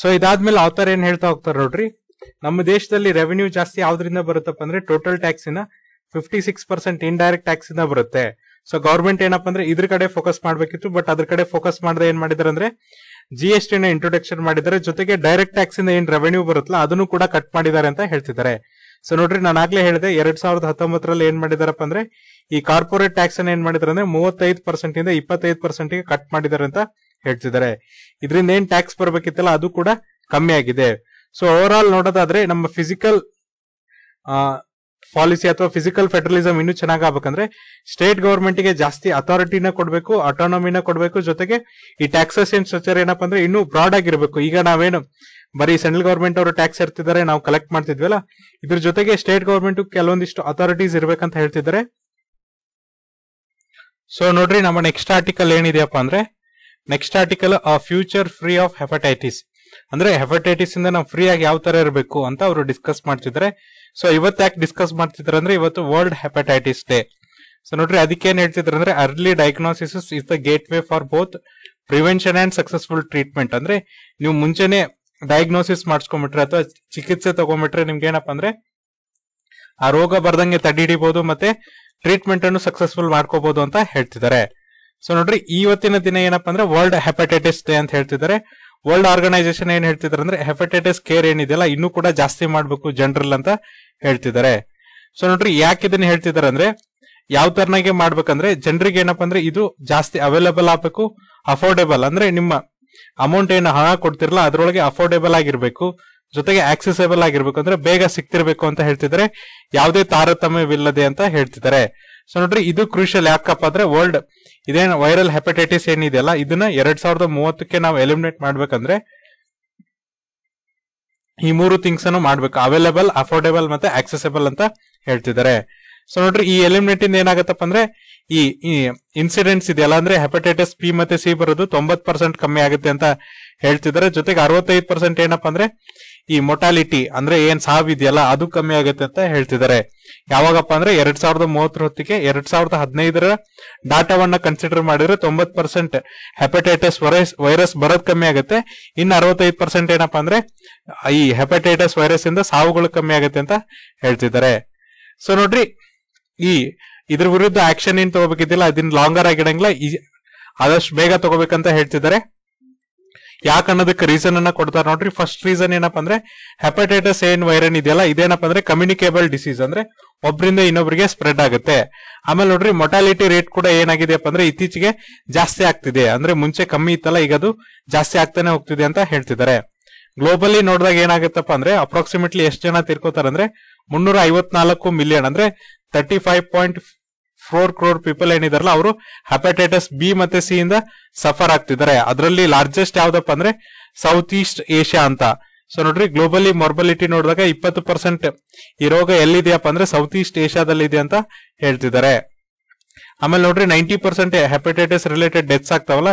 ಸೊ ಇದಾದ್ಮೇಲೆ ಆತರ್ ಏನ್ ಹೇಳ್ತಾ ಹೋಗ್ತಾರೆ ನೋಡ್ರಿ ನಮ್ಮ ದೇಶದಲ್ಲಿ ರೆವೆನ್ಯೂ ಜಾಸ್ತಿ ಯಾವ್ದ್ರಿಂದ ಬರುತ್ತಪ್ಪ ಅಂದ್ರೆ ಟೋಟಲ್ ಟ್ಯಾಕ್ಸ್ ಇನ್ನ fifty six percent indirect tax ಇಂದ ಬರುತ್ತೆ ಸೊ ಗೌರ್ಮೆಂಟ್ ಏನಪ್ಪ ಅಂದ್ರೆ ಇದ್ರ ಕಡೆ ಫೋಕಸ್ ಮಾಡ್ಬೇಕಿತ್ತು ಬಟ್ ಅದ್ರ ಕಡೆ ಫೋಕಸ್ ಮಾಡಿದ್ರೆ ಏನ್ ಮಾಡಿದಾರೆ ಅಂದ್ರೆ ಜಿ ಎಸ್ ಟಿನ ಇಂಟ್ರೊಡಕ್ಷನ್ ಮಾಡಿದ್ದಾರೆ ಜೊತೆಗೆ ಡೈರೆಕ್ಟ್ ಟ್ಯಾಕ್ಸ್ ಇಂದ ಏನ್ ರೆವೆನ್ಯೂ ಬರುತ್ತಲ್ಲ ಅದನ್ನು ಕೂಡ ಕಟ್ ಮಾಡಿದ್ದಾರೆ ಅಂತ ಹೇಳ್ತಿದ್ದಾರೆ ಸೊ ನೋಡ್ರಿ ನಾನು ಆಗ್ಲೇ ಹೇಳಿದೆ ಎರಡ್ ಸಾವಿರದ ಹತ್ತೊಂಬತ್ತರಲ್ಲಿ ಏನ್ ಮಾಡಿದಾರಪ್ಪ ಅಂದ್ರೆ ಈ ಕಾರ್ಪೊರೇಟ್ ಟ್ಯಾಕ್ಸ್ ಅನ್ನ ಏನ್ ಮಾಡಿದಾರೆ ಅಂದ್ರೆ ಮೂವತ್ತೈದು ಪರ್ಸೆಂಟ್ ಇಂದ ಇಪ್ಪತ್ತೈದು ಪರ್ಸೆಂಟ್ ಗೆ ಕಟ್ ಮಾಡಿದ್ದಾರೆ ಅಂತ ಹೇಳ್ತಿದ್ದಾರೆ ಇದರಿಂದ ಏನ್ ಟ್ಯಾಕ್ಸ್ ಬರಬೇಕಿತ್ತಲ್ಲ ಅದು ಕೂಡ ಕಮ್ಮಿ ಆಗಿದೆ ಸೊ ಓವರ್ ಆಲ್ ನೋಡೋದಾದ್ರೆ ನಮ್ಮ ಫಿಸಿಕಲ್ ಪಾಲಿಸಿ ಅಥವಾ ಫಿಸಿಕಲ್ ಫೆಡರಲಿಸಂ ಇನ್ನೂ ಚೆನ್ನಾಗಿ ಆಗ್ಬೇಕಂದ್ರೆ ಸ್ಟೇಟ್ ಗವರ್ಮೆಂಟ್ ಗೆ ಜಾಸ್ತಿ ಅಥಾರಿಟಿನ ಕೊಡಬೇಕು ಅಟೋನಮಿನ ಕೊಡಬೇಕು ಜೊತೆಗೆ ಈ ಟ್ಯಾಕ್ಸೇಷನ್ ಸ್ಟ್ರಕ್ಚರ್ ಏನಪ್ಪ ಅಂದ್ರೆ ಇನ್ನೂ ಬ್ರಾಡ್ ಆಗಿರಬೇಕು ಈಗ ನಾವೇನು ಬರೀ ಸೆಂಟ್ರಲ್ ಗವರ್ಮೆಂಟ್ ಅವರು ಟ್ಯಾಕ್ಸ್ ಇರ್ತಿದ್ದಾರೆ ನಾವು ಕಲೆಕ್ಟ್ ಮಾಡ್ತಿದ್ವಲ್ಲ ಇದ್ರ ಜೊತೆಗೆ ಸ್ಟೇಟ್ ಗವರ್ಮೆಂಟ್ ಕೆಲವೊಂದಿಷ್ಟು ಅಥಾರಿಟೀಸ್ ಇರಬೇಕಂತ ಹೇಳ್ತಿದ್ದಾರೆ ಸೊ ನೋಡ್ರಿ ನಮ್ಮ ನೆಕ್ಸ್ಟ್ ಆರ್ಟಿಕಲ್ ಏನಿದೆಯಪ್ಪ ಅಂದ್ರೆ ನೆಕ್ಸ್ಟ್ ಆರ್ಟಿಕಲ್ ಆ ಫ್ಯೂಚರ್ ಫ್ರೀ ಆಫ್ ಹೆಪಟೈಟಿಸ್ ಅಂದ್ರೆ ಹೆಪಟೈಟಿಸ್ ಇಂದ ನಾವು ಫ್ರೀ ಆಗಿ ಯಾವ ತರ ಇರಬೇಕು ಅಂತ ಅವರು ಡಿಸ್ಕಸ್ ಮಾಡ್ತಿದ್ದಾರೆ ಸೊ ಇವತ್ತು ಯಾಕೆ ಡಿಸ್ಕಸ್ ಮಾಡ್ತಿದ್ರು ಅಂದ್ರೆ ಇವತ್ತು ವರ್ಲ್ಡ್ ಹೆಪಟೈಟಿಸ್ ಡೇ ಸೊ ನೋಡ್ರಿ ಅದಕ್ಕೆ ಏನ್ ಹೇಳ್ತಿದ್ರು ಅಂದ್ರೆ early diagnosis is the gateway for both prevention and successful treatment ಅಂದ್ರೆ ನೀವು ಮುಂಚೆನೆ ಡಯಾಗ್ನೋಸಿಸ್ ಮಾಡಿಸ್ಕೊಂಡ್ಬಿಟ್ರೆ ಅಥವಾ ಚಿಕಿತ್ಸೆ ತಗೊಂಡ್ಬಿಟ್ರೆ ನಿಮ್ಗೆ ಏನಪ್ಪಾ ಅಂದ್ರೆ ಆ ರೋಗ ಬರ್ದಂಗೆ ಹಿಡಿಬಹುದು ಮತ್ತೆ ಟ್ರೀಟ್ಮೆಂಟ್ ಅನ್ನು ಸಕ್ಸಸ್ಫುಲ್ ಮಾಡ್ಕೋಬಹುದು ಅಂತ ಹೇಳ್ತಿದ್ದಾರೆ ಸೊ ನೋಡ್ರಿ ಇವತ್ತಿನ ದಿನ ಏನಪ್ಪಾ ಅಂದ್ರೆ ವರ್ಲ್ಡ್ ಹೆಪಟೈಟಿಸ್ ಡೇ ಅಂತ ಹೇಳ್ತಿದ್ದಾರೆ ವರ್ಲ್ಡ್ ಆರ್ಗನೈಸೇಷನ್ ಏನ್ ಹೇಳ್ತಿದ್ದಾರೆ ಅಂದ್ರೆ ಹೆಪಟೈಟಿಸ್ ಕೇರ್ ಏನಿದೆಯಲ್ಲ ಇನ್ನೂ ಕೂಡ ಜಾಸ್ತಿ ಮಾಡಬೇಕು ಜನರಲ್ ಅಂತ ಹೇಳ್ತಿದ್ದಾರೆ ಸೊ ನೋಡ್ರಿ ಯಾಕೆ ಇದನ್ನ ಹೇಳ್ತಿದ್ದಾರೆ ಅಂದ್ರೆ ಯಾವ ತರನಾಗೆ ಮಾಡ್ಬೇಕಂದ್ರೆ ಜನರಿಗೆ ಏನಪ್ಪಾ ಅಂದ್ರೆ ಇದು ಜಾಸ್ತಿ ಅವೈಲೇಬಲ್ ಆಗ್ಬೇಕು ಅಫೋರ್ಡೆಬಲ್ ಅಂದ್ರೆ ನಿಮ್ಮ ಅಮೌಂಟ್ ಏನು ಹಣ ಕೊಡ್ತಿರಲ್ಲ ಅದರೊಳಗೆ ಅಫೋರ್ಡೆಬಲ್ ಆಗಿರ್ಬೇಕು ಜೊತೆಗೆ ಆಕ್ಸೆಸಬಲ್ ಆಗಿರ್ಬೇಕು ಅಂದ್ರೆ ಬೇಗ ಸಿಕ್ತಿರ್ಬೇಕು ಅಂತ ಹೇಳ್ತಿದ್ದಾರೆ ಯಾವುದೇ ತಾರತಮ್ಯವಿಲ್ಲದೆ ಅಂತ ಹೇಳ್ತಿದ್ದಾರೆ ಸೊ ನೋಡ್ರಿ ಇದು ಕ್ರೂಷಿಯಲ್ ಯಾಕಪ್ಪ ಅಂದ್ರೆ ವರ್ಲ್ಡ್ ಇದೇನು ವೈರಲ್ ಹೆಪಟೈಟಿಸ್ ಏನಿದೆಯಲ್ಲ ಇದನ್ನ ಎರಡ್ ಸಾವಿರದ ಮೂವತ್ತಕ್ಕೆ ನಾವು ಎಲಿಮಿನೇಟ್ ಮಾಡ್ಬೇಕಂದ್ರೆ ಈ ಮೂರು ಥಿಂಗ್ಸ್ ಅನ್ನು ಮಾಡ್ಬೇಕು ಅವೈಲೇಬಲ್ ಅಫೋರ್ಡೆಬಲ್ ಮತ್ತೆ ಆಕ್ಸೆಸಬಲ್ ಅಂತ ಹೇಳ್ತಿದ್ದಾರೆ ಸೊ ನೋಡ್ರಿ ಈ ಎಲಿಮಿನೇಟ್ ಏನಾಗತ್ತಪ್ಪ ಅಂದ್ರೆ ಈ ಇನ್ಸಿಡೆಂಟ್ಸ್ ಇದೆಯಲ್ಲ ಅಂದ್ರೆ ಹೆಪಟೈಟಿಸ್ ಪಿ ಮತ್ತೆ ಸಿ ಬರೋದು ತೊಂಬತ್ ಪರ್ಸೆಂಟ್ ಕಮ್ಮಿ ಆಗುತ್ತೆ ಅಂತ ಹೇಳ್ತಿದ್ದಾರೆ ಜೊತೆಗೆ ಅರವತ್ತೈದು ಪರ್ಸೆಂಟ್ ಏನಪ್ಪ ಅಂದ್ರೆ ಈ ಮೊಟಾಲಿಟಿ ಅಂದ್ರೆ ಏನ್ ಸಾವಿದೆಯಲ್ಲ ಅದು ಕಮ್ಮಿ ಆಗುತ್ತೆ ಅಂತ ಹೇಳ್ತಿದ್ದಾರೆ ಯಾವಾಗಪ್ಪ ಅಂದ್ರೆ ಎರಡ್ ಸಾವಿರದ ಮೂವತ್ತರ ಹೊತ್ತಿಗೆ ಎರಡ್ ಸಾವಿರದ ಹದಿನೈದರ ಡಾಟಾವನ್ನ ಕನ್ಸಿಡರ್ ಮಾಡಿದ್ರೆ ತೊಂಬತ್ ಪರ್ಸೆಂಟ್ ಹೆಪಟೈಟಿಸ್ ವೈರಸ್ ವೈರಸ್ ಬರೋದ್ ಕಮ್ಮಿ ಆಗುತ್ತೆ ಇನ್ನು ಅರವತ್ತೈದು ಪರ್ಸೆಂಟ್ ಏನಪ್ಪ ಅಂದ್ರೆ ಈ ಹೆಪಟೈಟಿಸ್ ವೈರಸ್ ಇಂದ ಸಾವುಗಳು ಕಮ್ಮಿ ಆಗುತ್ತೆ ಅಂತ ಹೇಳ್ತಿದ್ದಾರೆ ಸೊ ನೋಡ್ರಿ ಈ ಇದ್ರ ವಿರುದ್ಧ ಆಕ್ಷನ್ ಏನ್ ತಗೋಬೇಕಿದ್ದಿಲ್ಲ ಅದನ್ನ ಲಾಂಗರ್ ಆಗಿಡಂಗಿಲ್ಲ ಆದಷ್ಟು ಬೇಗ ತಗೋಬೇಕಂತ ಹೇಳ್ತಿದ್ದಾರೆ ಯಾಕೆ ಅನ್ನೋದಕ್ಕೆ ರೀಸನ್ ಅನ್ನ ಕೊಡ್ತಾರೆ ನೋಡ್ರಿ ಫಸ್ಟ್ ರೀಸನ್ ಏನಪ್ಪ ಅಂದ್ರೆ ಹೆಪಟೈಟಿಸ್ ಏನ್ ವೈರನ್ ಇದೆಯಲ್ಲ ಇದೇನಪ್ಪ ಅಂದ್ರೆ ಕಮ್ಯುನಿಕೇಬಲ್ ಡಿಸೀಸ್ ಅಂದ್ರೆ ಒಬ್ಬರಿಂದ ಇನ್ನೊಬ್ಬರಿಗೆ ಸ್ಪ್ರೆಡ್ ಆಗುತ್ತೆ ಆಮೇಲೆ ನೋಡ್ರಿ ಮೊಟಾಲಿಟಿ ರೇಟ್ ಕೂಡ ಏನಾಗಿದೆಯಪ್ಪ ಅಂದ್ರೆ ಇತ್ತೀಚೆಗೆ ಜಾಸ್ತಿ ಆಗ್ತಿದೆ ಅಂದ್ರೆ ಮುಂಚೆ ಕಮ್ಮಿ ಇತ್ತಲ್ಲ ಈಗ ಅದು ಜಾಸ್ತಿ ಆಗ್ತಾನೆ ಹೋಗ್ತಿದೆ ಅಂತ ಹೇಳ್ತಿದ್ದಾರೆ ಗ್ಲೋಬಲಿ ನೋಡಿದಾಗ ಏನಾಗುತ್ತಪ್ಪ ಅಂದ್ರೆ ಅಪ್ರಾಕ್ಸಿಮೇಟ್ಲಿ ಎಷ್ಟು ಜನ ತಿರ್ಕೋತಾರೆ ಅಂದ್ರೆ ಮುನ್ನೂರ ಐವತ್ನಾಲ್ಕು ಮಿಲಿಯನ್ ಅಂದ್ರೆ thirty five point four crore people ಏನಿದಾರಲ್ಲ ಅವರು ಹೆಪಟೈಟಿಸ್ ಬಿ ಮತ್ತೆ ಸಿ ಇಂದ ಸಫರ್ ಆಗ್ತಿದ್ದಾರೆ ಅದರಲ್ಲಿ ಲಾರ್ಜೆಸ್ಟ್ ಯಾವ್ದಪ್ಪ ಅಂದ್ರೆ ಸೌತ್ ಈಸ್ಟ್ ಏಷ್ಯಾ ಅಂತ ಸೊ ನೋಡ್ರಿ ಗ್ಲೋಬಲಿ ಮಾರ್ಬಲಿಟಿ ನೋಡಿದಾಗ ಇಪ್ಪತ್ತು ಪರ್ಸೆಂಟ್ ಈ ರೋಗ ಎಲ್ಲಿದೆಯಪ್ಪ ಅಂದ್ರೆ ಸೌತ್ ಈಸ್ಟ್ ಏಷ್ಯಾದಲ್ಲಿ ಇದೆ ಅಂತ ಹೇಳ್ತಿದ್ದಾರೆ ಆಮೇಲೆ ನೋಡ್ರಿ ninety percent hepatitis related deaths ಆಗ್ತಾವಲ್ಲ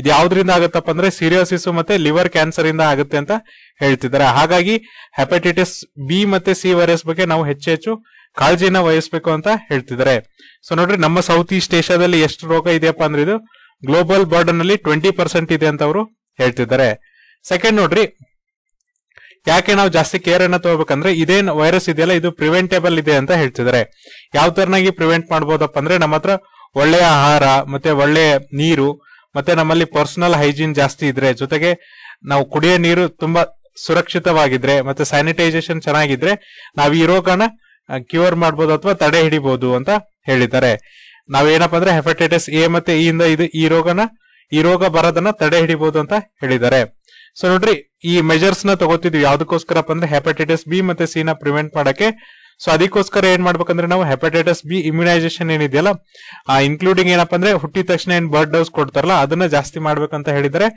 ಇದು ಯಾವ್ದ್ರಿಂದ ಆಗುತ್ತಪ್ಪ ಅಂದ್ರೆ ಸಿರಿಯೋಸಿಸ್ ಮತ್ತೆ ಲಿವರ್ ಕ್ಯಾನ್ಸರ್ ಇಂದ ಆಗುತ್ತೆ ಅಂತ ಹೇಳ್ತಿದ್ದಾರೆ ಹಾಗಾಗಿ ಹೆಪಟೈಟಿಸ್ ಬಿ ಮತ್ತೆ ಸಿ ವೈರಸ್ ಬಗ್ಗೆ ನಾವು ಹೆಚ್ಚು ಹೆಚ್ಚು ಕಾಳಜಿನ ವಹಿಸ್ಬೇಕು ಅಂತ ಹೇಳ್ತಿದ್ದಾರೆ ಸೊ ನೋಡ್ರಿ ನಮ್ಮ ಸೌತ್ ಈಸ್ಟ್ ಏಷ್ಯಾದಲ್ಲಿ ಎಷ್ಟು ರೋಗ ಇದೆಯಪ್ಪ ಅಂದ್ರೆ ಇದು ಗ್ಲೋಬಲ್ ಬರ್ಡನ್ ಅಲ್ಲಿ ಟ್ವೆಂಟಿ ಪರ್ಸೆಂಟ್ ಇದೆ ಅಂತ ಅವರು ಹೇಳ್ತಿದ್ದಾರೆ ಸೆಕೆಂಡ್ ನೋಡ್ರಿ ಯಾಕೆ ನಾವು ಜಾಸ್ತಿ ಕೇರ್ ಅನ್ನ ತಗೋಬೇಕಂದ್ರೆ ಇದೇನ್ ವೈರಸ್ ಇದೆಯಲ್ಲ ಇದು ಪ್ರಿವೆಂಟೇಬಲ್ ಇದೆ ಅಂತ ಹೇಳ್ತಿದ್ದಾರೆ ಯಾವ ತರನಾಗಿ ಪ್ರಿವೆಂಟ್ ಮಾಡ್ಬೋದಪ್ಪ ಅಂದ್ರೆ ನಮ್ಮ ಹತ್ರ ಒಳ್ಳೆಯ ಆಹಾರ ಮತ್ತೆ ಒಳ್ಳೆಯ ನೀರು ಮತ್ತೆ ನಮ್ಮಲ್ಲಿ ಪರ್ಸನಲ್ ಹೈಜೀನ್ ಜಾಸ್ತಿ ಇದ್ರೆ ಜೊತೆಗೆ ನಾವು ಕುಡಿಯೋ ನೀರು ತುಂಬಾ ಸುರಕ್ಷಿತವಾಗಿದ್ರೆ ಮತ್ತೆ ಸ್ಯಾನಿಟೈಸೇಷನ್ ಚೆನ್ನಾಗಿದ್ರೆ ನಾವು ಈ ರೋಗನ ಕ್ಯೂರ್ ಮಾಡಬಹುದು ಅಥವಾ ತಡೆ ಹಿಡಿಬಹುದು ಅಂತ ಹೇಳಿದ್ದಾರೆ ನಾವೇನಪ್ಪ ಅಂದ್ರೆ ಹೆಪಟೈಟಿಸ್ ಎ ಮತ್ತೆ ಇ e ಇಂದ ಇದು ಈ ರೋಗನ ಈ ರೋಗ ಬರೋದನ್ನ ತಡೆ ಹಿಡಿಬಹುದು ಅಂತ ಹೇಳಿದ್ದಾರೆ ಸೊ ನೋಡ್ರಿ ಈ ಮೆಜರ್ಸ್ ನ ತಗೋತಿದ್ವಿ ಯಾವ್ದಕ್ಕೋಸ್ಕರಪ್ಪ ಅಂದ್ರೆ ಹೆಪಟೈಟಿಸ್ ಬಿ ಮತ್ತೆ ಸಿ ನ ಪ್ರಿವೆಂಟ್ ಮಾಡಕ್ಕೆ ಸೊ ಅದಕ್ಕೋಸ್ಕರ ಏನ್ ಮಾಡ್ಬೇಕಂದ್ರೆ ನಾವು ಹೆಪಟೈಟಿಸ್ ಬಿ ಇಮ್ಯುನೈಸೇಷನ್ ಏನಿದೆಯಲ್ಲ ಇನ್ಕ್ಲೂಡಿಂಗ್ ಏನಪ್ಪ ಅಂದ್ರೆ ಹುಟ್ಟಿದ ತಕ್ಷಣ ಏನ್ ಬರ್ಡ್ ಡೋಸ್ ಕೊಡ್ತಾರಲ್ಲ ಅದನ್ನ ಜಾಸ್ತಿ ಮಾಡ್ಬೇಕಂತ ಹೇಳಿದರೆ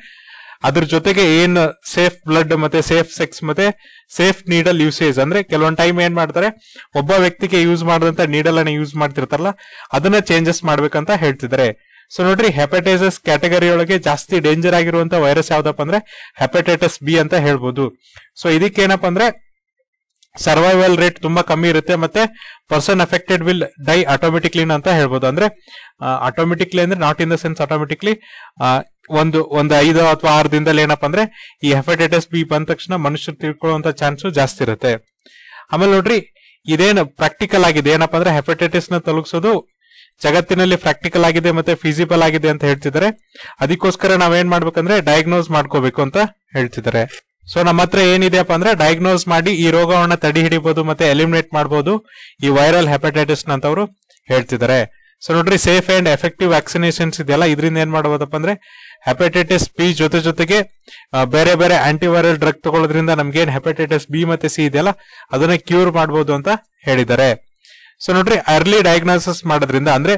ಅದ್ರ ಜೊತೆಗೆ ಏನ್ ಸೇಫ್ ಬ್ಲಡ್ ಮತ್ತೆ ಸೇಫ್ ಸೆಕ್ಸ್ ಮತ್ತೆ ಸೇಫ್ ನೀಡಲ್ ಯೂಸೇಜ್ ಅಂದ್ರೆ ಕೆಲವೊಂದ್ ಟೈಮ್ ಏನ್ ಮಾಡ್ತಾರೆ ಒಬ್ಬ ವ್ಯಕ್ತಿಗೆ ಯೂಸ್ ಮಾಡಿದಂತ ನೀಡಲ್ ಅನ್ನ ಯೂಸ್ ಮಾಡ್ತಿರ್ತಾರಲ್ಲ ಅದನ್ನ ಚೇಂಜಸ್ ಮಾಡ್ಬೇಕಂತ ಹೇಳ್ತಿದ್ದಾರೆ ಸೊ ನೋಡ್ರಿ ಹೆಪಟೈಸಸ್ ಕ್ಯಾಟಗರಿ ಒಳಗೆ ಜಾಸ್ತಿ ಡೇಂಜರ್ ಆಗಿರುವಂತ ವೈರಸ್ ಯಾವ್ದಪ್ಪ ಅಂದ್ರೆ ಹೆಪಟೈಟಿಸ್ ಬಿ ಅಂತ ಹೇಳ್ಬೋದು ಸೊ ಇದಕ್ಕೇನಪ್ಪ ಅಂದ್ರೆ ಸರ್ವೈವಲ್ ರೇಟ್ ತುಂಬಾ ಕಮ್ಮಿ ಇರುತ್ತೆ ಮತ್ತೆ person affected will die automatically ಅಂತ ಹೇಳ್ಬೋದು ಅಂದ್ರೆ ಆಟೋಮೆಟಿಕ್ಲಿ ಅಂದ್ರೆ not in the sense automatically ಒಂದು ಒಂದು ಐದು ಅಥವಾ ಆರು ದಿನದಲ್ಲಿ ಏನಪ್ಪಾ ಅಂದ್ರೆ ಈ ಹೆಪಟೈಟಿಸ್ ಬಿ ಬಂದ ತಕ್ಷಣ ಮನುಷ್ಯರು ತಿಳ್ಕೊಳ್ಳುವಂತ ಚಾನ್ಸ್ ಜಾಸ್ತಿ ಇರುತ್ತೆ ಆಮೇಲೆ ನೋಡ್ರಿ ಇದೇನು ಪ್ರಾಕ್ಟಿಕಲ್ ಆಗಿದೆ ಏನಪ್ಪಾ ಅಂದ್ರೆ ಹೆಪಟೈಟಿಸ್ ನ ತಲುಗಿಸೋದು ಜಗತ್ತಿನಲ್ಲಿ ಪ್ರಾಕ್ಟಿಕಲ್ ಆಗಿದೆ ಮತ್ತೆ ಫಿಸಿಬಲ್ ಆಗಿದೆ ಅಂತ ಹೇಳ್ತಿದ್ದಾರೆ ಅದಕ್ಕೋಸ್ಕರ ನಾವೇನ್ ಮಾಡ್ಬೇಕಂದ್ರೆ ಡಯಾಗ್ನೋಸ್ ಮಾಡ್ಕೋಬೇಕು ಅಂತ ಹೇಳ್ತಿದ್ದಾರೆ ಸೊ ನಮ್ಮ ಹತ್ರ ಏನಿದೆಯಪ್ಪ ಅಂದ್ರೆ ಡಯಾಗ್ನೋಸ್ ಮಾಡಿ ಈ ರೋಗವನ್ನ ತಡಿ ಹಿಡಿಬಹುದು ಮತ್ತೆ ಎಲಿಮಿನೇಟ್ ಮಾಡಬಹುದು ಈ ವೈರಲ್ ಹೆಪಟೈಟಿಸ್ ಅಂತವರು ಹೇಳ್ತಿದ್ದಾರೆ ಸೊ ನೋಡ್ರಿ ಸೇಫ್ ಅಂಡ್ ಎಫೆಕ್ಟಿವ್ ವ್ಯಾಕ್ಸಿನೇಷನ್ಸ್ ಇದೆಯಲ್ಲ ಇದರಿಂದ ಏನ್ ಮಾಡಬಹುದಪ್ಪ ಅಂದ್ರೆ ಹೆಪಟೈಟಿಸ್ ಬಿ ಜೊತೆ ಜೊತೆಗೆ ಬೇರೆ ಬೇರೆ ಆಂಟಿವೈರಲ್ ಡ್ರಗ್ ತಗೊಳ್ಳೋದ್ರಿಂದ ನಮ್ಗೆ ಏನ್ ಹೆಪಟೈಟಿಸ್ ಬಿ ಮತ್ತೆ ಸಿ ಇದೆಯಲ್ಲ ಅದನ್ನ ಕ್ಯೂರ್ ಮಾಡಬಹುದು ಅಂತ ಹೇಳಿದ್ದಾರೆ ಸೊ ನೋಡ್ರಿ ಅರ್ಲಿ ಡಯಾಗ್ನೋಸಿಸ್ ಮಾಡೋದ್ರಿಂದ ಅಂದ್ರೆ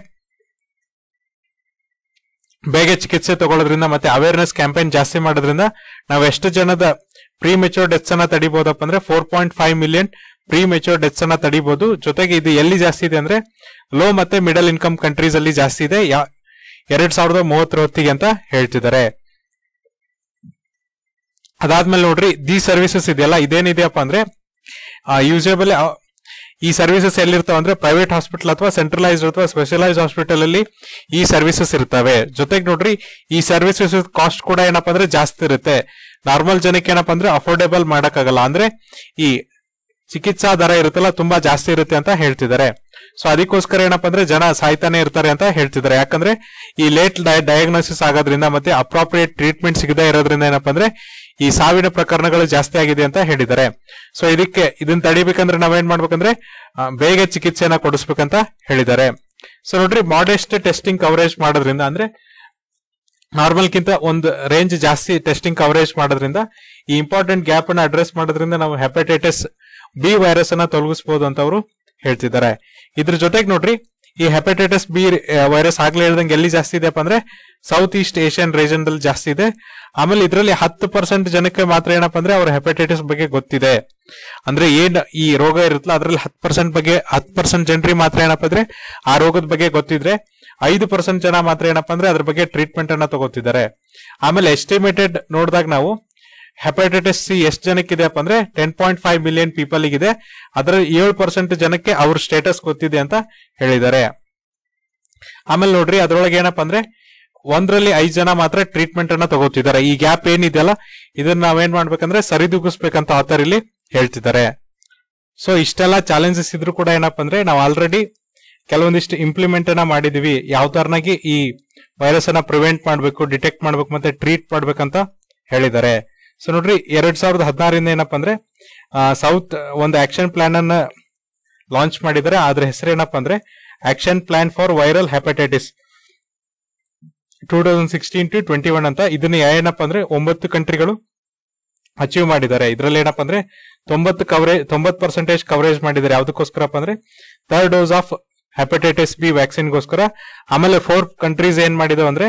ಬೇಗ ಚಿಕಿತ್ಸೆ ತಗೊಳ್ಳೋದ್ರಿಂದ ಮತ್ತೆ ಅವೇರ್ನೆಸ್ ಕ್ಯಾಂಪೇನ್ ಜಾಸ್ತಿ ಮಾಡೋದ್ರಿಂದ ನಾವು ಎಷ್ಟು ಜನದ ಪ್ರೀ ಮೆಚೋರ್ ಡೆತ್ಸ್ ಅನ್ನ ತಡಿಬಹುದಪ್ಪ ಅಂದ್ರೆ four point five million premature deaths ಅನ್ನ ತಡಿಬಹುದು ಜೊತೆಗೆ ಇದು ಎಲ್ಲಿ ಜಾಸ್ತಿ ಇದೆ ಅಂದ್ರೆ ಲೋ ಮತ್ತೆ ಮಿಡಲ್ ಇನ್ಕಮ್ ಕಂಟ್ರೀಸ್ ಅಲ್ಲಿ ಜಾಸ್ತಿ ಇದೆ ಎರಡ್ ಸಾವಿರದ ಮೂವತ್ತರ ಹೊತ್ತಿಗೆ ಅಂತ ಹೇಳ್ತಿದ್ದಾರೆ ಅದಾದ್ಮೇಲೆ ನೋಡ್ರಿ ದಿ ಸರ್ವಿಸಸ್ ಇದೆಯಲ್ಲ ಇದೇನಿದೆಯಪ್ಪ ಅಂದ್ರೆ ಯೂಸೇಬಲ್ ಈ ಸರ್ವಿಸಸ್ ಎಲ್ಲಿರ್ತಾವ ಅಂದ್ರೆ ಪ್ರೈವೇಟ್ ಹಾಸ್ಪಿಟಲ್ ಅಥವಾ ಸೆಂಟ್ರಲೈಸ್ಡ್ ಅಥವಾ ಸ್ಪೆಷಲೈಸ್ ಹಾಸ್ಪಿಟಲ್ ಅಲ್ಲಿ ಈ ಸರ್ವಿಸಸ್ ಇರ್ತವೆ ಜೊತೆಗೆ ನೋಡ್ರಿ ಈ ಸರ್ವಿಸಸ್ ಕಾಸ್ಟ್ ಕೂಡ ಏನಪ್ಪಾ ಅಂದ್ರೆ ಜಾಸ್ತಿ ಇರುತ್ತೆ ನಾರ್ಮಲ್ ಜನಕ್ಕೆ ಏನಪ್ಪ ಅಂದ್ರೆ ಅಫೋರ್ಡೆಬಲ್ ಮಾಡಕ್ಕಾಗಲ್ಲ ಅಂದ್ರೆ ಈ ಚಿಕಿತ್ಸಾ ದರ ಇರುತ್ತಲ್ಲ ತುಂಬಾ ಜಾಸ್ತಿ ಇರುತ್ತೆ ಅಂತ ಹೇಳ್ತಿದ್ದಾರೆ ಸೊ ಅದಕ್ಕೋಸ್ಕರ ಏನಪ್ಪ ಅಂದ್ರೆ ಜನ ಸಾಯ್ತಾನೆ ಇರ್ತಾರೆ ಅಂತ ಹೇಳ್ತಿದ್ದಾರೆ ಯಾಕಂದ್ರೆ ಈ ಲೇಟ್ ಡಯಾಗ್ನೋಸಿಸ್ ಆಗೋದ್ರಿಂದ ಮತ್ತೆ ಅಪ್ರಾಪ್ರಿಯೇಟ್ ಟ್ರೀಟ್ಮೆಂಟ್ ಸಿಗದೇ ಇರೋದ್ರಿಂದ ಏನಪ್ಪಾ ಅಂದ್ರೆ ಈ ಸಾವಿನ ಪ್ರಕರಣಗಳು ಜಾಸ್ತಿ ಆಗಿದೆ ಅಂತ ಹೇಳಿದ್ದಾರೆ ಸೊ ಇದಕ್ಕೆ ಇದನ್ನ ತಡಿಬೇಕಂದ್ರೆ ನಾವೇನ್ ಮಾಡ್ಬೇಕಂದ್ರೆ ಬೇಗ ಚಿಕಿತ್ಸೆಯನ್ನ ಕೊಡಿಸ್ಬೇಕಂತ ಹೇಳಿದ್ದಾರೆ ಸೊ ನೋಡ್ರಿ ಮಾಡೆಸ್ಟ್ ಟೆಸ್ಟಿಂಗ್ ಕವರೇಜ್ ಮಾಡೋದ್ರಿಂದ ಅಂದ್ರೆ ಗಿಂತ ಒಂದು ರೇಂಜ್ ಜಾಸ್ತಿ ಟೆಸ್ಟಿಂಗ್ ಕವರೇಜ್ ಮಾಡೋದ್ರಿಂದ ಈ ಇಂಪಾರ್ಟೆಂಟ್ ಗ್ಯಾಪ್ ಅನ್ನ ಅಡ್ರೆಸ್ ಮಾಡೋದ್ರಿಂದ ನಾವು ಹೆಪಟೈಟಿಸ್ ಬಿ ವೈರಸ್ ಅನ್ನ ತೊಲಗಿಸಬಹುದು ಅಂತ ಅವರು ಹೇಳ್ತಿದ್ದಾರೆ ಇದ್ರ ಜೊತೆಗೆ ನೋಡ್ರಿ ಈ ಹೆಪಟೈಟಿಸ್ ಬಿ ವೈರಸ್ ಆಗ್ಲೇ ಹೇಳ್ದಂಗೆ ಎಲ್ಲಿ ಜಾಸ್ತಿ ಇದೆ ಅಂದ್ರೆ ಸೌತ್ ಈಸ್ಟ್ ಏಷ್ಯನ್ ರೀಜನ್ ದಲ್ಲಿ ಜಾಸ್ತಿ ಇದೆ ಆಮೇಲೆ ಇದರಲ್ಲಿ ಹತ್ತು ಪರ್ಸೆಂಟ್ ಜನಕ್ಕೆ ಮಾತ್ರ ಏನಪ್ಪಾ ಅಂದ್ರೆ ಅವ್ರ ಹೆಪಟೈಟಿಸ್ ಬಗ್ಗೆ ಗೊತ್ತಿದೆ ಅಂದ್ರೆ ಏನ್ ಈ ರೋಗ ಇರುತ್ತಲ್ಲ ಅದ್ರಲ್ಲಿ ಹತ್ತು ಪರ್ಸೆಂಟ್ ಬಗ್ಗೆ ಹತ್ತು ಪರ್ಸೆಂಟ್ ಜನರಿಗೆ ಮಾತ್ರ ಏನಪ್ಪ ಅಂದ್ರೆ ಆ ರೋಗದ ಬಗ್ಗೆ ಗೊತ್ತಿದ್ರೆ ಐದು ಪರ್ಸೆಂಟ್ ಜನ ಮಾತ್ರ ಏನಪ್ಪ ಅಂದ್ರೆ ಅದ್ರ ಬಗ್ಗೆ ಟ್ರೀಟ್ಮೆಂಟ್ ಅನ್ನ ತಗೋತಿದ್ದಾರೆ ಆಮೇಲೆ ಎಸ್ಟಿಮೇಟೆಡ್ ನೋಡಿದಾಗ ನಾವು ಹೆಪಟೈಟಿಸ್ ಸಿ ಎಷ್ಟು ಜನಕ್ಕಿದೆ ಅಪ್ಪ ಅಂದ್ರೆ ten point five million people ಇದೆ ಅದರ ಏಳು ಪರ್ಸೆಂಟ್ ಜನಕ್ಕೆ ಅವ್ರ ಸ್ಟೇಟಸ್ ಗೊತ್ತಿದೆ ಅಂತ ಹೇಳಿದ್ದಾರೆ ಆಮೇಲೆ ನೋಡ್ರಿ ಅದ್ರೊಳಗೆ ಏನಪ್ಪ ಅಂದ್ರೆ ಒಂದರಲ್ಲಿ ಐದು ಜನ ಮಾತ್ರ ಟ್ರೀಟ್ಮೆಂಟ್ ಅನ್ನ ತಗೋತಿದ್ದಾರೆ ಈ ಗ್ಯಾಪ್ ಏನಿದೆಯಲ್ಲ ಇದನ್ನ ನಾವೇನ್ ಮಾಡ್ಬೇಕಂದ್ರೆ ಸರಿದೂಗಿಸ್ಬೇಕಂತ ಆತರ್ ಇಲ್ಲಿ ಹೇಳ್ತಿದ್ದಾರೆ ಸೊ ಇಷ್ಟೆಲ್ಲ ಚಾಲೆಂಜಸ್ ಇದ್ರೂ ಕೂಡ ಏನಪ್ಪಾ ಅಂದ್ರೆ ನಾವು ಆಲ್ರೆಡಿ ಕೆಲವೊಂದಿಷ್ಟು ಇಂಪ್ಲಿಮೆಂಟ್ ಅನ್ನ ಮಾಡಿದೀವಿ ಯಾವ ತರನಾಗಿ ಈ ವೈರಸ್ ಅನ್ನ ಪ್ರಿವೆಂಟ್ ಮಾಡಬೇಕು ಡಿಟೆಕ್ಟ್ ಮಾಡ್ಬೇಕು ಮತ್ತೆ ಟ್ರೀಟ್ ಮಾಡ್ಬೇಕಂತ ಹೇಳಿದ್ದಾರೆ ಸೊ ನೋಡ್ರಿ ಎರಡ್ ಸಾವಿರದ ಹದಿನಾರಿಂದ ಏನಪ್ಪ ಅಂದ್ರೆ ಸೌತ್ ಒಂದು ಆಕ್ಷನ್ ಪ್ಲಾನ್ ಅನ್ನ ಲಾಂಚ್ ಮಾಡಿದ್ದಾರೆ ಅದ್ರ ಹೆಸರು ಏನಪ್ಪಾ ಅಂದ್ರೆ action plan for viral hepatitis two thousand sixteen to twenty one ಅಂತ ಇದನ್ನ ಏನಪ್ಪಾ ಅಂದ್ರೆ ಒಂಬತ್ತು ಕಂಟ್ರಿಗಳು ಅಚೀವ್ ಮಾಡಿದ್ದಾರೆ ಇದರಲ್ಲಿ ಏನಪ್ಪ ಅಂದ್ರೆ ತೊಂಬತ್ತು ಕವರೇಜ್ ತೊಂಬತ್ತು ಪರ್ಸೆಂಟೇಜ್ ಕವರೇಜ್ ಮಾಡಿದ್ದಾರೆ ಯಾವುದಕ್ಕೋಸ್ಕರಪ್ಪ ಅಂದ್ರೆ third dose of hepatitis B ವ್ಯಾಕ್ಸಿನ್ಗೋಸ್ಕರ ಆಮೇಲೆ ಫೋರ್ ಕಂಟ್ರೀಸ್ ಏನ್ ಮಾಡಿದವು ಅಂದ್ರೆ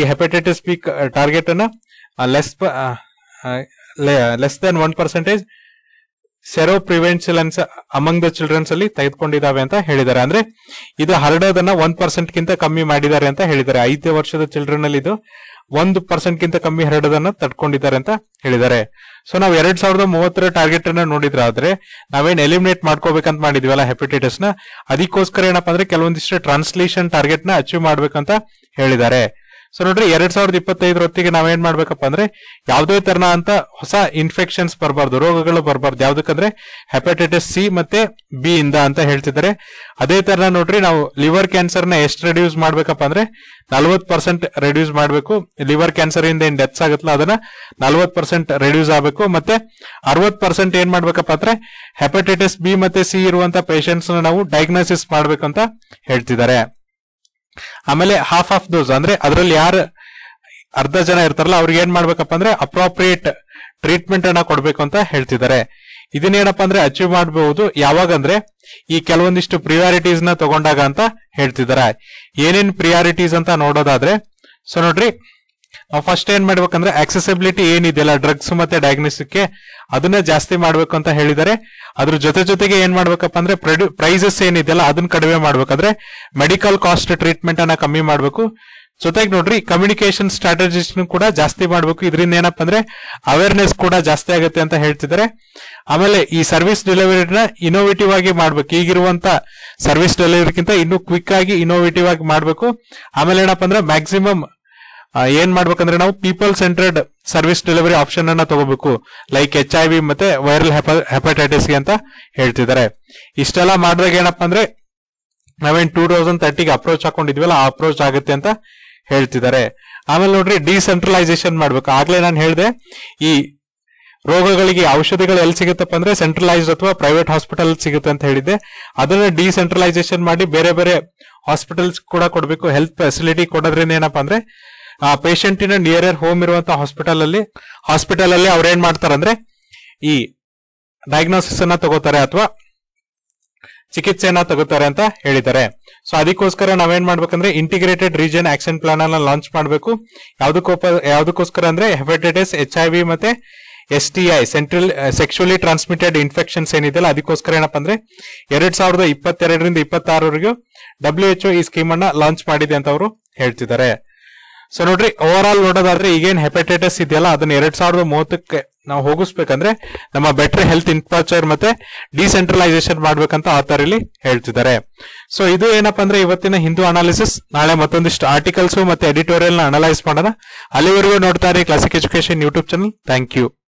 ಈ ಹೆಪಟೈಟಿಸ್ ಬಿ ಟಾರ್ಗೆಟ್ ಅನ್ನ less less than one percentage seroprevalence among the childrens ಅಲ್ಲಿ ತೆಗೆದುಕೊಂಡಿದ್ದಾವೆ ಅಂತ ಹೇಳಿದ್ದಾರೆ ಅಂದ್ರೆ ಇದು ಹರಡೋದನ್ನ ಒನ್ ಪರ್ಸೆಂಟ್ ಕಿಂತ ಕಮ್ಮಿ ಮಾಡಿದ್ದಾರೆ ಅಂತ ಹೇಳಿದ್ದಾರೆ ಐದು ವರ್ಷದ ಚಿಲ್ಡ್ರನ್ ಅಲ್ಲಿ ಇದು ಒಂದು ಪರ್ಸೆಂಟ್ ಗಿಂತ ಕಮ್ಮಿ ಹರಡೋದನ್ನ ತಡ್ಕೊಂಡಿದ್ದಾರೆ ಅಂತ ಹೇಳಿದ್ದಾರೆ ಸೊ ನಾವು ಎರಡ್ ಸಾವಿರದ ಮೂವತ್ತರ ಟಾರ್ಗೆಟ್ ಅನ್ನ ನೋಡಿದ್ರಾದ್ರೆ ನಾವೇನ್ ಎಲಿಮಿನೇಟ್ ಮಾಡ್ಕೋಬೇಕಂತ ಮಾಡಿದ್ವಲ್ಲ ಹೆಪಟೈಟಿಸ್ ನ ಅದಕ್ಕೋಸ್ಕರ ಏನಪ್ಪಾ ಅಂದ್ರೆ ಕೆಲವೊಂದಿಷ್ಟು ಟ್ರಾನ್ಸ್ಲೇಷನ್ ಟಾರ್ಗೆಟ್ ನ ಅಚೀವ್ ಮಾಡ್ಬೇಕಂತ ಹೇಳಿದ್ದಾರೆ ಸೊ ನೋಡ್ರಿ ಎರಡ್ ಸಾವಿರದ ಇಪ್ಪತ್ತೈದರ ಹೊತ್ತಿಗೆ ನಾವೇನ್ ಮಾಡ್ಬೇಕಪ್ಪ ಅಂದ್ರೆ ಯಾವುದೇ ತರನ ಅಂತ ಹೊಸ ಇನ್ಫೆಕ್ಷನ್ಸ್ ಬರಬಾರ್ದು ರೋಗಗಳು ಬರಬಾರ್ದು ಯಾವ್ದಕ್ಕಂದ್ರೆ ಹೆಪಟೈಟಿಸ್ ಸಿ ಮತ್ತೆ ಬಿ ಇಂದ ಅಂತ ಹೇಳ್ತಿದ್ದಾರೆ ಅದೇ ತರನ ನೋಡ್ರಿ ನಾವು ಲಿವರ್ ಕ್ಯಾನ್ಸರ್ ನ ಎಷ್ಟು ರೆಡ್ಯೂಸ್ ಮಾಡ್ಬೇಕಪ್ಪ ಅಂದ್ರೆ ನಲ್ವತ್ ಪರ್ಸೆಂಟ್ ರೆಡ್ಯೂಸ್ ಮಾಡಬೇಕು ಲಿವರ್ ಕ್ಯಾನ್ಸರ್ ಇಂದ ಏನ್ ಡೆತ್ಸ್ ಆಗುತ್ತಲ್ಲ ಅದನ್ನ ನಲ್ವತ್ ಪರ್ಸೆಂಟ್ ರೆಡ್ಯೂಸ್ ಆಗಬೇಕು ಮತ್ತೆ ಅರವತ್ ಪರ್ಸೆಂಟ್ ಏನ್ ಮಾಡ್ಬೇಕಪ್ಪ ಅಂದ್ರೆ ಹೆಪಟೈಟಿಸ್ ಬಿ ಮತ್ತೆ ಸಿ ಇರುವಂತ ಪೇಷಂಟ್ಸ್ ನಾವು ಡಯಾಗ್ನೋಸಿಸ್ ಅಂತ ಹೇಳ್ತಿದ್ದಾರೆ ಆಮೇಲೆ ಹಾಫ್ ಆಫ್ ದೋಸ್ ಅಂದ್ರೆ ಅದರಲ್ಲಿ ಯಾರು ಅರ್ಧ ಜನ ಇರ್ತಾರಲ್ಲ ಅವ್ರಿಗೆ ಏನ್ ಮಾಡ್ಬೇಕಪ್ಪ ಅಂದ್ರೆ ಅಪ್ರೋಪ್ರಿಯೇಟ್ ಟ್ರೀಟ್ಮೆಂಟ್ ಅನ್ನ ಕೊಡ್ಬೇಕು ಅಂತ ಹೇಳ್ತಿದ್ದಾರೆ ಇದನ್ನೇನಪ್ಪ ಅಂದ್ರೆ ಅಚೀವ್ ಮಾಡಬಹುದು ಅಂದ್ರೆ ಈ ಕೆಲವೊಂದಿಷ್ಟು ಪ್ರಿಯಾರಿಟೀಸ್ ನ ತಗೊಂಡಾಗ ಅಂತ ಹೇಳ್ತಿದ್ದಾರೆ ಏನೇನ್ ಪ್ರಿಯಾರಿಟೀಸ್ ಅಂತ ನೋಡೋದಾದ್ರೆ ಸೊ ನೋಡ್ರಿ ನಾವು ಫಸ್ಟ್ ಏನ್ ಮಾಡ್ಬೇಕಂದ್ರೆ ಆಕ್ಸೆಸಿಬಿಲಿಟಿ ಏನಿದೆಯಲ್ಲ ಡ್ರಗ್ಸ್ ಮತ್ತೆ ಡಯಾಗ್ನೋಸ್ಟಿಕ್ ಅದನ್ನೇ ಜಾಸ್ತಿ ಮಾಡ್ಬೇಕು ಅಂತ ಹೇಳಿದರೆ ಅದ್ರ ಜೊತೆ ಜೊತೆಗೆ ಏನ್ ಮಾಡ್ಬೇಕಪ್ಪ ಅಂದ್ರೆ ಪ್ರೈಸಸ್ ಏನಿದೆಯಲ್ಲ ಅದನ್ನ ಕಡಿಮೆ ಮಾಡ್ಬೇಕಂದ್ರೆ ಮೆಡಿಕಲ್ ಕಾಸ್ಟ್ ಟ್ರೀಟ್ಮೆಂಟ್ ಅನ್ನ ಕಮ್ಮಿ ಮಾಡ್ಬೇಕು ಜೊತೆಗೆ ನೋಡ್ರಿ ಕಮ್ಯುನಿಕೇಶನ್ ಸ್ಟ್ರಾಟಜಿಸ್ ಕೂಡ ಜಾಸ್ತಿ ಮಾಡ್ಬೇಕು ಇದರಿಂದ ಏನಪ್ಪ ಅಂದ್ರೆ ಅವೇರ್ನೆಸ್ ಕೂಡ ಜಾಸ್ತಿ ಆಗುತ್ತೆ ಅಂತ ಹೇಳ್ತಿದ್ದಾರೆ ಆಮೇಲೆ ಈ ಸರ್ವಿಸ್ ಡೆಲಿವರಿನ ಇನೋವೇಟಿವ್ ಆಗಿ ಮಾಡ್ಬೇಕು ಈಗಿರುವಂತ ಸರ್ವಿಸ್ ಡೆಲಿವರಿಗಿಂತ ಇನ್ನೂ ಕ್ವಿಕ್ ಆಗಿ ಇನೋವೇಟಿವ್ ಆಗಿ ಮಾಡ್ಬೇಕು ಆಮೇಲೆ ಏನಪ್ಪ ಅಂದ್ರೆ ಮ್ಯಾಕ್ಸಿಮಮ್ ಏನ್ ಮಾಡ್ಬೇಕಂದ್ರೆ ನಾವು people centred service delivery option ಅನ್ನ ತಗೋಬೇಕು ಲೈಕ್ ಎಚ್ ಐ ವಿ ಮತ್ತೆ ವೈರಲ್ ಹೆಪಟೈಟಿಸ್ ಅಂತ ಹೇಳ್ತಿದ್ದಾರೆ ಇಷ್ಟೆಲ್ಲ ಮಾಡಿದಾಗ ಏನಪ್ಪಾ ಅಂದ್ರೆ ನಾವೇನ್ ಟೂ ತೌಸಂಡ್ ತರ್ಟಿಗೆ ಅಪ್ರೋಚ್ ಹಾಕೊಂಡಿದ್ವಲ್ಲ ಆ ಅಪ್ರೋಚ್ ಆಗುತ್ತೆ ಅಂತ ಹೇಳ್ತಿದ್ದಾರೆ ಆಮೇಲೆ ನೋಡ್ರಿ ಡಿಸೆಂಟ್ರಲೈಸೇಷನ್ ಮಾಡ್ಬೇಕು ಆಗ್ಲೇ ನಾನು ಹೇಳಿದೆ ಈ ರೋಗಗಳಿಗೆ ಔಷಧಿಗಳು ಎಲ್ಲಿ ಸಿಗುತ್ತಪ್ಪ ಅಂದ್ರೆ ಸೆಂಟ್ರಲೈಸ್ಡ್ ಅಥವಾ ಪ್ರೈವೇಟ್ ಹಾಸ್ಪಿಟಲ್ ಸಿಗುತ್ತೆ ಅಂತ ಹೇಳಿದ್ದೆ ಅದನ್ನ ಡಿಸೆಂಟ್ರಲೈಸೇಷನ್ ಮಾಡಿ ಬೇರೆ ಬೇರೆ ಹಾಸ್ಪಿಟಲ್ಸ್ ಕೂಡ ಕೊಡಬೇಕು ಹೆಲ್ತ್ ಫೆಸಿಲಿಟಿ ಕೊಡೋದ್ರಿಂದ ಏನಪ್ಪಾ ಅಂದ್ರೆ ಆ ಪೇಷಂಟಿನ ನಿಯರ್ ಹೋಮ್ ಇರುವಂತಹ ಹಾಸ್ಪಿಟಲ್ ಅಲ್ಲಿ ಹಾಸ್ಪಿಟಲ್ ಅಲ್ಲಿ ಅವ್ರ ಏನ್ ಮಾಡ್ತಾರಂದ್ರೆ ಈ ಡಯಾಗ್ನೋಸಿಸ್ ಅನ್ನ ತಗೋತಾರೆ ಅಥವಾ ಚಿಕಿತ್ಸೆಯನ್ನ ತಗೋತಾರೆ ಅಂತ ಹೇಳಿದ್ದಾರೆ ಸೊ ಅದಕ್ಕೋಸ್ಕರ ನಾವೇನ್ ಮಾಡ್ಬೇಕಂದ್ರೆ ಇಂಟಿಗ್ರೇಟೆಡ್ ರೀಜನ್ ಆಕ್ಷನ್ ಪ್ಲಾನ್ ಅನ್ನ ಲಾಂಚ್ ಮಾಡಬೇಕು ಯಾವ್ದಕ್ಕೋಪ ಯಾವ್ದಕ್ಕೋಸ್ಕರ ಅಂದ್ರೆ ಹೆಪಟೈಟಿಸ್ ಎಚ್ ಐ ವಿ ಮತ್ತೆ S T I central sexually transmitted infections ಏನಿದೆಯಲ್ಲ ಅದಕ್ಕೋಸ್ಕರ ಏನಪ್ಪ ಅಂದ್ರೆ ಎರಡ್ ಸಾವಿರದ ಇಪ್ಪತ್ತೆರಡರಿಂದ ಇಪ್ಪತ್ತಾರವರೆಗೂ ಡಬ್ಲ್ಯೂ ಎಚ್ಒ ಈ ಸ್ಕೀಮ್ ಅನ್ನ ಲಾಂಚ್ ಮಾಡಿದೆ ಅಂತ ಅವರು ಹೇಳ್ತಿದ್ದಾರೆ ಸೊ ನೋಡ್ರಿ ಓವರ್ ಆಲ್ ನೋಡೋದಾದ್ರೆ ಈಗೇನು ಹೆಪಟೈಟಿಸ್ ಇದೆಯಲ್ಲ ಅದನ್ನ ಎರಡ್ ಸಾವಿರದ ಮೂವತ್ತಕ್ಕೆ ನಾವು ಹೋಗಿಸ್ಬೇಕಂದ್ರೆ ನಮ್ಮ ಬೆಟರ್ ಹೆಲ್ತ್ ಇನ್ಫ್ರಾಸ್ಟ್ರಕ್ಚರ್ ಮತ್ತೆ ಡಿಸೆಂಟ್ರಲೈಸೇಷನ್ ಮಾಡ್ಬೇಕಂತ ಆತರ್ ಇಲ್ಲಿ ಹೇಳ್ತಿದ್ದಾರೆ ಸೊ ಇದು ಏನಪ್ಪ ಅಂದ್ರೆ ಇವತ್ತಿನ ಹಿಂದೂ ಅನಾಲಿಸಿಸ್ ನಾಳೆ ಮತ್ತೊಂದಿಷ್ಟು ಆರ್ಟಿಕಲ್ಸ್ ಮತ್ತೆ ಎಡಿಟೋರಿಯಲ್ ನ ಅನಲೈಸ್ ಮಾಡೋಣ ಅಲ್ಲಿವರೆಗೂ ನೋಡ್ತಾರೆ classic education YouTube channel thank you